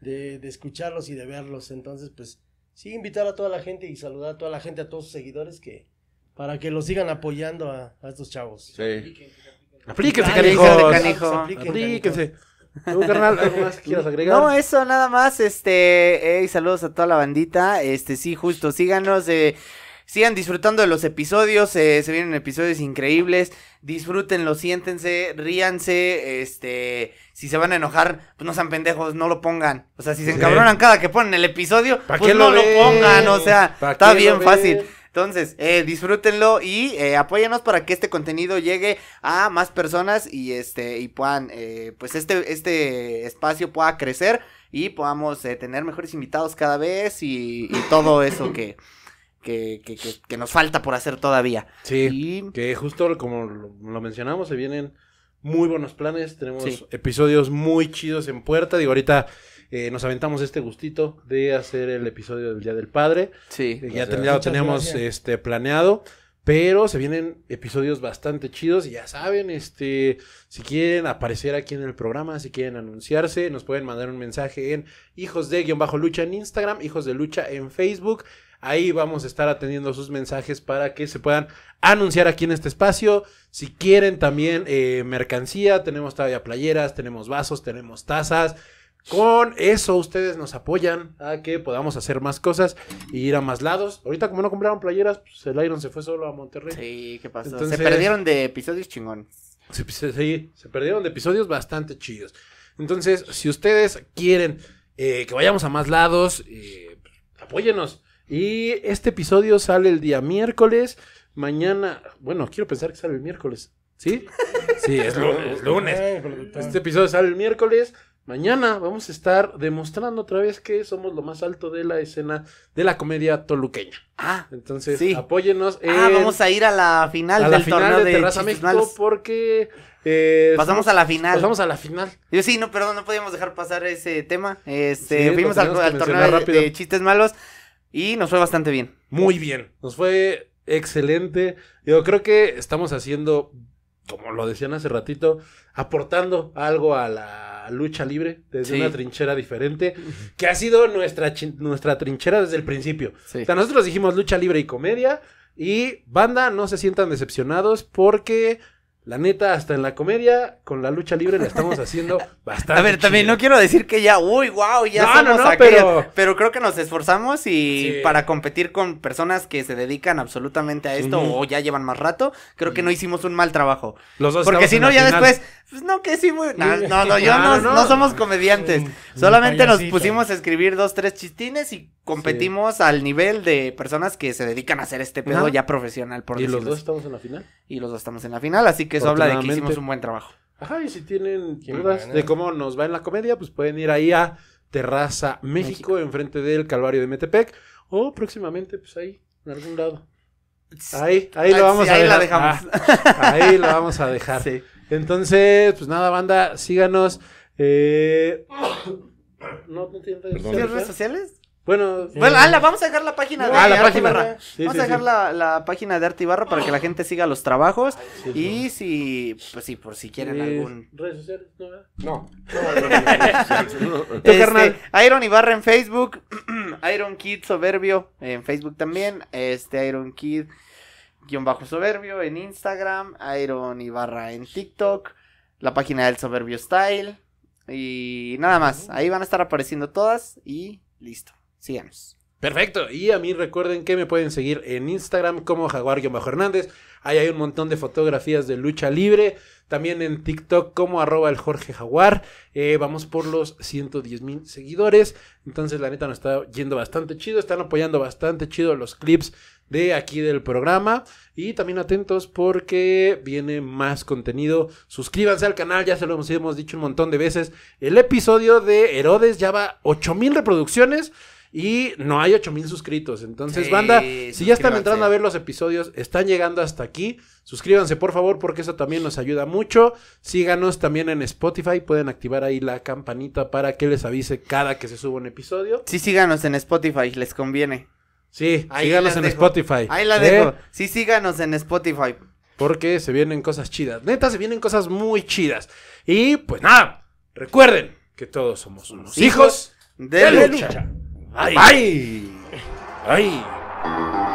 de, de escucharlos y de verlos. Entonces, pues sí, invitar a toda la gente y saludar a toda la gente, a todos sus seguidores que para que los sigan apoyando a, estos chavos. Sí. Aplíquense, canijo. Aplíquense. ¿Tú, carnal, algo más que quieras agregar? No, eso nada más, este, hey, saludos a toda la bandita, este, sí, justo, síganos, eh, Sigan disfrutando de los episodios, eh, se vienen episodios increíbles. Disfrútenlo, siéntense, ríanse. Este, si se van a enojar, pues no sean pendejos, no lo pongan. O sea, si se encabronan cada que ponen el episodio, pues no lo, pongan. O sea, está bien fácil. Entonces, eh, disfrútenlo y eh, apóyanos para que este contenido llegue a más personas y este y puedan, pues este este espacio pueda crecer y podamos tener mejores invitados cada vez y, y todo eso que que, que, que, nos falta por hacer todavía. Sí, que justo como lo mencionamos, se vienen muy buenos planes, tenemos episodios muy chidos en puerta, digo, ahorita... Eh, nos aventamos este gustito de hacer el episodio del Día del Padre. Sí. Eh, ya, lo teníamos este, planeado. Pero se vienen episodios bastante chidos y ya saben, este, si quieren aparecer aquí en el programa, si quieren anunciarse, nos pueden mandar un mensaje en hijos de guión bajo lucha en Instagram, hijos de lucha en Facebook Ahí vamos a estar atendiendo sus mensajes para que se puedan anunciar aquí en este espacio. Si quieren también eh, mercancía, tenemos todavía playeras, tenemos vasos, tenemos tazas. Con eso ustedes nos apoyan a que podamos hacer más cosas e ir a más lados. Ahorita como no compraron playeras, pues, el Iron se fue solo a Monterrey. Sí, ¿qué pasó? se perdieron de episodios chingón. Sí, se perdieron de episodios bastante chidos. Entonces, si ustedes quieren eh, que vayamos a más lados, eh, pues, apóyenos. Y este episodio sale el día miércoles. Mañana, bueno, quiero pensar que sale el miércoles. ¿Sí? Sí, [laughs] es lunes. Este episodio sale el miércoles. Mañana vamos a estar demostrando otra vez que somos lo más alto de la escena de la comedia toluqueña. Ah, entonces sí. apóyenos. ah, vamos a ir a la final del torneo de Terraza México porque eh, pasamos a la final. Pasamos a la final. Yo sí, no, perdón, no podíamos dejar pasar ese tema. Este, fuimos al, torneo de, chistes malos. Y nos fue bastante bien. Muy bien. Nos fue excelente. Yo creo que estamos haciendo, como lo decían hace ratito, aportando algo a la lucha libre desde una trinchera diferente, que ha sido nuestra, nuestra trinchera desde el principio. nosotros dijimos lucha libre y comedia. Y banda, no se sientan decepcionados porque la neta, hasta en la comedia, con la lucha libre la estamos haciendo bastante. [laughs] A ver, también no quiero decir que ya, uy, wow, ya no, somos no, no, pero... pero... creo que nos esforzamos y para competir con personas que se dedican absolutamente a esto o ya llevan más rato, creo que no hicimos un mal trabajo. Los dos Porque si no, ya después, pues no, que sí, muy ah, No, no, no, yo no, no, somos comediantes. Solamente nos pusimos a escribir dos, tres chistines y competimos al nivel de personas que se dedican a hacer este pedo ya profesional, por Y los dos estamos en la final. Y los dos estamos en la final, así que eso habla de que hicimos un buen trabajo. Ajá, y si tienen dudas de cómo nos va en la comedia, pues pueden ir ahí a Terraza México, enfrente del Calvario de Metepec, o próximamente, pues ahí, en algún lado. Ahí, ahí lo ah, vamos a ahí La dejamos. Ah, ahí lo vamos a dejar. [laughs] Sí. Entonces, pues nada, banda, síganos. Eh... [coughs] ¿No, no redes, sociales, Bueno, eh, vamos a dejar la página de la página. vamos a dejar la, la, página de Arte y para que la gente siga los trabajos. y si, pues sí, por si quieren eh, algún. ¿Redes sociales? No, no. no, no este, Iron y Barra en Facebook. [clears throat] Iron Kid Soberbio en Facebook también. Este, Iron Kid guión bajo soberbio en Instagram, Iron Barra en TikTok, la página del soberbio style y nada más. Ahí van a estar apareciendo todas y listo. Síganos. Perfecto. Y a mí recuerden que me pueden seguir en Instagram como jaguar-hernández. Ahí hay un montón de fotografías de lucha libre. También en TikTok como arroba el Jorge Jaguar. Eh, vamos por los 110 mil seguidores. Entonces la neta nos está yendo bastante chido. Están apoyando bastante chido los clips de aquí del programa. Y también atentos porque viene más contenido. Suscríbanse al canal, ya se lo hemos dicho un montón de veces. El episodio de Herodes ya va 8000 reproducciones. Y no hay 8000 suscritos. Entonces, banda, si ya están entrando a ver los episodios, están llegando hasta aquí. Suscríbanse, por favor, porque eso también nos ayuda mucho. Síganos también en Spotify. Pueden activar ahí la campanita para que les avise cada que se suba un episodio. Sí, síganos en Spotify, les conviene. Sí, síganos en Spotify. Ahí la dejo. ¿Eh? Sí, síganos en Spotify. Porque se vienen cosas chidas. Neta, se vienen cosas muy chidas. Y pues nada, recuerden que todos somos unos hijos, de, la lucha. Ay. Ay.